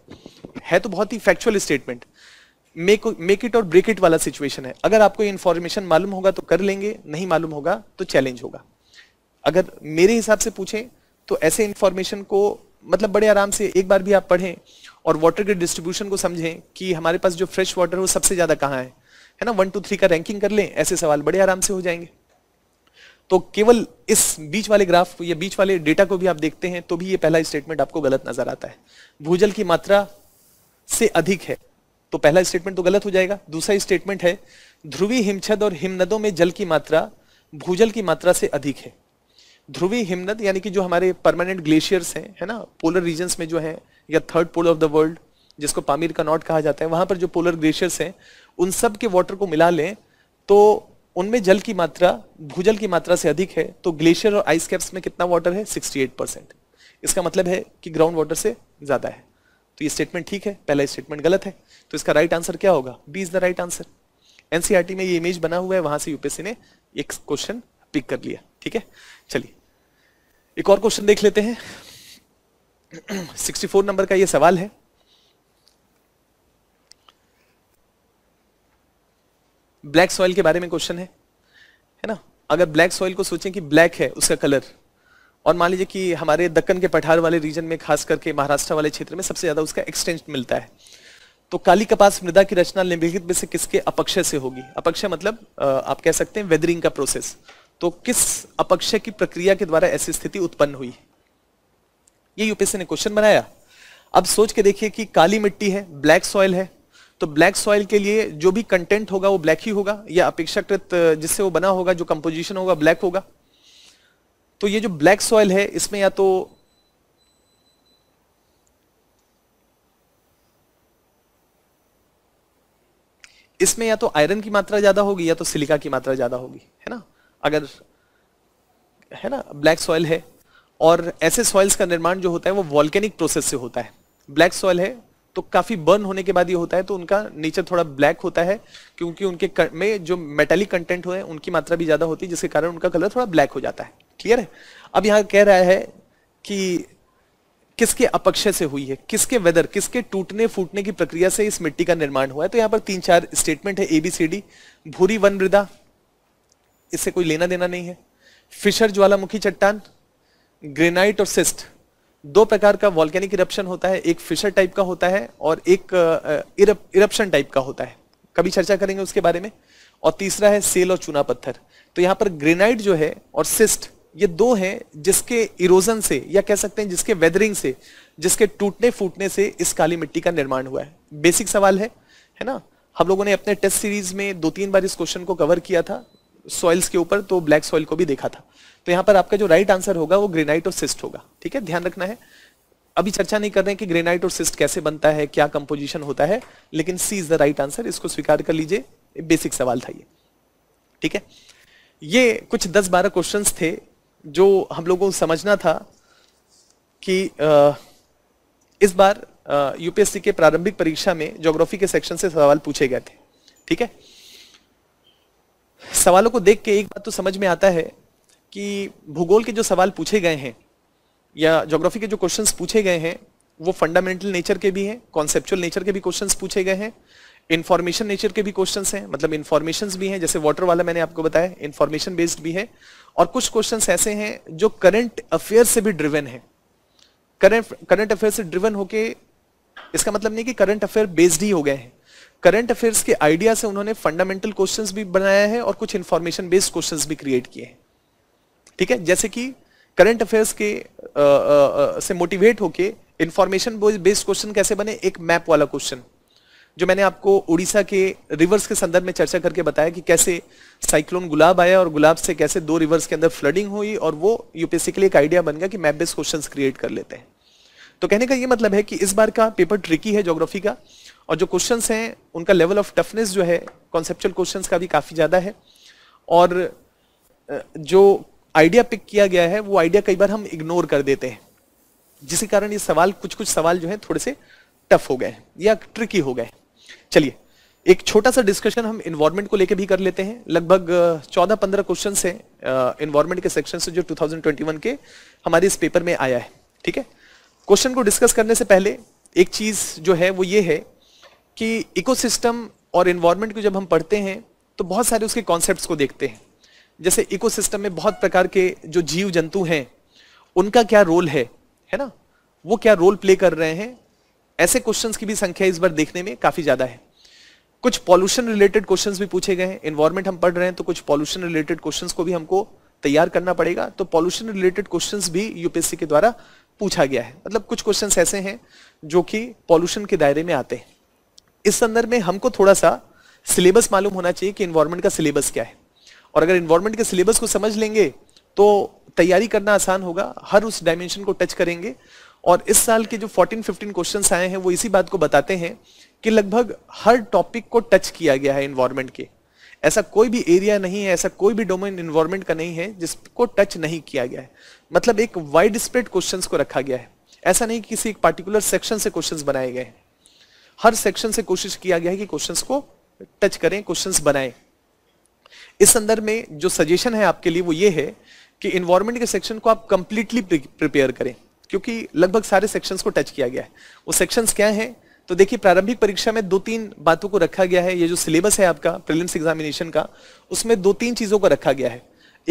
है तो बहुत ही factual statement make make it और ब्रेक इट वाला सिचुएशन है अगर आपको इन्फॉर्मेशन मालूम होगा तो कर लेंगे नहीं मालूम होगा तो चैलेंज होगा अगर मेरे हिसाब से पूछें तो ऐसे इन्फॉर्मेशन को मतलब बड़े आराम से एक बार भी आप पढ़ें और वाटर के डिस्ट्रीब्यूशन को समझें कि हमारे पास जो फ्रेश वाटर है वो सबसे ज़्यादा कहाँ है है ना वन टू थ्री का रैंकिंग कर लें ऐसे सवाल बड़े आराम से हो जाएंगे तो केवल इस बीच वाले ग्राफ या बीच वाले डेटा को भी आप देखते हैं तो भी ये पहला स्टेटमेंट आपको गलत नजर आता है भूजल की मात्रा से अधिक है तो पहला स्टेटमेंट तो गलत हो जाएगा दूसरा स्टेटमेंट है ध्रुवी हिमछद और हिमनदों में जल की मात्रा भूजल की मात्रा से अधिक है ध्रुवी हिमनद यानी कि जो हमारे परमानेंट ग्लेशियर्स हैं है ना पोलर रीजन्स में जो है या third pole of the world जिसको पामीर का नॉट कहा जाता है वहां पर जो पोलर ग्लेशियर्स हैं उन सब के वाटर को मिला लें तो उनमें जल की मात्रा भूजल की मात्रा से अधिक है तो ग्लेशियर और आइस कैप्स में कितना वाटर है 68 परसेंट इसका मतलब है कि ग्राउंड वाटर से ज्यादा है तो ये स्टेटमेंट ठीक है पहला स्टेटमेंट गलत है तो इसका राइट आंसर क्या होगा B is the right answer NCERT में ये इमेज बना हुआ है वहां से यूपीएससी ने एक क्वेश्चन पिक कर लिया ठीक है चलिए एक और क्वेश्चन देख लेते हैं 64 नंबर का ये सवाल है ब्लैक सॉइल के बारे में क्वेश्चन है है ना अगर ब्लैक सॉइल को सोचें कि ब्लैक है उसका कलर और मान लीजिए कि हमारे दक्कन के पठार वाले रीजन में खास करके महाराष्ट्र वाले क्षेत्र में सबसे ज़्यादा उसका एक्सटेंज मिलता है तो काली कपास मृदा की रचना निम्नलिखित में से किसके अपक्षय से होगी अपक्षय मतलब आप कह सकते हैं वेदरिंग का प्रोसेस तो किस अपक्षय की प्रक्रिया के द्वारा ऐसी स्थिति उत्पन्न हुई ये यूपीएससी ने क्वेश्चन बनाया अब सोच के देखिए कि काली मिट्टी है ब्लैक सॉइल है तो ब्लैक सॉइल के लिए जो भी कंटेंट होगा वो ब्लैक ही होगा या अपेक्षाकृत जिससे वो बना होगा जो कंपोजिशन होगा ब्लैक होगा तो ये जो ब्लैक सॉइल है इसमें या तो इसमें या तो आयरन की मात्रा ज्यादा होगी या तो सिलिका की मात्रा ज्यादा होगी है ना अगर है ना ब्लैक सॉइल है और ऐसे सॉइल्स का निर्माण जो होता है वो वॉल्केनिक प्रोसेस से होता है ब्लैक सॉइल है तो काफी बर्न होने के बाद ये होता है तो उनका नेचर थोड़ा ब्लैक होता है क्योंकि उनके में जो मेटेलिक कंटेंट हो है उनकी मात्रा भी ज्यादा होती है जिसके कारण उनका कलर थोड़ा ब्लैक हो जाता है क्लियर है अब यहां कह रहा है कि किसके अपक्षय से हुई है किसके वेदर किसके टूटने फूटने की प्रक्रिया से इस मिट्टी का निर्माण हुआ है तो यहां पर तीन चार स्टेटमेंट है एबीसीडी भूरी वन मृदा इससे कोई लेना देना नहीं है फिशर ज्वालामुखी चट्टान ग्रेनाइट और सिस्ट दो प्रकार का वॉल्केनिक इरप्शन होता है एक फिशर टाइप का होता है और एक इरप्शन टाइप का होता है कभी चर्चा करेंगे उसके बारे में और तीसरा है सेल और चूना पत्थर तो यहां पर ग्रेनाइट जो है और सिस्ट ये दो हैं जिसके इरोजन से या कह सकते हैं जिसके वेदरिंग से जिसके टूटने फूटने से इस काली मिट्टी का निर्माण हुआ है बेसिक सवाल है है ना हम लोगों ने अपने टेस्ट सीरीज में दो तीन बार इस क्वेश्चन को कवर किया था सॉइल्स के ऊपर तो ब्लैक सॉइल को भी देखा था तो यहां पर आपका जो राइट आंसर होगा वो ग्रेनाइट और सिस्ट होगा ठीक है ध्यान रखना है अभी चर्चा नहीं कर रहे हैं कि ग्रेनाइट और सिस्ट कैसे बनता है क्या कंपोजिशन होता है लेकिन C is the right answer इसको स्वीकार कर लीजिए बेसिक सवाल था ये ठीक है ये कुछ 10-12 क्वेश्चंस थे जो हम लोगों को समझना था कि इस बार यूपीएससी के प्रारंभिक परीक्षा में ज्योग्राफी के सेक्शन से सवाल पूछे गए थे ठीक है सवालों को देख के एक बात तो समझ में आता है कि भूगोल के जो सवाल पूछे गए हैं या ज्योग्राफी के जो क्वेश्चंस पूछे गए हैं वो फंडामेंटल नेचर के भी हैं कॉन्सेप्चुअल नेचर के भी क्वेश्चंस पूछे गए हैं इन्फॉर्मेशन नेचर के भी क्वेश्चंस हैं मतलब इन्फॉर्मेशन भी हैं जैसे वाटर वाला मैंने आपको बताया इन्फॉर्मेशन बेस्ड भी है और कुछ क्वेश्चन ऐसे हैं जो करंट अफेयर से भी ड्रिवन है करंट करंट अफेयर से ड्रिवन होके इसका मतलब नहीं कि करंट अफेयर बेस्ड ही हो गए हैं करंट अफेयर्स के आइडिया से उन्होंने फंडामेंटल क्वेश्चंस भी बनाया है और कुछ इंफॉर्मेशन बेस्ड क्वेश्चंस भी क्रिएट किए हैं ठीक है जैसे कि करंट अफेयर्स के आ, आ, आ, से मोटिवेट होके इंफॉर्मेशन बेस्ड क्वेश्चन कैसे बने एक मैप वाला क्वेश्चन जो मैंने आपको उड़ीसा के रिवर्स के संदर्भ में चर्चा करके बताया कि कैसे साइक्लोन गुलाब आया और गुलाब से कैसे दो रिवर्स के अंदर फ्लडिंग हुई और वो यूपीएससी के लिए एक आइडिया बन गया कि मैप बेस क्वेश्चन क्रिएट कर लेते हैं तो कहने का ये मतलब है कि इस बार का पेपर ट्रिकी है ज्योग्राफी का और जो क्वेश्चन हैं उनका लेवल ऑफ टफनेस जो है कॉन्सेप्चुअल क्वेश्चन का भी काफ़ी ज़्यादा है और जो आइडिया पिक किया गया है वो आइडिया कई बार हम इग्नोर कर देते हैं जिसके कारण ये सवाल कुछ कुछ सवाल जो है थोड़े से टफ हो गए या ट्रिकी हो गए चलिए एक छोटा सा डिस्कशन हम इन्वायरमेंट को लेके भी कर लेते हैं लगभग चौदह पंद्रह क्वेश्चन से इन्वायरमेंट के सेक्शन से जो 2021 के हमारे इस पेपर में आया है ठीक है क्वेश्चन को डिस्कस करने से पहले एक चीज जो है वो ये है कि इकोसिस्टम और इन्वायरमेंट को जब हम पढ़ते हैं तो बहुत सारे उसके कॉन्सेप्ट को देखते हैं जैसे इको में बहुत प्रकार के जो जीव जंतु हैं उनका क्या रोल है है ना वो क्या रोल प्ले कर रहे हैं ऐसे क्वेश्चंस की भी संख्या इस बार देखने में काफी ज्यादा है कुछ पॉल्यूशन रिलेटेड क्वेश्चंस भी पूछे गए हैं इन्वायरमेंट हम पढ़ रहे हैं तो कुछ पॉल्यूशन रिलेटेड क्वेश्चंस को भी हमको तैयार करना पड़ेगा तो पॉल्यूशन रिलेटेड क्वेश्चंस भी यूपीएससी के द्वारा पूछा गया है मतलब कुछ क्वेश्चंस ऐसे हैं जो कि पॉल्यूशन के दायरे में आते हैं इस संदर्भ में हमको थोड़ा सा सिलेबस मालूम होना चाहिए कि इन्वायरमेंट का सिलेबस क्या है और अगर इन्वायरमेंट के सिलेबस को समझ लेंगे तो तैयारी करना आसान होगा हर उस डायमेंशन को टच करेंगे और इस साल के जो 14-15 क्वेश्चंस आए हैं वो इसी बात को बताते हैं कि लगभग हर टॉपिक को टच किया गया है इन्वायरमेंट के ऐसा कोई भी एरिया नहीं है ऐसा कोई भी डोमेन इन्वायरमेंट का नहीं है जिसको टच नहीं किया गया है मतलब एक वाइड स्प्रेड क्वेश्चन को रखा गया है ऐसा नहीं किसी एक पार्टिकुलर सेक्शन से क्वेश्चन बनाए गए हैं हर सेक्शन से कोशिश किया गया है कि क्वेश्चन को टच करें क्वेश्चन बनाए इस संदर्भ में जो सजेशन है आपके लिए वो ये है कि इन्वायरमेंट के सेक्शन को आप कंप्लीटली प्रिपेयर करें क्योंकि लगभग सारे सेक्शंस को टच किया गया है वो सेक्शंस क्या हैं तो देखिए प्रारंभिक परीक्षा में दो तीन बातों को रखा गया है ये जो सिलेबस है आपका प्रिलिम्स एग्जामिनेशन का उसमें दो तीन चीजों को रखा गया है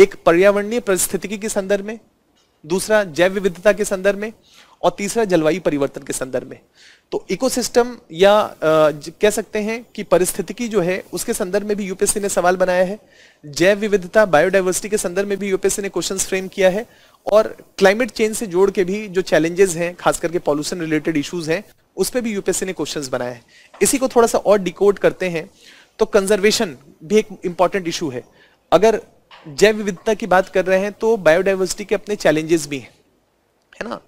एक पर्यावरणीय परिस्थितिकी के संदर्भ में दूसरा जैव विविधता के संदर्भ में और तीसरा जलवायु परिवर्तन के संदर्भ में तो इकोसिस्टम या आ, कह सकते हैं कि परिस्थितिकी जो है उसके संदर्भ में भी यूपीएससी ने सवाल बनाया है जैव विविधता बायोडाइवर्सिटी के संदर्भ में भी यूपीएससी ने क्वेश्चन फ्रेम किया है और क्लाइमेट चेंज से जोड़ के भी जो चैलेंजेस हैं खास करके पॉल्यूशन रिलेटेड इश्यूज हैं उस पर भी यूपीएससी ने क्वेश्चन बनाए हैं इसी को थोड़ा सा और डिकोड करते हैं तो कंजर्वेशन भी एक इंपॉर्टेंट इशू है अगर जैव विविधता की बात कर रहे हैं तो बायोडाइवर्सिटी के अपने चैलेंजेस भी हैं है ना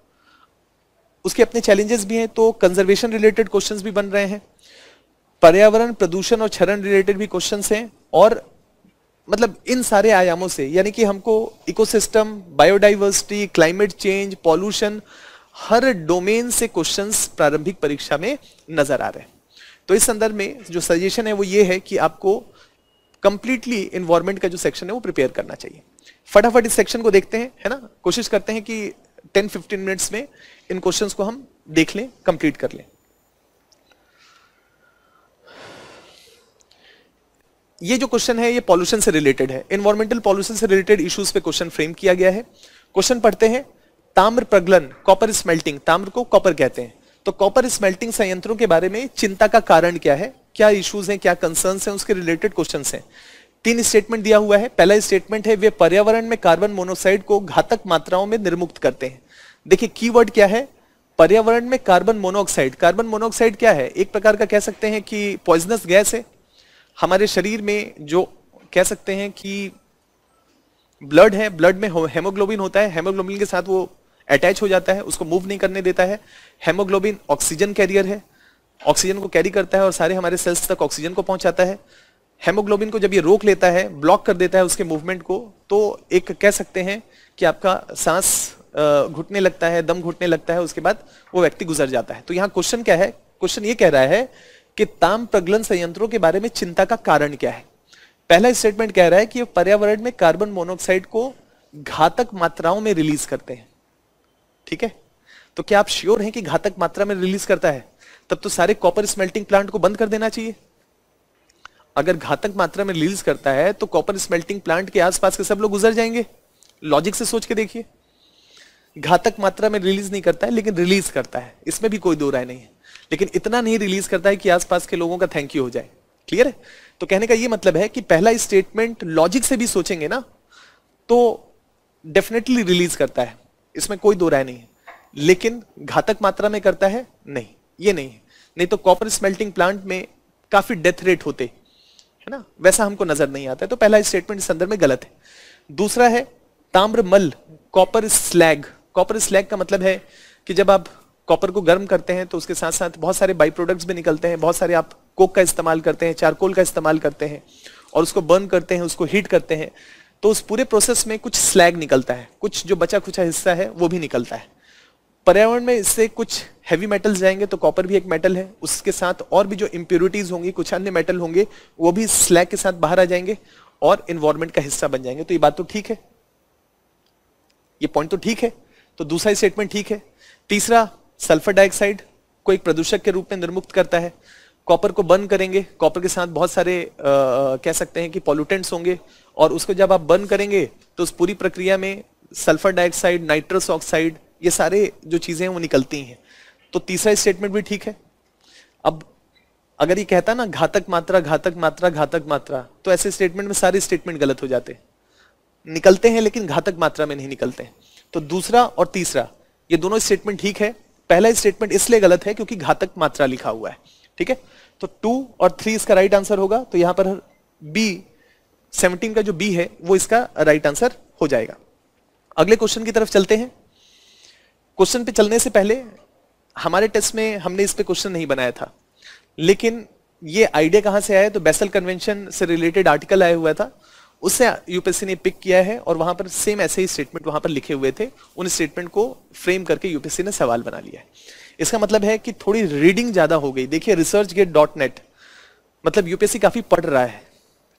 उसके अपने चैलेंजेस भी हैं तो कंजर्वेशन रिलेटेड क्वेश्चंस भी बन रहे हैं पर्यावरण प्रदूषण और क्षरण रिलेटेड भी क्वेश्चंस हैं और मतलब इन सारे आयामों से यानी कि हमको ecosystem biodiversity climate change pollution हर डोमेन से क्वेश्चंस प्रारंभिक परीक्षा में नजर आ रहे हैं तो इस संदर्भ में जो सजेशन है वो ये है कि आपको कंप्लीटली इन्वायरमेंट का जो सेक्शन है वो प्रिपेयर करना चाहिए फटाफट इस सेक्शन को देखते हैं है ना कोशिश करते हैं कि 10-15 मिनट्स में इन क्वेश्चंस को हम देख लें कंप्लीट कर लें ये जो क्वेश्चन है ये पॉल्यूशन से रिलेटेड है इन्वायरमेंटल पॉल्यूशन से रिलेटेड इश्यूज पे क्वेश्चन फ्रेम किया गया है क्वेश्चन पढ़ते हैं ताम्र प्रगलन कॉपर स्मेल्टिंग ताम्र को कॉपर कहते हैं तो कॉपर स्मेल्टिंग संयंत्रों के बारे में चिंता का कारण क्या है क्या इश्यूज हैं क्या कंसर्न हैं उसके रिलेटेड क्वेश्चन हैं तीन स्टेटमेंट दिया हुआ है पहला स्टेटमेंट है वे पर्यावरण में कार्बन मोनोक्साइड को घातक मात्राओं में निर्मुक्त करते हैं देखिए कीवर्ड क्या है पर्यावरण में कार्बन मोनोऑक्साइड कार्बन मोनोऑक्साइड क्या है एक प्रकार का कह सकते हैं कि पॉइजनस गैस है हमारे शरीर में जो कह सकते हैं कि ब्लड है ब्लड में हेमोग्लोबिन होता है हेमोग्लोबिन के साथ वो अटैच हो जाता है उसको मूव नहीं करने देता है हेमोग्लोबिन ऑक्सीजन कैरियर है ऑक्सीजन को कैरी करता है और सारे हमारे सेल्स तक ऑक्सीजन को पहुंचाता है हेमोग्लोबिन को जब ये रोक लेता है ब्लॉक कर देता है उसके मूवमेंट को तो एक कह सकते हैं कि आपका सांस घुटने लगता है दम घुटने लगता है उसके बाद वो व्यक्ति गुजर जाता है तो यहाँ क्वेश्चन क्या है क्वेश्चन ये कह रहा है कि ताम प्रगलन संयंत्रों के बारे में चिंता का कारण क्या है पहला स्टेटमेंट कह रहा है कि पर्यावरण में कार्बन मोनोऑक्साइड को घातक मात्राओं में रिलीज करते हैं ठीक है तो क्या आप श्योर हैं कि घातक मात्रा में रिलीज करता है तब तो सारे कॉपर स्मेल्टिंग प्लांट को बंद कर देना चाहिए अगर घातक मात्रा में रिलीज करता है तो कॉपर स्मेल्टिंग प्लांट के आसपास के सब लोग गुजर जाएंगे लॉजिक से सोच के देखिए घातक मात्रा में रिलीज नहीं करता है लेकिन रिलीज करता है इसमें भी कोई दो राय नहीं है लेकिन इतना नहीं रिलीज करता है कि आसपास के लोगों का थैंक यू हो जाए क्लियर है तो कहने का यह मतलब है कि पहला स्टेटमेंट लॉजिक से भी सोचेंगे ना तो डेफिनेटली रिलीज करता है इसमें कोई दो राय नहीं है लेकिन घातक मात्रा में करता है नहीं ये नहीं है नहीं तो कॉपर स्मेल्टिंग प्लांट में काफी डेथ रेट होते है ना वैसा हमको नजर नहीं आता है तो पहला स्टेटमेंट इस संदर्भ में गलत है दूसरा है ताम्रमल कॉपर स्लैग कॉपर स्लैग का मतलब है कि जब आप कॉपर को गर्म करते हैं तो उसके साथ साथ बहुत सारे बाई प्रोडक्ट्स भी निकलते हैं बहुत सारे आप कोक का इस्तेमाल करते हैं चारकोल का इस्तेमाल करते हैं और उसको बर्न करते हैं उसको हीट करते हैं तो उस पूरे प्रोसेस में कुछ स्लैग निकलता है कुछ जो बचा खुचा हिस्सा है वो भी निकलता है पर्यावरण में इससे कुछ हैवी मेटल्स जाएंगे तो कॉपर भी एक मेटल है उसके साथ और भी जो इम्प्योरिटीज होंगी कुछ अन्य मेटल होंगे वो भी स्लैग के साथ बाहर आ जाएंगे और इन्वायरमेंट का हिस्सा बन जाएंगे तो ये बात तो ठीक है ये पॉइंट तो ठीक है तो दूसरा स्टेटमेंट ठीक है तीसरा सल्फर डाइऑक्साइड को एक प्रदूषक के रूप में निर्मुक्त करता है कॉपर को बर्न करेंगे कॉपर के साथ बहुत सारे आ, कह सकते हैं कि पॉल्यूटेंट्स होंगे और उसको जब आप बर्न करेंगे तो उस पूरी प्रक्रिया में सल्फर डाइऑक्साइड नाइट्रस ऑक्साइड ये सारे जो चीज़ें हैं वो निकलती हैं तो तीसरा स्टेटमेंट भी ठीक है अब अगर ये कहता ना घातक मात्रा घातक मात्रा घातक मात्रा तो ऐसे स्टेटमेंट में सारे स्टेटमेंट गलत हो जाते निकलते हैं लेकिन घातक मात्रा में नहीं निकलते हैं तो दूसरा और तीसरा ये दोनों स्टेटमेंट ठीक है पहला स्टेटमेंट इसलिए गलत है क्योंकि घातक मात्रा लिखा हुआ है ठीक है तो टू और थ्री इसका राइट आंसर होगा तो यहां पर बी सेवनटीन का जो बी है वो इसका राइट आंसर हो जाएगा अगले क्वेश्चन की तरफ चलते हैं क्वेश्चन पे चलने से पहले हमारे टेस्ट में हमने इस पर क्वेश्चन नहीं बनाया था लेकिन ये आइडिया कहां से आया तो बेसल कन्वेंशन से रिलेटेड आर्टिकल आया हुआ था उससे यूपीएससी ने पिक किया है और वहां पर सेम ऐसे ही स्टेटमेंट वहां पर लिखे हुए थे उन स्टेटमेंट को फ्रेम करके यूपीएससी ने सवाल बना लिया है इसका मतलब है कि थोड़ी रीडिंग ज्यादा हो गई देखिए रिसर्च गेट डॉट नेट मतलब यूपीएससी काफी पढ़ रहा है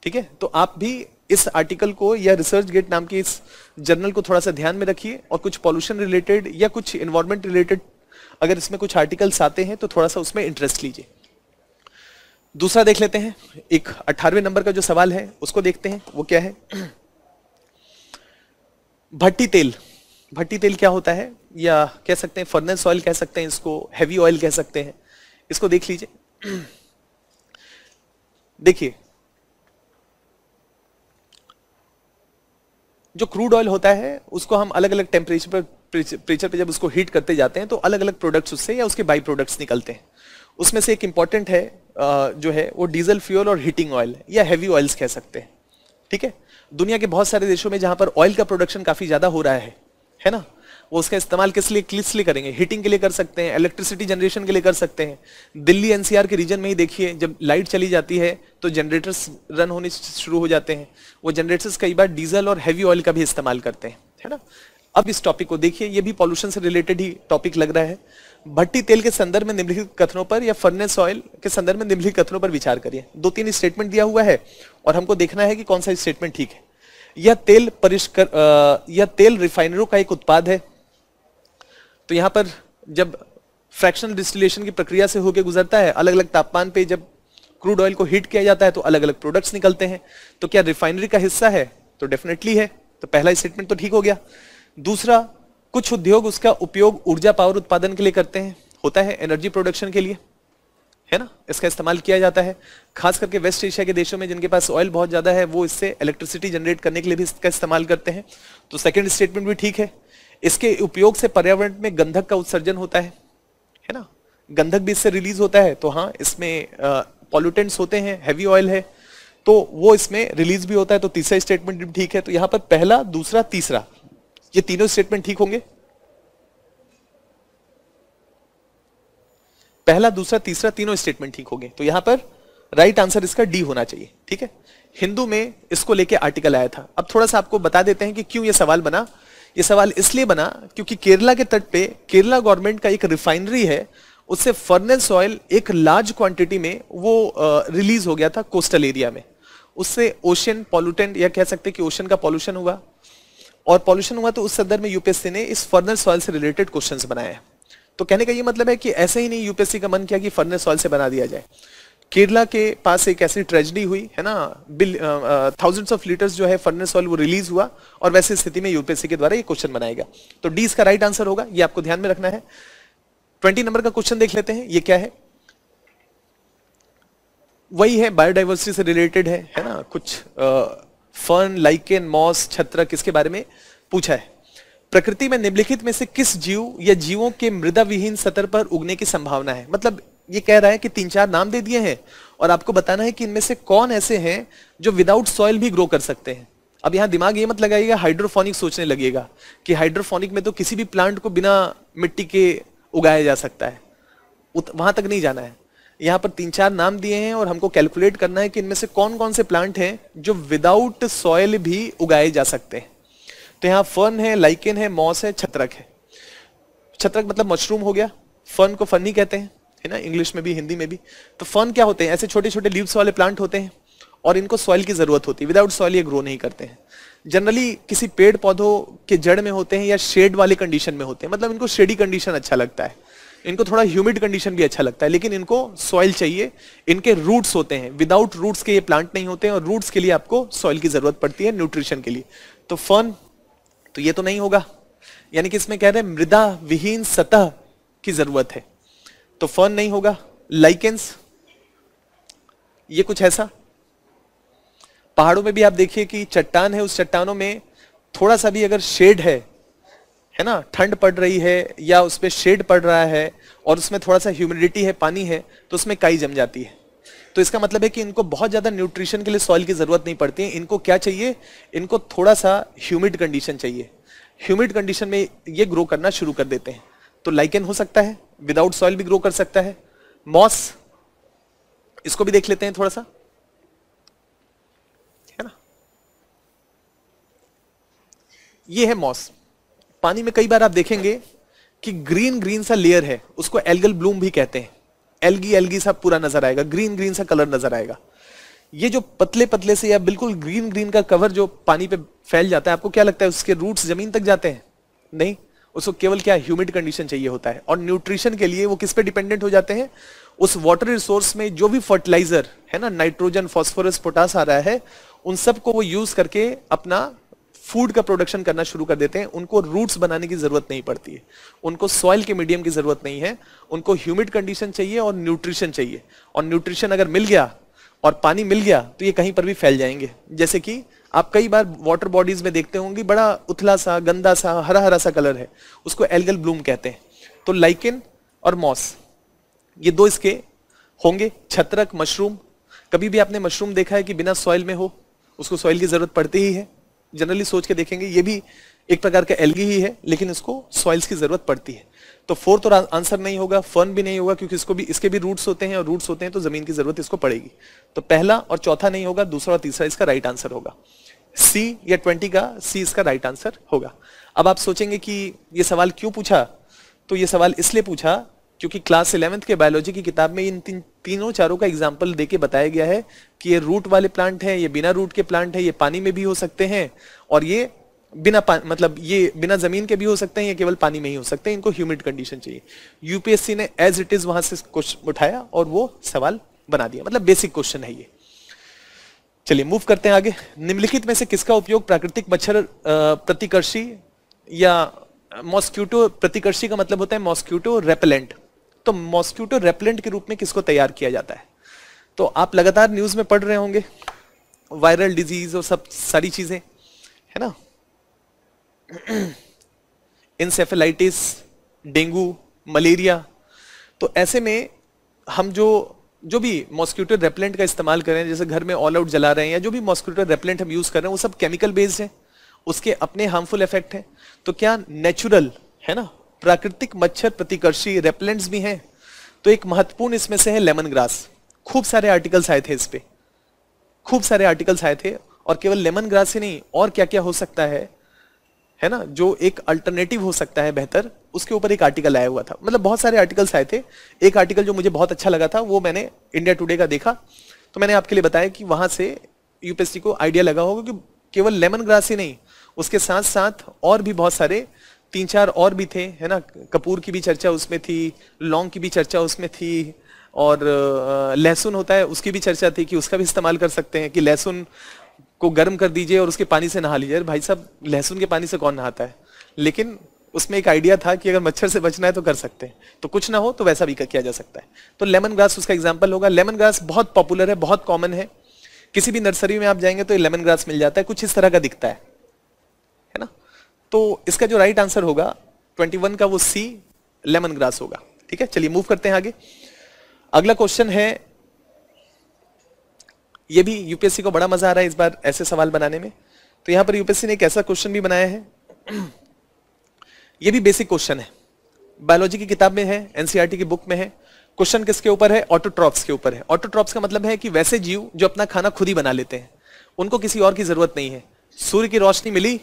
ठीक है तो आप भी इस आर्टिकल को या रिसर्च गेट नाम के इस जर्नल को थोड़ा सा ध्यान में रखिए और कुछ पॉल्यूशन रिलेटेड या कुछ इन्वायरमेंट रिलेटेड अगर इसमें कुछ आर्टिकल्स आते हैं तो थोड़ा सा उसमें इंटरेस्ट लीजिए दूसरा देख लेते हैं एक अठारवे नंबर का जो सवाल है उसको देखते हैं वो क्या है *clears throat* भट्टी तेल भट्टी तेल क्या होता है या कह सकते हैं फर्नेस ऑयल कह सकते हैं इसको हैवी ऑयल कह सकते हैं इसको देख लीजिए देखिए जो क्रूड ऑयल होता है उसको हम अलग अलग टेम्परेचर पर प्रेशर पे जब उसको हीट करते जाते हैं तो अलग अलग प्रोडक्ट्स उससे या उसके बाई प्रोडक्ट्स निकलते हैं उसमें से एक इंपॉर्टेंट है जो है वो डीजल फ्यूल और हीटिंग ऑयल या हैवी ऑयल्स कह सकते हैं ठीक है दुनिया के बहुत सारे देशों में जहां पर ऑयल का प्रोडक्शन काफी ज्यादा हो रहा है है ना वो उसका इस्तेमाल किस लिए किस लिए करेंगे हीटिंग के लिए कर सकते हैं इलेक्ट्रिसिटी जनरेशन के लिए कर सकते हैं दिल्ली एनसीआर के रीजन में ही देखिए जब लाइट चली जाती है तो जनरेटर्स रन होने शुरू हो जाते हैं वो जनरेटर्स कई बार डीजल और हैवी ऑयल का भी इस्तेमाल करते हैं है ना अब इस टॉपिक को देखिए ये भी पॉल्यूशन से रिलेटेड ही टॉपिक लग रहा है भट्टी तेल के संदर्भ में निम्नलिखित कथनों पर या फर्नेस ऑयल के संदर्भ में निम्नलिखित कथनों पर विचार करिए दो तीन स्टेटमेंट दिया हुआ है और हमको देखना है कि कौन सा स्टेटमेंट ठीक है यह तेल परिष्कर यह तेल रिफाइनरों का एक उत्पाद है तो यहां पर जब फ्रैक्शनल डिस्टिलेशन की प्रक्रिया से होकर गुजरता है अलग अलग तापमान पे जब क्रूड ऑयल को हीट किया जाता है तो अलग अलग प्रोडक्ट्स निकलते हैं तो क्या रिफाइनरी का हिस्सा है तो डेफिनेटली है तो पहला स्टेटमेंट तो ठीक हो गया दूसरा कुछ उद्योग उसका उपयोग ऊर्जा पावर उत्पादन के लिए करते हैं होता है एनर्जी प्रोडक्शन के लिए है ना इसका इस्तेमाल किया जाता है खास करके वेस्ट एशिया के देशों में जिनके पास ऑयल बहुत ज़्यादा है वो इससे इलेक्ट्रिसिटी जनरेट करने के लिए भी इसका इस्तेमाल करते हैं तो सेकेंड स्टेटमेंट भी ठीक है इसके उपयोग से पर्यावरण में गंधक का उत्सर्जन होता है है ना गंधक भी इससे रिलीज होता है तो हाँ इसमें पॉल्यूटेंट्स होते हैं हैवी ऑयल है तो वो इसमें रिलीज भी होता है तो तीसरा स्टेटमेंट ठीक है तो यहाँ पर पहला दूसरा तीसरा ये तीनों स्टेटमेंट ठीक होंगे पहला दूसरा तीसरा तीनों स्टेटमेंट ठीक हो गए तो यहां पर राइट आंसर इसका डी होना चाहिए ठीक है हिंदू में इसको लेके आर्टिकल आया था अब थोड़ा सा आपको बता देते हैं कि क्यों ये सवाल बना ये सवाल इसलिए बना क्योंकि केरला के तट पे केरला गवर्नमेंट का एक रिफाइनरी है उससे फर्नेस ऑयल एक लार्ज क्वांटिटी में वो रिलीज हो गया था कोस्टल एरिया में उससे ओशन पॉल्यूटेंट या कह सकते कि ओशन का पॉल्यूशन हुआ और पॉल्यूशन हुआ तो उस संदर्भ में यूपीएससी ने इस फर्नेस ऑयल से रिलेटेड क्वेश्चन बनाए हैं तो कहने का ये मतलब है कि ऐसे ही नहीं यूपीएससी का मन किया कि फर्नेस ऑयल से बना दिया जाए केरला के पास एक ऐसी ट्रेजिडी हुई है ना बिल थाउजेंड्स ऑफ लीटर्स जो है फर्नेस ऑयल वो रिलीज हुआ और वैसे स्थिति में यूपीएससी के द्वारा ये क्वेश्चन बनाएगा तो डी इसका राइट आंसर होगा ये आपको ध्यान में रखना है ट्वेंटी नंबर का क्वेश्चन देख लेते हैं ये क्या है वही है बायोडाइवर्सिटी से रिलेटेड है है ना कुछ फर्न लाइकेन मॉस छत्र किसके बारे में पूछा है प्रकृति में निम्नलिखित में से किस जीव या जीवों के मृदा विहीन सतर पर उगने की संभावना है मतलब ये कह रहा है कि तीन चार नाम दे दिए हैं और आपको बताना है कि इनमें से कौन ऐसे हैं जो विदाउट सॉइल भी ग्रो कर सकते हैं अब यहाँ दिमाग ये मत लगाइएगा हाइड्रोफोनिक सोचने लगेगा कि हाइड्रोफोनिक में तो किसी भी प्लांट को बिना मिट्टी के उगाया जा सकता है वहां तक नहीं जाना है यहाँ पर तीन चार नाम दिए हैं और हमको कैलकुलेट करना है कि इनमें से कौन कौन से प्लांट हैं जो विदाउट सॉयल भी उगाए जा सकते हैं તેહ ફન હે લાઇકેન હે મોસ હે છત્રક હે છત્રક મતલબ મશરૂમ હો ગયા ફન કો ફની કહેતે હે હે ના ઇંગ્લિશ મે ભી હિન્દી મે ભી તો ફન ક્યા હોતે હે એસે છોટે છોટે લીવસ વાલે પ્લાન્ટ હોતે હે ઓર ઇનકો સોઇલ કી જરૂરત હોતી વિથઆઉટ સોઇલ ય ग्रो નહી કરતે હે જનરલી કિસી પેડ પાધો કે જડ મે હોતે હે يا શેડ વાલી કન્ડિશન મે હોતે હે મતલબ ઇનકો શેડી કન્ડિશન અચ્છા લગતા હે ઇનકો થોડા હ્યુમિડ કન્ડિશન ભી અચ્છા લગતા હે લેકિન ઇનકો સોઇલ જોઈએ ઇનકે રૂટ્સ હોતે હે વિથઆઉટ રૂટ્સ કે ય પ્લાન્ટ નહી હોતે ઓર રૂટ્સ કે લિયે આપકો સોઇલ કી જરૂરત પડતી હે ન્યુટ્રિશન કે લિયે તો ફન तो ये तो नहीं होगा यानी कि इसमें कह रहे मृदा विहीन सतह की जरूरत है तो फर्न नहीं होगा लाइकेंस ये कुछ ऐसा पहाड़ों में भी आप देखिए कि चट्टान है उस चट्टानों में थोड़ा सा भी अगर शेड है है ना ठंड पड़ रही है या उस पर शेड पड़ रहा है और उसमें थोड़ा सा ह्यूमिडिटी है पानी है तो उसमें काई जम जाती है तो इसका मतलब है कि इनको बहुत ज़्यादा न्यूट्रिशन के लिए सॉइल की ज़रूरत नहीं पड़ती है इनको क्या चाहिए इनको थोड़ा सा ह्यूमिड कंडीशन चाहिए ह्यूमिड कंडीशन में ये ग्रो करना शुरू कर देते हैं तो लाइकन हो सकता है विदाउट सॉइल भी ग्रो कर सकता है मॉस इसको भी देख लेते हैं थोड़ा सा है ना ये है मॉस पानी में कई बार आप देखेंगे कि ग्रीन ग्रीन सा लेयर है उसको एल्गल ब्लूम भी कहते हैं एलगी एलगी सा पूरा नजर आएगा ग्रीन ग्रीन सा कलर नजर आएगा ये जो पतले पतले से या बिल्कुल ग्रीन ग्रीन का कवर जो पानी पे फैल जाता है आपको क्या लगता है उसके रूट्स जमीन तक जाते हैं नहीं उसको केवल क्या ह्यूमिड कंडीशन चाहिए होता है और न्यूट्रिशन के लिए वो किस पे डिपेंडेंट हो जाते हैं उस वाटर रिसोर्स में जो भी फर्टिलाइजर है ना नाइट्रोजन फॉस्फोरस पोटास आ रहा है उन सबको वो यूज करके अपना फूड का प्रोडक्शन करना शुरू कर देते हैं उनको रूट्स बनाने की जरूरत नहीं पड़ती है उनको सॉइल के मीडियम की जरूरत नहीं है उनको ह्यूमिड कंडीशन चाहिए और न्यूट्रिशन चाहिए और न्यूट्रिशन अगर मिल गया और पानी मिल गया तो ये कहीं पर भी फैल जाएंगे जैसे कि आप कई बार वाटर बॉडीज में देखते होंगे बड़ा उथला सा गंदा सा हरा हरा सा कलर है उसको एल्गल ब्लूम कहते हैं तो लाइकिन और मॉस ये दो इसके होंगे छतरक मशरूम कभी भी आपने मशरूम देखा है कि बिना सॉइल में हो उसको सॉइल की जरूरत पड़ती ही है जनरली सोच के देखेंगे ये भी एक प्रकार का एलगी ही है लेकिन इसको सॉइल्स की जरूरत पड़ती है तो फोर्थ और आंसर नहीं होगा फर्न भी नहीं होगा क्योंकि इसको भी इसके भी रूट्स होते हैं और रूट्स होते हैं तो जमीन की जरूरत इसको पड़ेगी तो पहला और चौथा नहीं होगा दूसरा और तीसरा इसका राइट आंसर होगा सी या ट्वेंटी का सी इसका राइट आंसर होगा अब आप सोचेंगे कि ये सवाल क्यों पूछा तो ये सवाल इसलिए पूछा क्योंकि क्लास इलेवेंथ के बायोलॉजी की किताब में इन तीन तीनों चारों का एग्जाम्पल देके बताया गया है कि ये रूट वाले प्लांट हैं ये बिना रूट के प्लांट है ये पानी में भी हो सकते हैं और ये बिना मतलब ये बिना जमीन के भी हो सकते हैं ये केवल पानी में ही हो सकते हैं इनको ह्यूमिड कंडीशन चाहिए यूपीएससी ने एज इट इज वहां से क्वेश्चन उठाया और वो सवाल बना दिया मतलब बेसिक क्वेश्चन है ये चलिए मूव करते हैं आगे निम्नलिखित में से किसका उपयोग प्राकृतिक मच्छर प्रतिकर्षी या मॉस्क्यूटो प्रतिकर्षी का मतलब होता है मॉस्क्यूटो रेपेलेंट तो मॉस्क्यूटो रेपलेंट के रूप में किसको तैयार किया जाता है तो आप लगातार न्यूज़ में पढ़ रहे होंगे वायरल डिजीज और सब सारी चीज़ें है ना *clears throat* इंसेफेलाइटिस डेंगू मलेरिया तो ऐसे में हम जो जो भी मॉस्क्यूटो रेपलेंट का इस्तेमाल कर रहे हैं जैसे घर में ऑल आउट जला रहे हैं या जो भी मॉस्क्यूटो रेपलेंट हम यूज़ कर रहे हैं वो सब केमिकल बेस्ड है उसके अपने हार्मफुल इफेक्ट हैं तो क्या नेचुरल है ना प्राकृतिक मच्छर प्रतिकर्षी रेपलेंट्स भी हैं तो एक महत्वपूर्ण इसमें से है लेमन ग्रास खूब सारे आर्टिकल्स आए थे इस पर खूब सारे आर्टिकल्स आए थे और केवल लेमन ग्रास ही नहीं और क्या क्या हो सकता है है ना जो एक अल्टरनेटिव हो सकता है बेहतर उसके ऊपर एक आर्टिकल आया हुआ था मतलब बहुत सारे आर्टिकल्स आए थे एक आर्टिकल जो मुझे बहुत अच्छा लगा था वो मैंने इंडिया टुडे का देखा तो मैंने आपके लिए बताया कि वहां से यूपीएससी को आइडिया लगा होगा कि केवल लेमन ग्रास ही नहीं उसके साथ साथ और भी बहुत सारे तीन चार और भी थे है ना कपूर की भी चर्चा उसमें थी लौंग की भी चर्चा उसमें थी और लहसुन होता है उसकी भी चर्चा थी कि उसका भी इस्तेमाल कर सकते हैं कि लहसुन को गर्म कर दीजिए और उसके पानी से नहा लीजिए भाई साहब लहसुन के पानी से कौन नहाता है लेकिन उसमें एक आइडिया था कि अगर मच्छर से बचना है तो कर सकते हैं तो कुछ ना हो तो वैसा भी किया जा सकता है तो लेमन ग्रास उसका एग्जाम्पल होगा लेमन ग्रास बहुत पॉपुलर है बहुत कॉमन है किसी भी नर्सरी में आप जाएंगे तो लेमन ग्रास मिल जाता है कुछ इस तरह का दिखता है तो इसका जो राइट आंसर होगा 21 का वो सी लेमन ग्रास होगा ठीक है चलिए मूव करते हैं आगे अगला क्वेश्चन है ये भी यूपीएससी को बड़ा मजा आ रहा है इस बार ऐसे सवाल बनाने में तो यहां पर यूपीएससी ने एक ऐसा क्वेश्चन भी बनाया है ये भी बेसिक क्वेश्चन है बायोलॉजी की किताब में है एनसीईआरटी e की बुक में है क्वेश्चन किसके ऊपर है ऑटोट्रॉप्स के ऊपर है ऑटोट्रॉप्स का मतलब है कि वैसे जीव जो अपना खाना खुद ही बना लेते हैं उनको किसी और की जरूरत नहीं है सूर्य की रोशनी मिली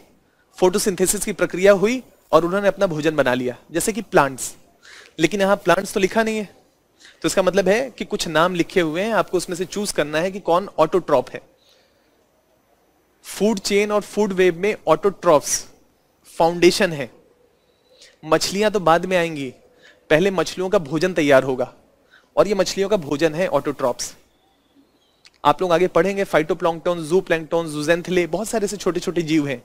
फोटोसिंथेसिस की प्रक्रिया हुई और उन्होंने अपना भोजन बना लिया जैसे कि प्लांट्स लेकिन यहां प्लांट्स तो लिखा नहीं है तो इसका मतलब है कि कुछ नाम लिखे हुए हैं आपको उसमें से चूज करना है कि कौन ऑटोट्रॉप है फूड चेन और फूड वेब में ऑटोट्रॉप्स फाउंडेशन है मछलियां तो बाद में आएंगी पहले मछलियों का भोजन तैयार होगा और ये मछलियों का भोजन है ऑटोट्रॉप्स आप लोग आगे पढ़ेंगे फाइटोप्लॉन्गटोन जू प्लैंगटोन जूजेंथले बहुत सारे से छोटे छोटे जीव हैं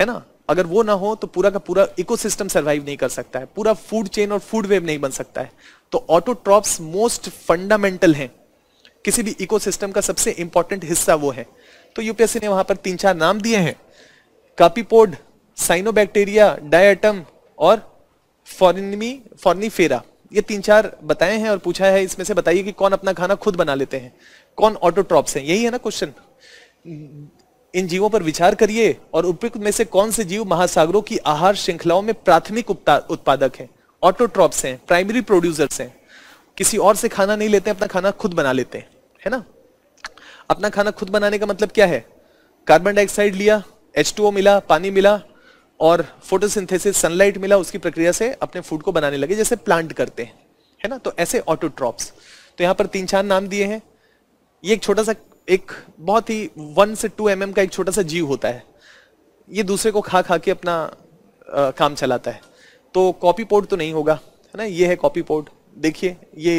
है ना अगर वो ना हो तो पूरा का पूरा इकोसिस्टम सरवाइव नहीं कर सकता है पूरा फूड चेन और फूड वेव नहीं बन सकता है तो ऑटोट्रॉप्स मोस्ट फंडामेंटल हैं किसी भी इकोसिस्टम का सबसे इंपॉर्टेंट हिस्सा वो है तो यूपीएससी ने वहां पर तीन चार नाम दिए हैं कापीपोड साइनोबैक्टीरिया डायटम और फॉरनमी फॉरनीफेरा ये तीन चार बताए हैं और पूछा है इसमें से बताइए कि कौन अपना खाना खुद बना लेते हैं कौन ऑटोट्रॉप्स हैं यही है ना क्वेश्चन इन जीवों पर विचार करिए और उपयुक्त में से कौन से जीव महासागरों की आहार श्रृंखलाओं में प्राथमिक उत्पादक हैं ऑटोट्रॉप्स हैं प्राइमरी प्रोड्यूसर्स हैं किसी और से खाना नहीं लेते अपना खाना खुद बना लेते हैं है ना अपना खाना खुद बनाने का मतलब क्या है कार्बन डाइऑक्साइड लिया एच मिला पानी मिला और फोटोसिंथेसिस सनलाइट मिला उसकी प्रक्रिया से अपने फूड को बनाने लगे जैसे प्लांट करते हैं है ना तो ऐसे ऑटोट्रॉप्स तो यहाँ पर तीन चार नाम दिए हैं ये एक छोटा सा एक बहुत ही वन से टू एम का एक छोटा सा जीव होता है ये दूसरे को खा खा के अपना आ, काम चलाता है तो कॉपी पोर्ट तो नहीं होगा है ना ये है कॉपी पोर्ट देखिए ये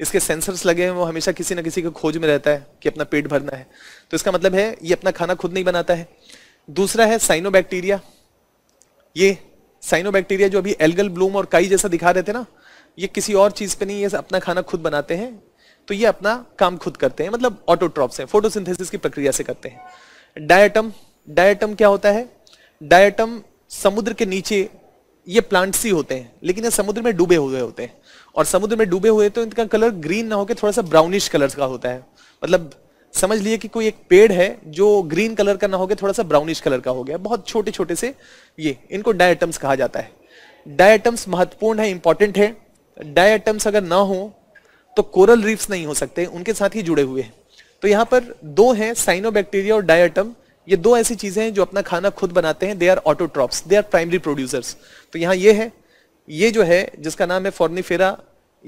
इसके सेंसर्स लगे हैं वो हमेशा किसी ना किसी के खोज में रहता है कि अपना पेट भरना है तो इसका मतलब है ये अपना खाना खुद नहीं बनाता है दूसरा है साइनो ये साइनो जो अभी एल्गल ब्लूम और काई जैसा दिखा रहे थे ना ये किसी और चीज़ पे नहीं ये अपना खाना खुद बनाते हैं तो ये अपना काम खुद करते हैं मतलब ऑटोट्रॉप्स हैं फोटोसिंथेसिस की प्रक्रिया से करते हैं डायटम डायटम क्या होता है डायटम समुद्र के नीचे ये प्लांट्स ही होते हैं लेकिन ये समुद्र में डूबे हुए होते हैं और समुद्र में डूबे हुए तो इनका कलर ग्रीन ना होकर थोड़ा सा ब्राउनिश कलर का होता है मतलब समझ लिए कि कोई एक पेड़ है जो ग्रीन कलर का ना होकर थोड़ा सा ब्राउनिश कलर का हो गया बहुत छोटे छोटे से ये इनको डायटम्स कहा जाता है डायटम्स महत्वपूर्ण है इंपॉर्टेंट है डायटम्स अगर ना हो तो कोरल रीफ्स नहीं हो सकते उनके साथ ही जुड़े हुए हैं तो यहाँ पर दो हैं साइनोबैक्टीरिया और डायटम ये दो ऐसी चीजें हैं जो अपना खाना खुद बनाते हैं they are autotrophs they are primary producers तो यहाँ ये है ये जो है जिसका नाम है फॉर्निफेरा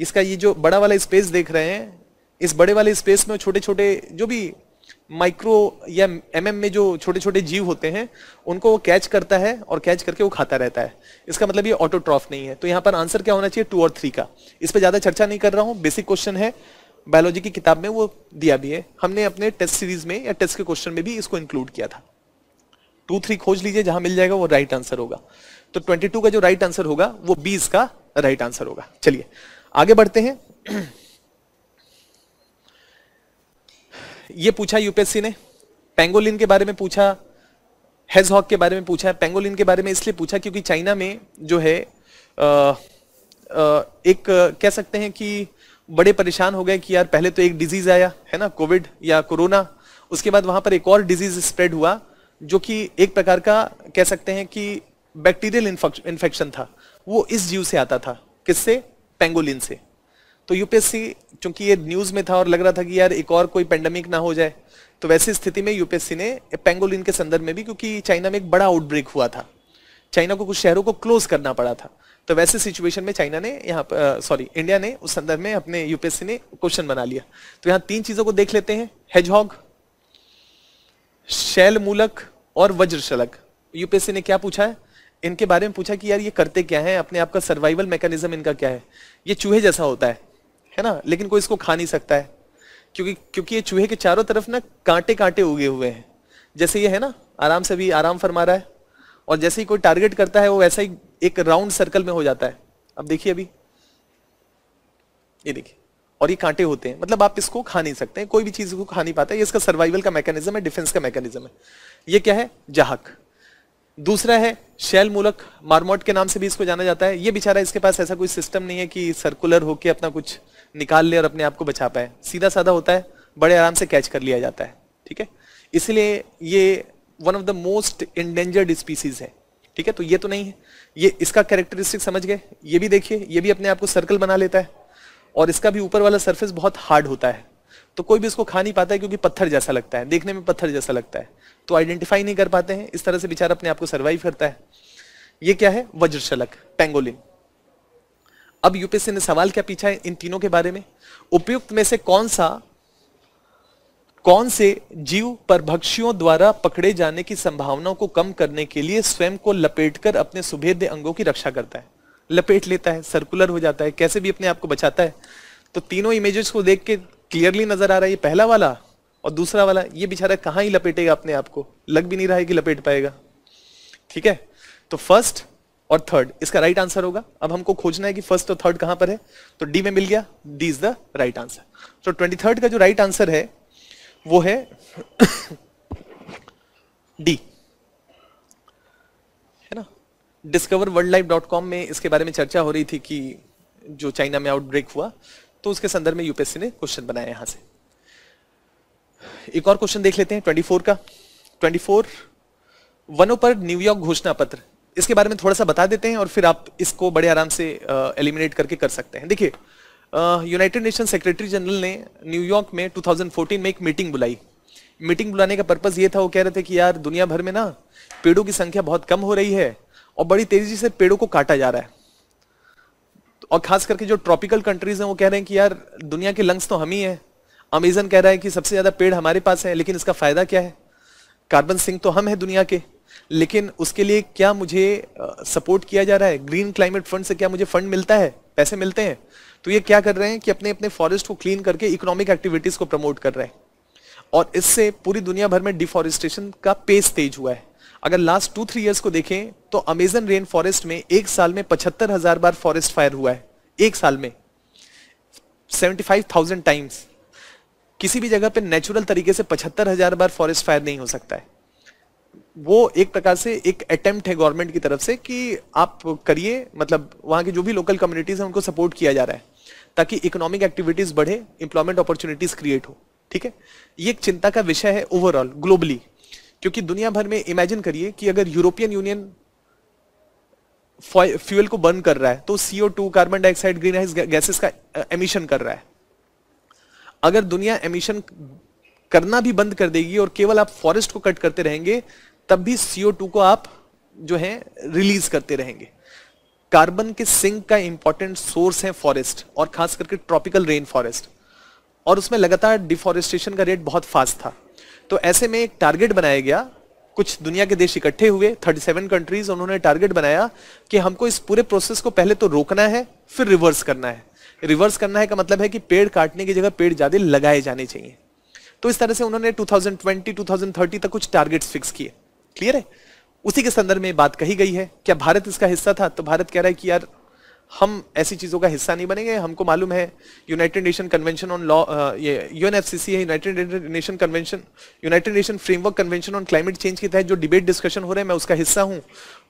इसका ये जो बड़ा वाला स्पेस देख रहे हैं इस बड़े वाले स्पेस में छोटे छोटे जो भी माइक्रो या एम mm में जो छोटे छोटे जीव होते हैं उनको वो कैच करता है और कैच करके वो खाता रहता है इसका मतलब ये ऑटोट्रॉफ नहीं है तो यहाँ पर आंसर क्या होना चाहिए टू और थ्री का इस पर ज़्यादा चर्चा नहीं कर रहा हूँ बेसिक क्वेश्चन है बायोलॉजी की किताब में वो दिया भी है हमने अपने टेस्ट सीरीज में या टेस्ट के क्वेश्चन में भी इसको इंक्लूड किया था टू थ्री खोज लीजिए जहां मिल जाएगा वो राइट आंसर होगा तो ट्वेंटी का जो राइट आंसर होगा वो बीस का राइट आंसर होगा चलिए आगे बढ़ते हैं ये पूछा यूपीएससी ने पेंगोलिन के बारे में पूछा हेज हॉक के बारे में पूछा है पेंगोलिन के बारे में इसलिए पूछा क्योंकि चाइना में जो है आ, आ, एक कह सकते हैं कि बड़े परेशान हो गए कि यार पहले तो एक डिजीज आया है ना कोविड या कोरोना उसके बाद वहां पर एक और डिजीज स्प्रेड हुआ जो कि एक प्रकार का कह सकते हैं कि बैक्टीरियल इन्फेक्शन था वो इस जीव से आता था किससे पेंगोलिन से तो यूपीएससी चूंकि ये न्यूज में था और लग रहा था कि यार एक और कोई पेंडेमिक ना हो जाए तो वैसी स्थिति में यूपीएससी ने पेंगोलिन के संदर्भ में भी क्योंकि चाइना में एक बड़ा आउटब्रेक हुआ था चाइना को कुछ शहरों को क्लोज करना पड़ा था तो वैसे सिचुएशन में चाइना ने यहाँ सॉरी इंडिया ने उस संदर्भ में अपने यूपीएससी ने क्वेश्चन बना लिया तो यहां तीन चीजों को देख लेते हैं हेजहॉग शैल मूलक और वज्रशलक यूपीएससी ने क्या पूछा है इनके बारे में पूछा कि यार ये करते क्या है अपने आपका सर्वाइवल मैकेनिज्म इनका क्या है ये चूहे जैसा होता है है ना लेकिन कोई इसको खा नहीं सकता है क्योंकि क्योंकि ये चूहे के चारों तरफ ना कांटे कांटे उगे हुए हैं जैसे ये है ना आराम से भी आराम फरमा रहा है और जैसे ही कोई टारगेट करता है वो वैसा ही एक राउंड सर्कल में हो जाता है अब देखिए अभी ये देखिए और ये कांटे होते हैं मतलब आप इसको खा नहीं सकते कोई भी चीज को खा नहीं पाता ये इसका सर्वाइवल का मैकेनिज्म है डिफेंस का मैकेनिज्म है ये क्या है जहाक दूसरा है शैल मूलक मारमोट के नाम से भी इसको जाना जाता है ये बेचारा इसके पास ऐसा कोई सिस्टम नहीं है कि सर्कुलर होके अपना कुछ निकाल ले और अपने आप को बचा पाए सीधा साधा होता है बड़े आराम से कैच कर लिया जाता है ठीक है इसलिए ये one of the most endangered species है ठीक है तो ये तो नहीं है ये इसका कैरेक्टरिस्टिक समझ गए ये भी देखिए ये भी अपने आप को सर्कल बना लेता है और इसका भी ऊपर वाला सरफेस बहुत हार्ड होता है तो कोई भी इसको खा नहीं पाता है क्योंकि पत्थर जैसा लगता है देखने में पत्थर जैसा लगता है तो आइडेंटिफाई नहीं कर पाते हैं इस तरह से बेचारा अपने आप को सर्वाइव करता है ये क्या है वज्रशलक पेंगोलिन अब यूपीएससी ने सवाल क्या पीछा है इन तीनों के बारे में उपयुक्त में से कौन सा कौन से जीव पर भक्षियों द्वारा पकड़े जाने की संभावनाओं को कम करने के लिए स्वयं को लपेटकर अपने सुभेद अंगों की रक्षा करता है लपेट लेता है सर्कुलर हो जाता है कैसे भी अपने आप को बचाता है तो तीनों इमेजेस को देख के क्लियरली नजर आ रहा है ये पहला वाला और दूसरा वाला ये बेचारा कहां ही लपेटेगा अपने आप को लग भी नहीं रहा है कि लपेट पाएगा ठीक है तो फर्स्ट और थर्ड इसका राइट आंसर होगा अब हमको खोजना है कि फर्स्ट और थर्ड कहां पर है तो डी में मिल गया D is the right answer तो ट्वेंटी थर्ड का जो राइट right आंसर है वो है डी है ना discover world life dot com में इसके बारे में चर्चा हो रही थी कि जो चाइना में आउटब्रेक हुआ तो उसके संदर्भ में यूपीएससी ने क्वेश्चन बनाया यहां से एक और क्वेश्चन देख लेते हैं 24 का 24 वनों पर न्यूयॉर्क घोषणा पत्र इसके बारे में थोड़ा सा बता देते हैं और फिर आप इसको बड़े आराम से एलिमिनेट करके कर सकते हैं देखिए यूनाइटेड नेशन सेक्रेटरी जनरल ने न्यूयॉर्क में 2014 में एक मीटिंग बुलाई मीटिंग बुलाने का पर्पज ये था वो कह रहे थे कि यार दुनिया भर में ना पेड़ों की संख्या बहुत कम हो रही है और बड़ी तेजी से पेड़ों को काटा जा रहा है और खास करके जो ट्रॉपिकल कंट्रीज हैं वो कह रहे हैं कि यार दुनिया के लंग्स तो हम ही हैं अमेजन कह रहा है कि सबसे ज्यादा पेड़ हमारे पास है लेकिन इसका फायदा क्या है कार्बन सिंह तो हम हैं दुनिया के लेकिन उसके लिए क्या मुझे सपोर्ट किया जा रहा है ग्रीन क्लाइमेट फंड से क्या मुझे फंड मिलता है पैसे मिलते हैं तो ये क्या कर रहे हैं कि अपने अपने फॉरेस्ट को क्लीन करके इकोनॉमिक एक्टिविटीज को प्रमोट कर रहे हैं और इससे पूरी दुनिया भर में डिफॉरेस्टेशन का पेस तेज हुआ है अगर लास्ट टू थ्री ईयर्स को देखें तो अमेजन रेन फॉरेस्ट में एक साल में पचहत्तर हजार बार फॉरेस्ट फायर हुआ है एक साल में सेवेंटी फाइव थाउजेंड टाइम्स किसी भी जगह पे नेचुरल तरीके से पचहत्तर हजार बार फॉरेस्ट फायर नहीं हो सकता है वो एक प्रकार से एक अटेम्प्ट है गवर्नमेंट की तरफ से कि आप करिए मतलब वहां की जो भी लोकल कम्युनिटीज हैं उनको सपोर्ट किया जा रहा है ताकि इकोनॉमिक एक्टिविटीज बढ़े इंप्लॉयमेंट अपॉर्चुनिटीज क्रिएट हो ठीक है ये एक चिंता का विषय है ओवरऑल ग्लोबली क्योंकि दुनिया भर में इमेजिन करिए कि अगर यूरोपियन यूनियन फ्यूल को बर्न कर रहा है तो CO two carbon dioxide green house gases का एमिशन कर रहा है अगर दुनिया एमिशन करना भी बंद कर देगी और केवल आप फॉरेस्ट को कट करते रहेंगे तब भी सीओ टू को आप जो है रिलीज करते रहेंगे कार्बन के सिंक का इंपॉर्टेंट सोर्स है फॉरेस्ट और खास करके ट्रॉपिकल रेन फॉरेस्ट और उसमें लगातार डिफॉरेस्टेशन का रेट बहुत फास्ट था तो ऐसे में एक टारगेट बनाया गया कुछ दुनिया के देश इकट्ठे हुए 37 कंट्रीज उन्होंने टारगेट बनाया कि हमको इस पूरे प्रोसेस को पहले तो रोकना है फिर रिवर्स करना है रिवर्स करना है का मतलब है कि पेड़ काटने की जगह पेड़ ज्यादा लगाए जाने चाहिए तो इस तरह से उन्होंने 2020 2030 तक कुछ टारगेट्स फिक्स किए क्लियर है उसी के संदर्भ में बात कही गई है क्या भारत इसका हिस्सा था तो भारत कह रहा है कि यार हम ऐसी चीज़ों का हिस्सा नहीं बनेंगे हमको मालूम है United Nation convention on law ये यूएनएफसीसी है United Nation convention United Nation framework convention on climate change के तहत जो डिबेट डिस्कशन हो रहे हैं मैं उसका हिस्सा हूं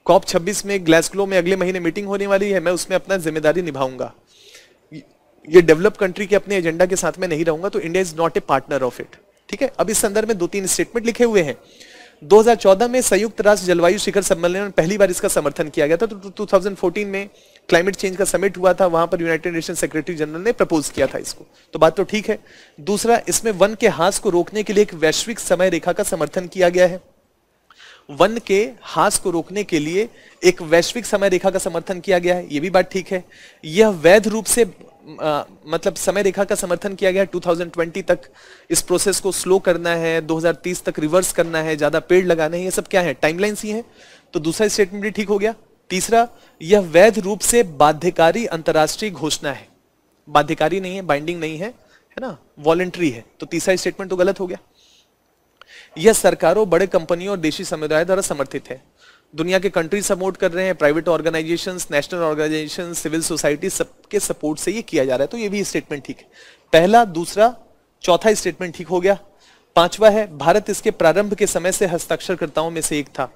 कॉप छब्बीस में ग्लासग्लो में अगले महीने मीटिंग होने वाली है मैं उसमें अपना जिम्मेदारी निभाऊंगा ये डेवलप कंट्री के अपने एजेंडा के साथ में नहीं रहूंगा तो India is not a partner of it ठीक है अब इस संदर्भ में दो तीन स्टेटमेंट लिखे हुए हैं 2014 में संयुक्त राष्ट्र जलवायु शिखर सम्मेलन में पहली बार इसका समर्थन किया गया था तो 2014 में क्लाइमेट चेंज का समिट हुआ था वहां पर यूनाइटेड नेशन सेक्रेटरी जनरल ने प्रपोज किया था इसको तो बात तो ठीक है दूसरा इसमें वन के हास को रोकने के लिए एक वैश्विक समय रेखा का समर्थन किया गया है वन के हास को रोकने के लिए एक वैश्विक समय रेखा का समर्थन किया गया है यह भी बात ठीक है यह वैध रूप से आ, मतलब समय रेखा का समर्थन किया गया 2020 तक इस प्रोसेस को स्लो करना है 2030 तक रिवर्स करना है ज्यादा पेड़ लगाना है ये सब क्या है टाइमलाइंस ही है तो दूसरा स्टेटमेंट भी ठीक हो गया तीसरा यह वैध रूप से बाध्यकारी अंतर्राष्ट्रीय घोषणा है बाध्यकारी नहीं है बाइंडिंग नहीं है है ना वॉलेंट्री है तो तीसरा स्टेटमेंट तो गलत हो गया यह सरकारों बड़े कंपनियों और देशी समुदाय द्वारा समर्थित है दुनिया के कंट्री सपोर्ट कर रहे हैं private organisation national organisation civil society सबके सपोर्ट से ये किया जा रहा है तो ये भी स्टेटमेंट ठीक है पहला दूसरा चौथा स्टेटमेंट ठीक हो गया पांचवा है भारत इसके प्रारंभ के समय से हस्ताक्षरकर्ताओं में से एक था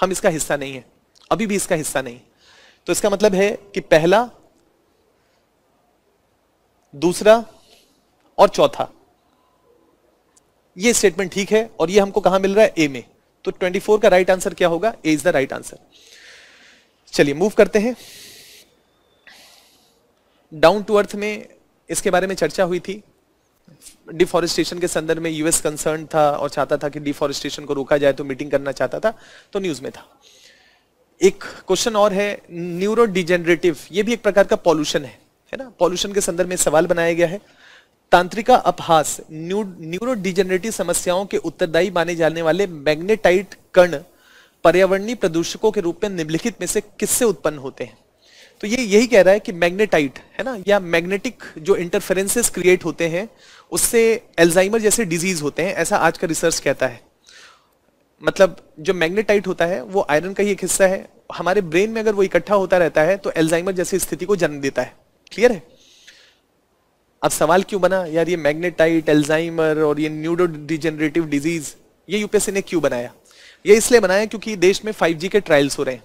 हम इसका हिस्सा नहीं है अभी भी इसका हिस्सा नहीं तो इसका मतलब है कि पहला दूसरा और चौथा ये स्टेटमेंट ठीक है और ये हमको कहा मिल रहा है ए में तो 24 का राइट आंसर क्या होगा A is the right answer चलिए मूव करते हैं डाउन टू अर्थ में इसके बारे में चर्चा हुई थी डिफॉरेस्टेशन के संदर्भ में यूएस कंसर्न था और चाहता था कि डिफॉरेस्टेशन को रोका जाए तो मीटिंग करना चाहता था तो न्यूज में था एक क्वेश्चन और है न्यूरो डिजेनरेटिव ये भी एक प्रकार का पॉल्यूशन है है ना पॉल्यूशन के संदर्भ में सवाल बनाया गया है तांत्रिका अपहास न्यू न्यूरोडिजेनरेटिव समस्याओं के उत्तरदायी माने जाने वाले मैग्नेटाइट कण पर्यावरणीय प्रदूषकों के रूप में निम्नलिखित में से किससे उत्पन्न होते हैं तो ये यही कह रहा है कि मैग्नेटाइट है ना या मैग्नेटिक जो इंटरफेरेंसेस क्रिएट होते हैं उससे एल्जाइमर जैसे डिजीज होते हैं ऐसा आज का रिसर्च कहता है मतलब जो मैग्नेटाइट होता है वो आयरन का ही एक हिस्सा है हमारे ब्रेन में अगर वो इकट्ठा होता रहता है तो एल्जाइमर जैसी स्थिति को जन्म देता है क्लियर है अब सवाल क्यों बना यार ये मैग्नेटाइट एल्जाइमर और ये न्यूडो डिजेनरेटिव डिजीज ये यूपीएससी ने क्यों बनाया ये इसलिए बनाया क्योंकि देश में 5G के ट्रायल्स हो रहे हैं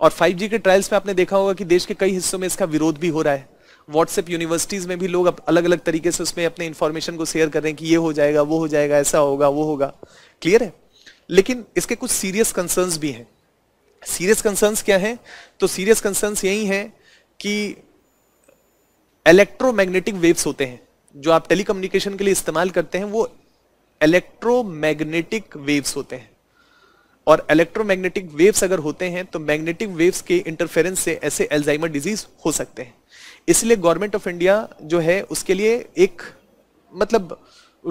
और 5G के ट्रायल्स में आपने देखा होगा कि देश के कई हिस्सों में इसका विरोध भी हो रहा है व्हाट्सएप यूनिवर्सिटीज़ में भी लोग अलग अलग तरीके से उसमें अपने इन्फॉर्मेशन को शेयर कर रहे हैं कि ये हो जाएगा वो हो जाएगा ऐसा होगा वो होगा क्लियर है लेकिन इसके कुछ सीरियस कंसर्न्स भी हैं सीरियस कंसर्न्स क्या हैं तो सीरियस कंसर्न्स यही हैं कि इलेक्ट्रोमैग्नेटिक वेव्स होते हैं जो आप टेलीकम्युनिकेशन के लिए इस्तेमाल करते हैं वो इलेक्ट्रोमैग्नेटिक वेव्स होते हैं और इलेक्ट्रोमैग्नेटिक वेव्स अगर होते हैं तो मैग्नेटिक वेव्स के इंटरफेरेंस से ऐसे एल्जाइमर डिजीज हो सकते हैं इसलिए गवर्नमेंट ऑफ इंडिया जो है उसके लिए एक मतलब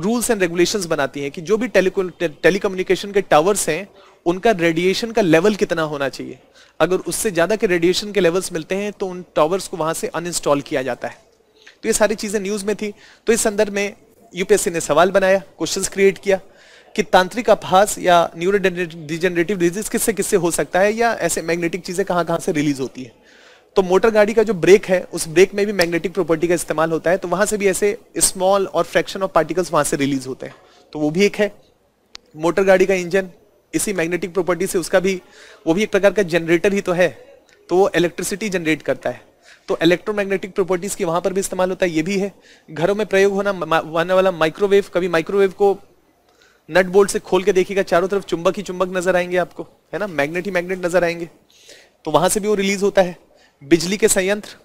रूल्स एंड रेगुलेशंस बनाती हैं कि जो भी टेलीकम्युनिकेशन के टावर्स हैं उनका रेडिएशन का लेवल कितना होना चाहिए अगर उससे ज़्यादा के रेडिएशन के लेवल्स मिलते हैं तो उन टॉवर्स को वहाँ से अनइंस्टॉल किया जाता है तो ये सारी चीज़ें न्यूज़ में थी तो इस संदर्भ में यूपीएससी ने सवाल बनाया क्वेश्चन क्रिएट किया कि तांत्रिक अपहास या न्यूरो डिजेनरेटिव डिजीज किससे किससे हो सकता है या ऐसे मैग्नेटिक चीज़ें कहाँ कहाँ से रिलीज होती है तो मोटर गाड़ी का जो ब्रेक है उस ब्रेक में भी मैग्नेटिक प्रॉपर्टी का इस्तेमाल होता है तो वहाँ से भी ऐसे स्मॉल और फ्रैक्शन ऑफ पार्टिकल्स वहाँ से रिलीज होते हैं तो वो भी एक है मोटर गाड़ी का इंजन इसी मैग्नेटिक प्रॉपर्टी से उसका भी वो भी एक प्रकार का जनरेटर ही तो है तो वो इलेक्ट्रिसिटी जनरेट करता है तो इलेक्ट्रोमैग्नेटिक प्रॉपर्टीज की वहां पर भी इस्तेमाल होता है ये भी है घरों में प्रयोग होना होने वाला माइक्रोवेव कभी माइक्रोवेव को नट बोल्ट से खोल के देखिएगा चारों तरफ चुंबक ही चुंबक नजर आएंगे आपको है ना मैग्नेट ही मैग्नेट नजर आएंगे तो वहां से भी वो रिलीज होता है बिजली के संयंत्र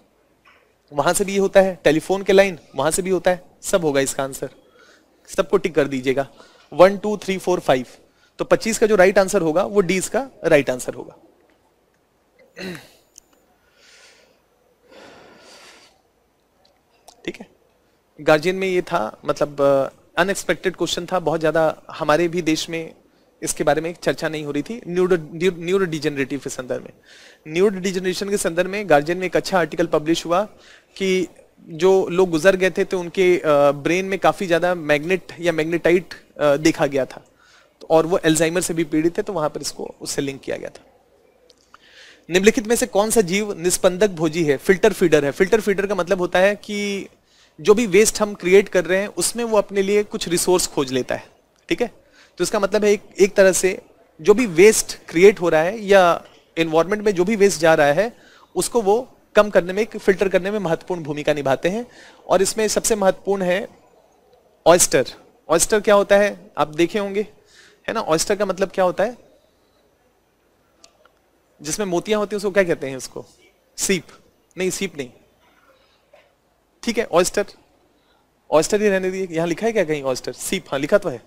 वहां से भी होता है टेलीफोन के लाइन वहां से भी होता है सब होगा इसका आंसर सबको टिक कर दीजिएगा one two three four five तो 25 का जो राइट आंसर होगा वो डी इसका राइट आंसर होगा ठीक है गार्जियन में ये था मतलब अनएक्सपेक्टेड uh, क्वेश्चन था बहुत ज्यादा हमारे भी देश में इसके बारे में चर्चा नहीं हो रही थी न्यूरो डिजेनरेटिव के संदर्भ में न्यूरो डिजेनरेशन के संदर्भ में गार्जियन में एक अच्छा आर्टिकल पब्लिश हुआ कि जो लोग गुजर गए थे तो उनके ब्रेन uh, में काफी ज्यादा मैग्नेट या मैग्नेटाइट uh, देखा गया था और वो एल्जाइमर से भी पीड़ित है तो वहां पर इसको उससे लिंक किया गया था निम्नलिखित में से कौन सा जीव निस्पंदक भोजी है फिल्टर फीडर है फिल्टर फीडर का मतलब होता है कि जो भी वेस्ट हम क्रिएट कर रहे हैं उसमें वो अपने लिए कुछ रिसोर्स खोज लेता है ठीक है तो इसका मतलब है एक एक तरह से जो भी वेस्ट क्रिएट हो रहा है या इन्वायरमेंट में जो भी वेस्ट जा रहा है उसको वो कम करने में फिल्टर करने में महत्वपूर्ण भूमिका निभाते हैं और इसमें सबसे महत्वपूर्ण है ऑयस्टर ऑयस्टर क्या होता है आप देखे होंगे है ना ऑयस्टर का मतलब क्या होता है जिसमें मोतियां होती है उसको क्या कहते हैं उसको सीप नहीं सीप नहीं ठीक है ऑयस्टर ऑयस्टर ही रहने दिए यहां लिखा है क्या कहीं ऑयस्टर सीप हाँ लिखा तो है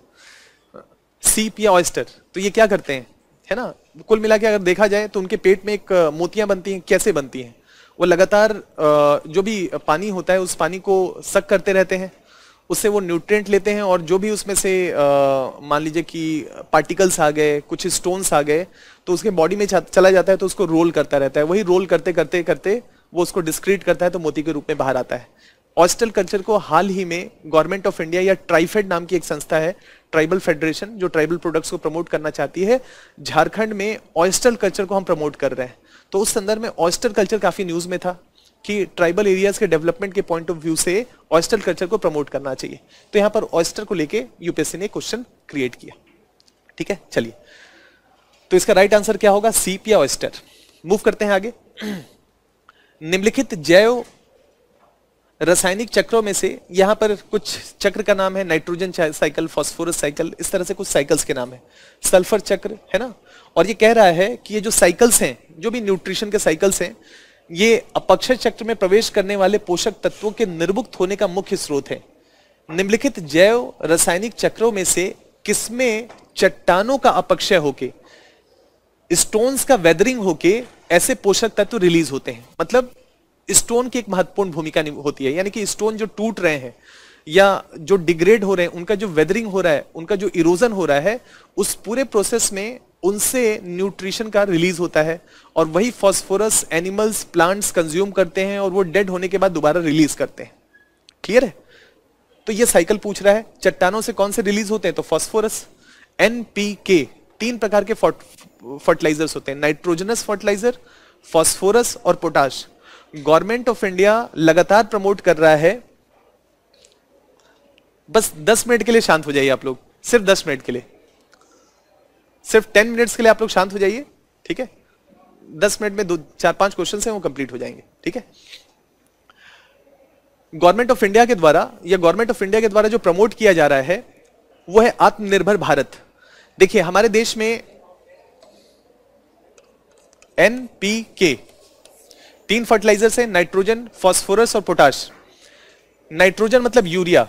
सीप या ऑयस्टर तो ये क्या करते हैं है ना कुल मिला के अगर देखा जाए तो उनके पेट में एक मोतियां बनती हैं कैसे बनती हैं वो लगातार जो भी पानी होता है उस पानी को सक करते रहते हैं उससे वो न्यूट्रेंट लेते हैं और जो भी उसमें से मान लीजिए कि पार्टिकल्स आ गए कुछ स्टोन्स आ गए तो उसके बॉडी में चला जाता है तो उसको रोल करता रहता है वही रोल करते करते करते वो उसको डिस्क्रीट करता है तो मोती के रूप में बाहर आता है ऑस्टल कल्चर को हाल ही में गवर्नमेंट ऑफ इंडिया या ट्राइफेड नाम की एक संस्था है ट्राइबल फेडरेशन जो ट्राइबल प्रोडक्ट्स को प्रमोट करना चाहती है झारखंड में ऑस्टल कल्चर को हम प्रमोट कर रहे हैं तो उस संदर्भ में ऑस्टल कल्चर काफी न्यूज में था कि ट्राइबल एरियाज के डेवलपमेंट के पॉइंट ऑफ व्यू से ऑयस्टर कल्चर को प्रमोट करना चाहिए तो यहां पर ऑयस्टर को लेके यूपीएससी ने क्वेश्चन क्रिएट किया ठीक है चलिए तो इसका राइट आंसर क्या होगा सीप या ऑयस्टर मूव करते हैं आगे निम्नलिखित जैव रासायनिक चक्रों में से यहां पर कुछ चक्र का नाम है नाइट्रोजन साइकिल फॉस्फोरस साइकिल इस तरह से कुछ साइकिल्स के नाम है सल्फर चक्र है ना और ये कह रहा है कि ये जो साइकिल्स हैं जो भी न्यूट्रिशन के साइकिल्स हैं ये अपक्षय चक्र में प्रवेश करने वाले पोषक तत्वों के निर्मुक्त होने का मुख्य स्रोत है निम्नलिखित जैव रासायनिक चक्रों में से किसमें चट्टानों का अपक्षय होके स्टोन्स का वेदरिंग होके ऐसे पोषक तत्व रिलीज होते हैं मतलब स्टोन की एक महत्वपूर्ण भूमिका होती है यानी कि स्टोन जो टूट रहे हैं या जो डिग्रेड हो रहे हैं उनका जो वेदरिंग हो रहा है उनका जो इरोजन हो रहा है उस पूरे प्रोसेस में उनसे न्यूट्रिशन का रिलीज होता है और वही फॉस्फोरस एनिमल्स प्लांट्स कंज्यूम करते हैं और वो डेड होने के बाद दोबारा रिलीज करते हैं क्लियर है तो ये साइकिल पूछ रहा है चट्टानों से कौन से रिलीज होते हैं तो फॉस्फोरस एनपीके तीन प्रकार के फर्टिलाइजर्स होते हैं नाइट्रोजनस फर्टिलाइजर फॉस्फोरस और पोटाश गवर्नमेंट ऑफ इंडिया लगातार प्रमोट कर रहा है बस 10 मिनट के लिए शांत हो जाइए आप लोग सिर्फ 10 मिनट के लिए सिर्फ टेन मिनट्स के लिए आप लोग शांत हो जाइए ठीक है दस मिनट में दो चार पांच क्वेश्चन हैं वो कंप्लीट हो जाएंगे ठीक है गवर्नमेंट ऑफ इंडिया के द्वारा या गवर्नमेंट ऑफ इंडिया के द्वारा जो प्रमोट किया जा रहा है वो है आत्मनिर्भर भारत देखिए हमारे देश में एन पी के तीन फर्टिलाइजर्स हैं नाइट्रोजन फॉस्फोरस और पोटाश नाइट्रोजन मतलब यूरिया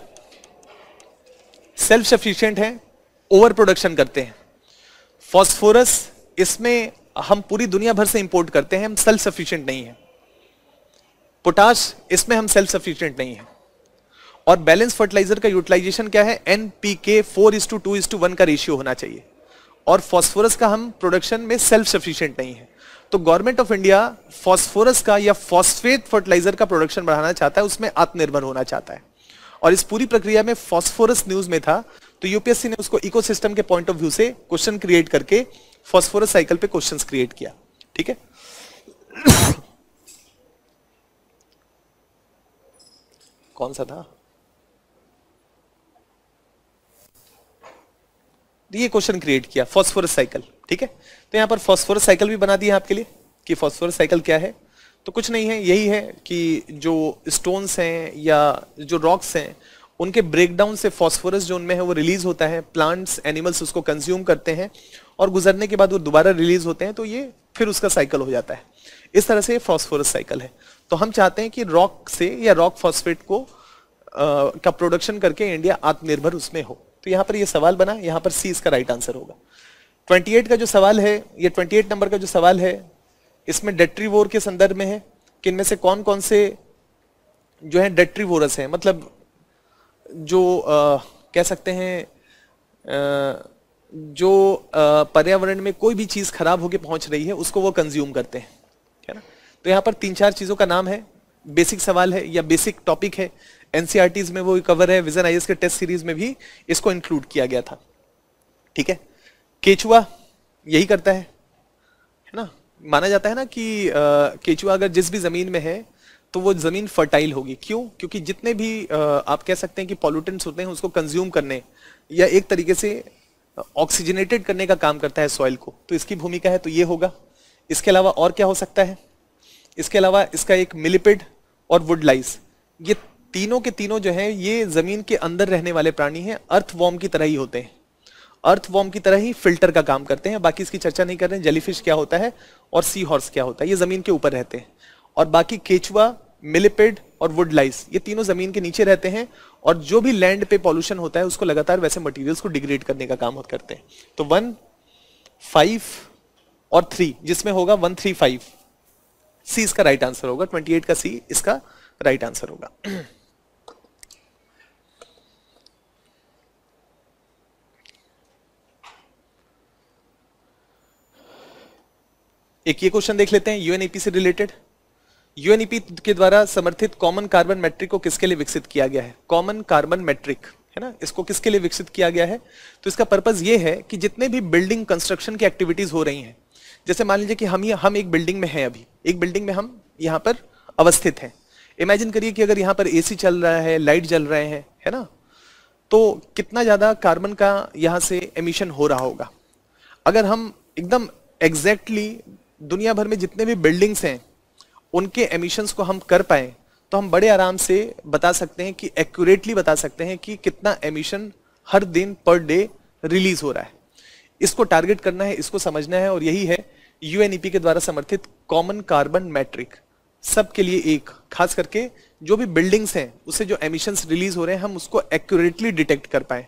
सेल्फ सफिशियंट है ओवर प्रोडक्शन करते हैं फॉस्फोरस इसमें हम पूरी दुनिया भर से इंपोर्ट करते हैं हम सेल्फ सफिशिएंट नहीं है पोटाश इसमें हम सेल्फ सफिशिएंट नहीं है और बैलेंस फर्टिलाइजर का यूटिलाइजेशन क्या है N P K four is to two is to one का रेशियो होना चाहिए और फॉस्फोरस का हम प्रोडक्शन में सेल्फ सफिशिएंट नहीं है तो गवर्नमेंट ऑफ इंडिया फॉस्फोरस का या फॉस्फेट फर्टिलाइजर का प्रोडक्शन बढ़ाना चाहता है उसमें आत्मनिर्भर होना चाहता है और इस पूरी प्रक्रिया में फॉस्फोरस न्यूज में था तो यूपीएससी ने उसको इकोसिस्टम के पॉइंट ऑफ व्यू से क्वेश्चन क्रिएट करके फॉस्फोरस साइकिल पे क्वेश्चन क्रिएट किया ठीक है *coughs* कौन सा था तो ये क्वेश्चन क्रिएट किया फॉस्फोरस साइकिल ठीक है तो यहां पर फॉस्फोरस साइकिल भी बना दिया आपके लिए कि फॉस्फोरस साइकिल क्या है तो कुछ नहीं है यही है कि जो स्टोन्स हैं या जो रॉक्स हैं उनके ब्रेकडाउन से फॉस्फोरस जो उनमें है वो रिलीज होता है प्लांट्स एनिमल्स उसको कंज्यूम करते हैं और गुजरने के बाद वो दोबारा रिलीज होते हैं तो ये फिर उसका साइकिल हो जाता है इस तरह से ये फॉस्फोरस साइकिल है तो हम चाहते हैं कि रॉक से या रॉक फॉस्फेट को आ, का प्रोडक्शन करके इंडिया आत्मनिर्भर उसमें हो तो यहाँ पर ये सवाल बना यहाँ पर सी इसका राइट आंसर होगा 28 का जो सवाल है ये 28 नंबर का जो सवाल है इसमें डेट्रीवोर के संदर्भ में है कि इनमें से कौन कौन से जो है डेट्रीवोरस है मतलब जो आ, कह सकते हैं आ, जो पर्यावरण में कोई भी चीज़ खराब होकर पहुंच रही है उसको वो कंज्यूम करते हैं है ना तो यहाँ पर तीन चार चीज़ों का नाम है बेसिक सवाल है या बेसिक टॉपिक है एनसीआरटीज e में वो कवर है विजन आईएस के टेस्ट सीरीज में भी इसको इंक्लूड किया गया था ठीक है केचुआ यही करता है है ना माना जाता है ना कि केचुआ अगर जिस भी ज़मीन में है तो वो जमीन फर्टाइल होगी क्यों क्योंकि जितने भी आप कह सकते हैं कि पॉल्यूटेंट्स होते हैं उसको कंज्यूम करने या एक तरीके से ऑक्सीजनेटेड करने का काम करता है सॉइल को तो इसकी भूमिका है तो ये होगा इसके अलावा और क्या हो सकता है इसके अलावा इसका एक मिलिपिड और वुड लाइस ये तीनों के तीनों जो है ये ज़मीन के अंदर रहने वाले प्राणी हैं अर्थ वॉर्म की तरह ही होते हैं अर्थ वॉर्म की तरह ही फिल्टर का काम करते हैं बाकी इसकी चर्चा नहीं कर रहे हैं जेलीफिश क्या होता है और सी हॉर्स क्या होता है ये ज़मीन के ऊपर रहते हैं और बाकी केचुआ मिलिपेड और वुड लाइस ये तीनों जमीन के नीचे रहते हैं और जो भी लैंड पे पॉल्यूशन होता है उसको लगातार वैसे मटेरियल्स को डिग्रेड करने का काम करते हैं तो वन फाइव और थ्री जिसमें होगा वन थ्री फाइव सी इसका राइट आंसर होगा ट्वेंटी एट का सी इसका राइट आंसर होगा एक ये क्वेश्चन देख लेते हैं यूएनईपी से रिलेटेड यूएनईपी e के द्वारा समर्थित कॉमन कार्बन मैट्रिक को किसके लिए विकसित किया गया है कॉमन कार्बन मैट्रिक है ना इसको किसके लिए विकसित किया गया है तो इसका पर्पज ये है कि जितने भी बिल्डिंग कंस्ट्रक्शन की एक्टिविटीज हो रही हैं जैसे मान लीजिए कि हम हम एक बिल्डिंग में हैं अभी एक बिल्डिंग में हम यहाँ पर अवस्थित हैं इमेजिन करिए कि अगर यहाँ पर एसी चल रहा है लाइट जल रहे हैं है ना तो कितना ज़्यादा कार्बन का यहाँ से एमिशन हो रहा होगा अगर हम एकदम एग्जैक्टली exactly दुनिया भर में जितने भी बिल्डिंग्स हैं उनके एमिशंस को हम कर पाए तो हम बड़े आराम से बता सकते हैं कि एक्यूरेटली बता सकते हैं कि कितना एमिशन हर दिन पर डे रिलीज हो रहा है इसको टारगेट करना है इसको समझना है और यही है यूएनईपी के द्वारा समर्थित कॉमन कार्बन मैट्रिक सबके लिए एक खास करके जो भी बिल्डिंग्स हैं उससे जो एमिशंस रिलीज हो रहे हैं हम उसको एक्यूरेटली डिटेक्ट कर पाए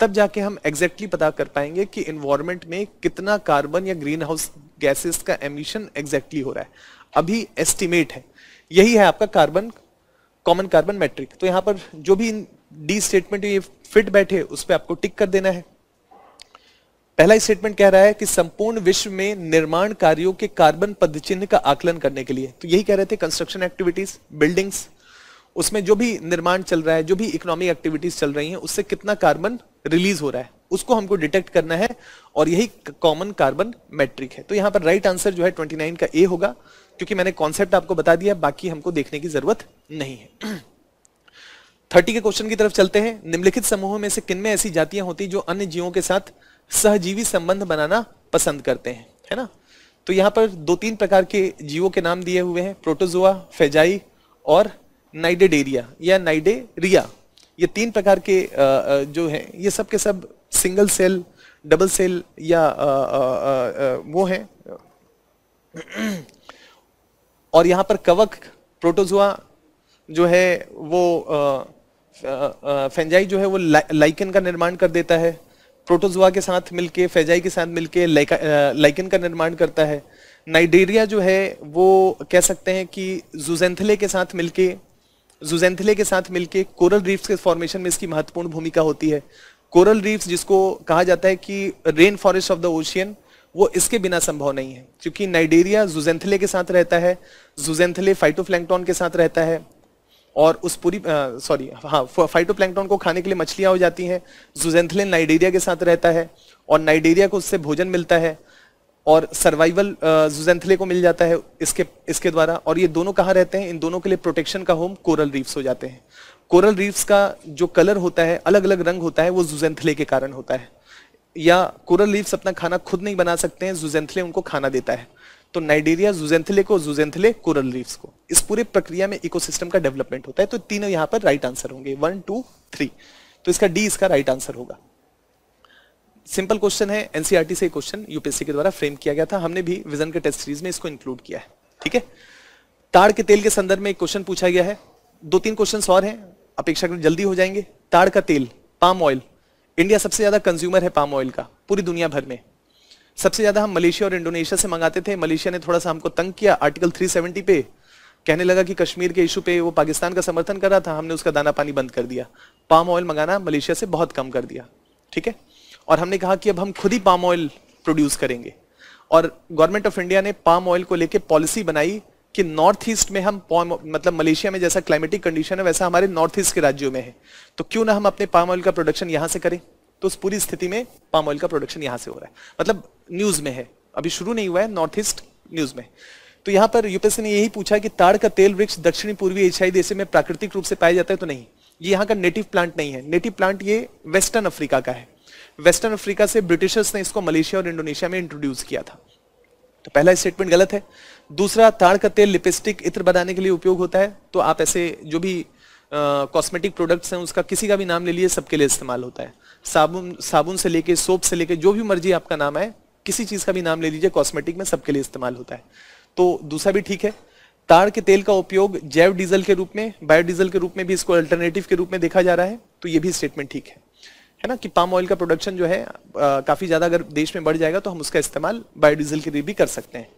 तब जाके हम एग्जैक्टली exactly पता कर पाएंगे कि इन्वायरमेंट में कितना कार्बन या ग्रीन हाउस गैसेस का एमिशन एग्जैक्टली exactly हो रहा है अभी एस्टिमेट है यही है आपका कार्बन कॉमन कार्बन मैट्रिक तो यहां पर जो भी डी स्टेटमेंट ये फिट बैठे उस पर आपको टिक कर देना है पहला स्टेटमेंट कह रहा है कि संपूर्ण विश्व में निर्माण कार्यों के कार्बन पद चिन्ह का आकलन करने के लिए तो यही कह रहे थे कंस्ट्रक्शन एक्टिविटीज बिल्डिंग्स उसमें जो भी निर्माण चल रहा है जो भी इकोनॉमिक एक्टिविटीज चल रही हैं उससे कितना कार्बन रिलीज हो रहा है उसको हमको डिटेक्ट करना है और यही कॉमन कार्बन मैट्रिक है तो यहां पर राइट right आंसर जो है ट्वेंटी का ए होगा क्योंकि मैंने कॉन्सेप्ट आपको बता दिया बाकी हमको देखने की जरूरत नहीं है थर्टी के क्वेश्चन की तरफ चलते हैं निम्नलिखित समूहों में से किनमें ऐसी जातियां होती जो अन्य जीवों के साथ सहजीवी संबंध बनाना पसंद करते हैं है ना तो यहाँ पर दो तीन प्रकार के जीवों के नाम दिए हुए हैं प्रोटोजोआ फेजाई और नाइडेडेरिया या नाइडेरिया ये तीन प्रकार के जो है ये सब के सब सिंगल सेल डबल सेल या वो है और यहाँ पर कवक प्रोटोजुआ जो है वो फेंजाई जो है वो ला, लाइकन का निर्माण कर देता है प्रोटोजुआ के साथ मिलके फेजाई के साथ मिलके लाइकन का निर्माण करता है नाइडेरिया जो है वो कह सकते हैं कि जुजेंथले के साथ मिलके जुजेंथले के साथ मिलके कोरल रीफ्स के फॉर्मेशन में इसकी महत्वपूर्ण भूमिका होती है कोरल रीफ्स जिसको कहा जाता है कि rain forest of the ocean वो इसके बिना संभव नहीं है क्योंकि नाइडेरिया जुजेंथले के साथ रहता है जुजेंथले फाइटोफ्लैंक्टॉन के साथ रहता है और उस पूरी सॉरी हाँ फाइटोप्लैंक्टॉन को खाने के लिए मछलियाँ हो जाती हैं जुजेंथले नाइडेरिया के साथ रहता है और नाइडेरिया को उससे भोजन मिलता है और सर्वाइवल जुजेंथले को मिल जाता है इसके इसके द्वारा और ये दोनों कहाँ रहते हैं इन दोनों के लिए प्रोटेक्शन का होम कोरल रीफ्स हो जाते हैं कोरल रीफ्स का जो कलर होता है अलग अलग रंग होता है वो जुजेंथले के कारण होता है या कोरल लीव्स अपना खाना खुद नहीं बना सकते हैं जुजेंथले उनको खाना देता है तो नाइडेरिया जुजेंथले को जुजेंथले कोरल लीव्स को इस पूरे प्रक्रिया में इकोसिस्टम का डेवलपमेंट होता है तो तीनों यहां पर राइट आंसर होंगे वन टू थ्री तो इसका डी इसका राइट आंसर होगा सिंपल क्वेश्चन है एनसीईआरटी e से क्वेश्चन यूपीएससी के द्वारा फ्रेम किया गया था हमने भी विजन के टेस्ट सीरीज में इसको इंक्लूड किया है ठीक है ताड़ के तेल के संदर्भ में एक क्वेश्चन पूछा गया है दो तीन क्वेश्चन और हैं अपेक्षाकृत जल्दी हो जाएंगे ताड़ का तेल पाम ऑयल इंडिया सबसे ज्यादा कंज्यूमर है पाम ऑयल का पूरी दुनिया भर में सबसे ज्यादा हम मलेशिया और इंडोनेशिया से मंगाते थे मलेशिया ने थोड़ा सा हमको तंग किया आर्टिकल 370 पे कहने लगा कि कश्मीर के इशू पे वो पाकिस्तान का समर्थन कर रहा था हमने उसका दाना पानी बंद कर दिया पाम ऑयल मंगाना मलेशिया से बहुत कम कर दिया ठीक है और हमने कहा कि अब हम खुद ही पाम ऑयल प्रोड्यूस करेंगे और गवर्नमेंट ऑफ इंडिया ने पाम ऑयल को लेकर पॉलिसी बनाई कि नॉर्थ ईस्ट में हम मतलब मलेशिया में जैसा क्लाइमेटिक कंडीशन है वैसा हमारे नॉर्थ ईस्ट के राज्यों में है तो क्यों ना हम अपने पाम ऑयल का प्रोडक्शन यहां से करें तो उस पूरी स्थिति में पाम ऑयल का प्रोडक्शन यहां से हो रहा है मतलब न्यूज में है अभी शुरू नहीं हुआ है नॉर्थ ईस्ट न्यूज में तो यहां पर यूपीएससी ने यही पूछा कि ताड़ का तेल वृक्ष दक्षिणी पूर्वी एशियाई देशों में प्राकृतिक रूप से पाया जाता है तो नहीं ये यहाँ का नेटिव प्लांट नहीं है नेटिव प्लांट ये वेस्टर्न अफ्रीका का है वेस्टर्न अफ्रीका से ब्रिटिशर्स ने इसको मलेशिया और इंडोनेशिया में इंट्रोड्यूस किया था तो पहला स्टेटमेंट गलत है दूसरा ताड़ का तेल लिपस्टिक इत्र बनाने के लिए उपयोग होता है तो आप ऐसे जो भी कॉस्मेटिक प्रोडक्ट्स हैं उसका किसी का भी नाम ले लिए सबके लिए इस्तेमाल होता है साबुन साबुन से लेके सोप से लेके जो भी मर्जी आपका नाम है किसी चीज़ का भी नाम ले लीजिए कॉस्मेटिक में सबके लिए इस्तेमाल होता है तो दूसरा भी ठीक है ताड़ के तेल का उपयोग जैव डीजल के रूप में बायोडीजल के रूप में भी इसको अल्टरनेटिव के रूप में देखा जा रहा है तो ये भी स्टेटमेंट ठीक है है ना कि पाम ऑयल का प्रोडक्शन जो है काफ़ी ज़्यादा अगर देश में बढ़ जाएगा तो हम उसका इस्तेमाल बायोडीजल के लिए भी कर सकते हैं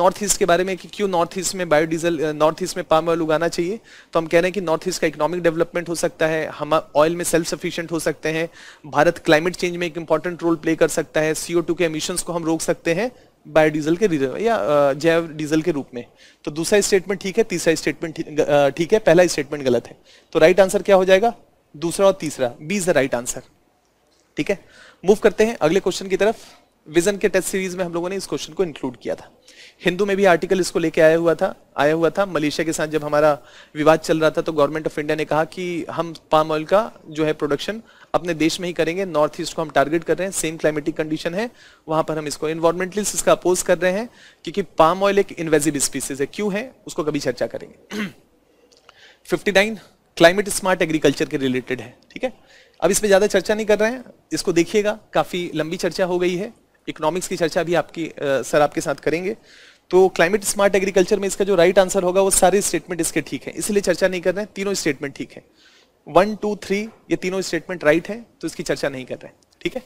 नॉर्थ ईस्ट के बारे में कि क्यों नॉर्थ ईस्ट में बायोडीजल नॉर्थ ईस्ट में पाम ऑयल उगाना चाहिए तो हम कह रहे हैं कि नॉर्थ ईस्ट का इकोनॉमिक डेवलपमेंट हो सकता है हम ऑयल में सेल्फ सफिशिएंट हो सकते हैं भारत क्लाइमेट चेंज में एक इंपॉर्टेंट रोल प्ले कर सकता है सीओ के एमिशंस को हम रोक सकते हैं बायोडीजल के या जैव डीजल के रूप में तो दूसरा स्टेटमेंट ठीक है तीसरा स्टेटमेंट ठीक है पहला स्टेटमेंट गलत है तो राइट आंसर क्या हो जाएगा दूसरा और तीसरा B is the right answer ठीक है मूव करते हैं अगले क्वेश्चन की तरफ विजन के टेस्ट सीरीज में हम लोगों ने इस क्वेश्चन को इंक्लूड किया था हिंदू में भी आर्टिकल इसको लेके आया हुआ था आया हुआ था मलेशिया के साथ जब हमारा विवाद चल रहा था तो गवर्नमेंट ऑफ इंडिया ने कहा कि हम पाम ऑयल का जो है प्रोडक्शन अपने देश में ही करेंगे नॉर्थ ईस्ट को हम टारगेट कर रहे हैं सेम क्लाइमेटिक कंडीशन है वहां पर हम इसको इन्वायरमेंटलिस्ट इसका अपोज कर रहे हैं क्योंकि पाम ऑयल एक इन्वेजिव स्पीसीज है क्यों है उसको कभी चर्चा करेंगे फिफ्टी *clears throat* क्लाइमेट स्मार्ट एग्रीकल्चर के रिलेटेड है ठीक है अब इसमें ज़्यादा चर्चा नहीं कर रहे हैं इसको देखिएगा काफ़ी लंबी चर्चा हो गई है इकोनॉमिक्स की चर्चा भी आपकी आ, सर आपके साथ करेंगे तो क्लाइमेट स्मार्ट एग्रीकल्चर में इसका जो राइट आंसर होगा वो सारे स्टेटमेंट इसके ठीक है इसलिए चर्चा नहीं कर रहे हैं तीनों स्टेटमेंट ठीक है वन टू थ्री ये तीनों स्टेटमेंट राइट है तो इसकी चर्चा नहीं कर रहे हैं ठीक है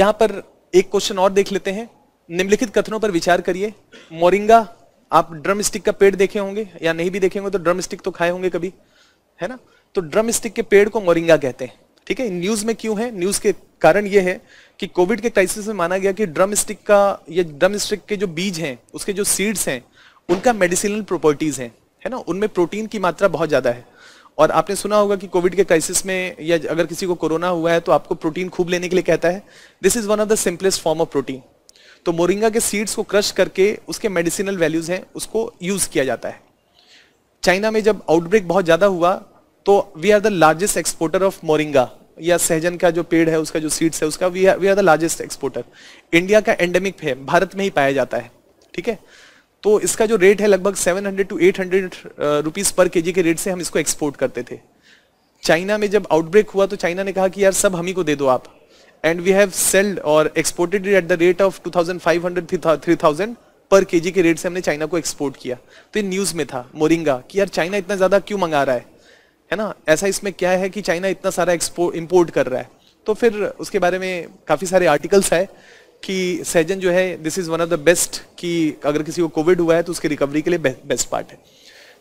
यहां पर एक क्वेश्चन और देख लेते हैं निम्नलिखित कथनों पर विचार करिए मोरिंगा आप ड्रम स्टिक का पेड़ देखे होंगे या नहीं भी देखे होंगे तो ड्रम स्टिक तो खाए होंगे कभी है ना तो ड्रम स्टिक के पेड़ को मोरिंगा कहते हैं ठीक है न्यूज में क्यों है न्यूज के कारण यह है कि कोविड के क्राइसिस में माना गया कि ड्रम स्टिक का या ड्रम स्टिक के जो बीज हैं उसके जो सीड्स हैं उनका मेडिसिनल प्रॉपर्टीज हैं है ना उनमें प्रोटीन की मात्रा बहुत ज्यादा है और आपने सुना होगा कि कोविड के क्राइसिस में या अगर किसी को कोरोना हुआ है तो आपको प्रोटीन खूब लेने के लिए कहता है this is one of the simplest form of protein तो मोरिंगा के सीड्स को क्रश करके उसके मेडिसिनल वैल्यूज हैं उसको यूज किया जाता है चाइना में जब आउटब्रेक बहुत ज्यादा हुआ तो we are the largest exporter of moringa या सहजन का जो पेड़ है उसका जो सीड्स है उसका we are we are the largest exporter India का एंडेमिक है भारत में ही पाया जाता है ठीक है तो इसका जो रेट है लगभग 700 टू 800 हंड्रेड रुपीज पर के के रेट से हम इसको एक्सपोर्ट करते थे चाइना में जब आउटब्रेक हुआ तो चाइना ने कहा कि यार सब हम ही को दे दो आप and we have sold or exported it at the rate of 2500 3000 पर केजी के रेट से हमने चाइना को एक्सपोर्ट किया तो ये न्यूज़ में था मोरिंगा कि यार चाइना इतना ज़्यादा क्यों मंगा रहा है है ना ऐसा इसमें क्या है कि चाइना इतना सारा एक्सपोर्ट इम्पोर्ट कर रहा है तो फिर उसके बारे में काफ़ी सारे आर्टिकल्स है कि सहजन जो है this is one of the best कि अगर किसी को कोविड हुआ है तो उसकी रिकवरी के लिए बेस्ट पार्ट है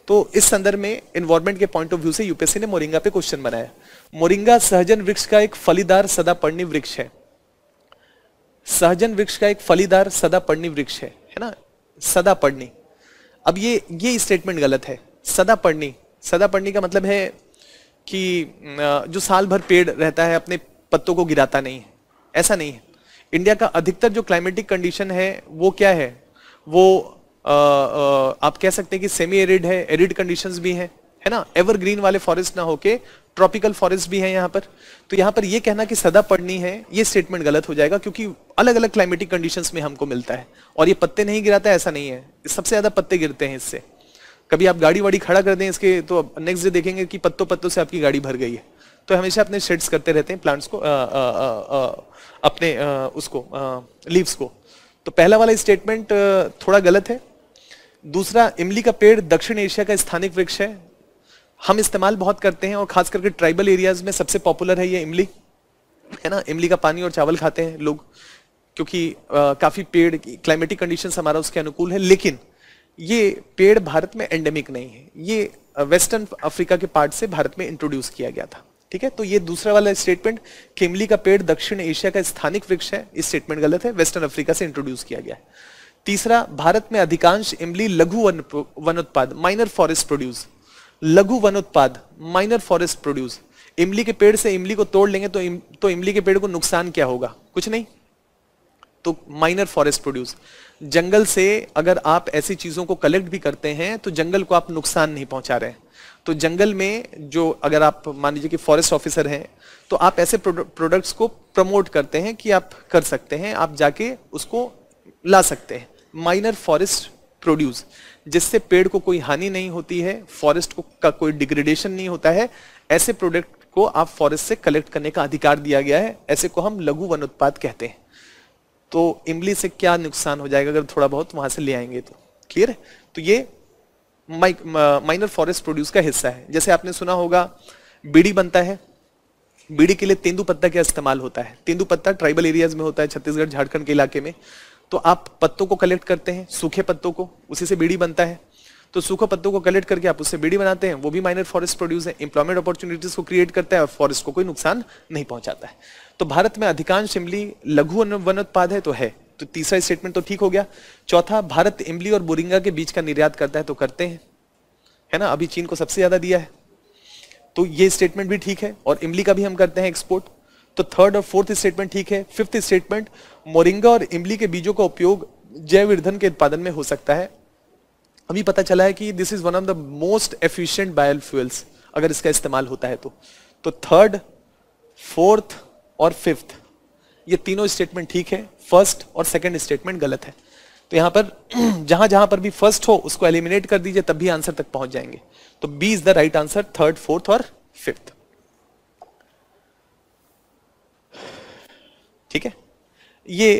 तो इस संदर्भ में इन्वायरमेंट के पॉइंट ऑफ व्यू से यूपीएससी ने मोरिंगा पे क्वेश्चन बनाया मोरिंगा सहजन वृक्ष का एक फलीदार सदापर्णी वृक्ष है सहजन वृक्ष का एक फलीदार सदापर्णी वृक्ष है है ना सदापर्णी अब ये ये स्टेटमेंट गलत है सदापर्णी सदापर्णी का मतलब है कि जो साल भर पेड़ रहता है अपने पत्तों को गिराता नहीं है ऐसा नहीं है इंडिया का अधिकतर जो क्लाइमेटिक कंडीशन है वो क्या है वो आ, आ, आप कह सकते हैं कि सेमी एरिड है एरिड कंडीशंस भी हैं है ना एवरग्रीन वाले फॉरेस्ट ना होके ट्रॉपिकल फॉरेस्ट भी है यहाँ पर तो यहाँ पर यह कहना कि सदा पड़नी है ये स्टेटमेंट गलत हो जाएगा क्योंकि अलग अलग क्लाइमेटिक कंडीशंस में हमको मिलता है और ये पत्ते नहीं गिराता है, ऐसा नहीं है सबसे ज़्यादा पत्ते गिरते हैं इससे कभी आप गाड़ी वाड़ी खड़ा कर दें इसके तो नेक्स्ट डे देखेंगे कि पत्तों पत्तों से आपकी गाड़ी भर गई है तो हमेशा अपने शेड्स करते रहते हैं प्लांट्स को आ, आ, आ, आ, अपने आ, उसको लीव्स को तो पहला वाला स्टेटमेंट थोड़ा गलत है दूसरा इमली का पेड़ दक्षिण एशिया का स्थानिक वृक्ष है हम इस्तेमाल बहुत करते हैं और खास करके ट्राइबल एरियाज में सबसे पॉपुलर है ये इमली है ना इमली का पानी और चावल खाते हैं लोग क्योंकि आ, काफी पेड़ क्लाइमेटिक कंडीशन हमारा उसके अनुकूल है लेकिन ये पेड़ भारत में एंडेमिक नहीं है ये वेस्टर्न अफ्रीका के पार्ट से भारत में इंट्रोड्यूस किया गया था ठीक है तो ये दूसरा वाला स्टेटमेंट कि इमली का पेड़ दक्षिण एशिया का स्थानिक वृक्ष है इस स्टेटमेंट गलत है वेस्टर्न अफ्रीका से इंट्रोड्यूस किया गया है तीसरा भारत में अधिकांश इमली लघु वन वन उत्पाद माइनर फॉरेस्ट प्रोड्यूस लघु वन उत्पाद माइनर फॉरेस्ट प्रोड्यूस इमली के पेड़ से इमली को तोड़ लेंगे तो इम, तो इमली के पेड़ को नुकसान क्या होगा कुछ नहीं तो माइनर फॉरेस्ट प्रोड्यूस जंगल से अगर आप ऐसी चीजों को कलेक्ट भी करते हैं तो जंगल को आप नुकसान नहीं पहुंचा रहे तो जंगल में जो अगर आप मान लीजिए कि फॉरेस्ट ऑफिसर हैं तो आप ऐसे प्रोडक्ट्स को प्रमोट करते हैं कि आप कर सकते हैं आप जाके उसको ला सकते हैं माइनर फॉरेस्ट प्रोड्यूस जिससे पेड़ को कोई हानि नहीं होती है फॉरेस्ट को का कोई डिग्रेडेशन नहीं होता है ऐसे प्रोडक्ट को आप फॉरेस्ट से कलेक्ट करने का अधिकार दिया गया है ऐसे को हम लघु वन उत्पाद कहते हैं तो इमली से क्या नुकसान हो जाएगा अगर थोड़ा बहुत वहां से ले आएंगे तो क्लियर है तो ये माइनर फॉरेस्ट प्रोड्यूस का हिस्सा है जैसे आपने सुना होगा बीड़ी बनता है बीड़ी के लिए तेंदू पत्ता का इस्तेमाल होता है तेंदू पत्ता ट्राइबल एरियाज में होता है छत्तीसगढ़ झारखंड के इलाके में तो आप पत्तों को कलेक्ट करते हैं सूखे पत्तों को उसी से बीड़ी बनता है तो सूखे पत्तों को कलेक्ट करके आप उससे बीड़ी बनाते हैं वो भी माइनर फॉरेस्ट प्रोड्यूस है इंप्लॉयमेंट अपॉर्चुनिटीज को क्रिएट करता है और फॉरेस्ट को कोई नुकसान नहीं पहुंचाता है तो भारत में अधिकांश इमली लघु वन उत्पाद है तो है तो तीसरा स्टेटमेंट तो ठीक हो गया चौथा भारत इमली और बोरिंगा के बीच का निर्यात करता है तो करते हैं है ना अभी चीन को सबसे ज्यादा दिया है तो ये स्टेटमेंट भी ठीक है और इमली का भी हम करते हैं एक्सपोर्ट तो थर्ड और फोर्थ स्टेटमेंट ठीक है फिफ्थ स्टेटमेंट मोरिंगा और इमली के बीजों का उपयोग जैव ईर्धन के उत्पादन में हो सकता है अभी पता चला है कि this is one of the most efficient bio fuels अगर इसका इस्तेमाल होता है तो तो थर्ड फोर्थ और फिफ्थ ये तीनों स्टेटमेंट ठीक है फर्स्ट और सेकंड स्टेटमेंट गलत है तो यहां पर जहां *clears throat* जहां पर भी फर्स्ट हो उसको एलिमिनेट कर दीजिए तब भी आंसर तक पहुंच जाएंगे तो B is the right answer third fourth और फिफ्थ ठीक है ये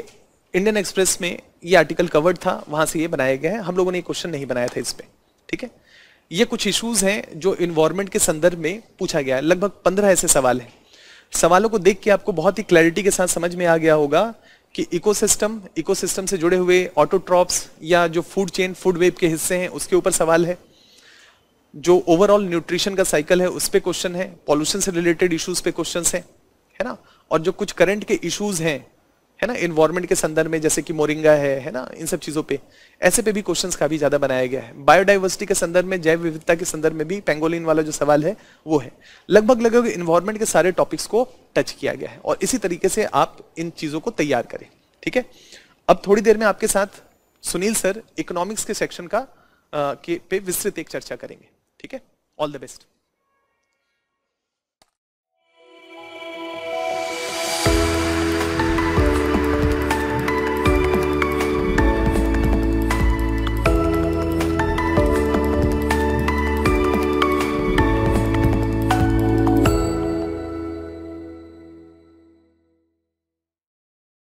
इंडियन एक्सप्रेस में ये आर्टिकल कवर्ड था वहां से ये बनाया गया है हम लोगों ने ये क्वेश्चन नहीं बनाया था इस पर ठीक है ये कुछ इश्यूज हैं जो इन्वायरमेंट के संदर्भ में पूछा गया है लगभग पंद्रह ऐसे सवाल हैं सवालों को देख के आपको बहुत ही क्लैरिटी के साथ समझ में आ गया होगा कि इकोसिस्टम इकोसिस्टम से जुड़े हुए ऑटोट्रॉप्स या जो फूड चेन फूड वेब के हिस्से हैं उसके ऊपर सवाल है जो ओवरऑल न्यूट्रिशन का साइकिल है उस पर क्वेश्चन है पॉल्यूशन से रिलेटेड इश्यूज पे क्वेश्चन है है ना और जो कुछ करंट के इश्यूज हैं है ना इन्वायरमेंट के संदर्भ में जैसे कि मोरिंगा है है ना इन सब चीज़ों पे ऐसे पे भी क्वेश्चंस काफ़ी ज़्यादा बनाया गया है बायोडाइवर्सिटी के संदर्भ में जैव विविधता के संदर्भ में भी पेंगोलिन वाला जो सवाल है वो है लगभग लगभग इन्वायरमेंट के सारे टॉपिक्स को टच किया गया है और इसी तरीके से आप इन चीज़ों को तैयार करें ठीक है अब थोड़ी देर में आपके साथ सुनील सर इकोनॉमिक्स के सेक्शन का आ, के पे विस्तृत एक चर्चा करेंगे ठीक है ऑल द बेस्ट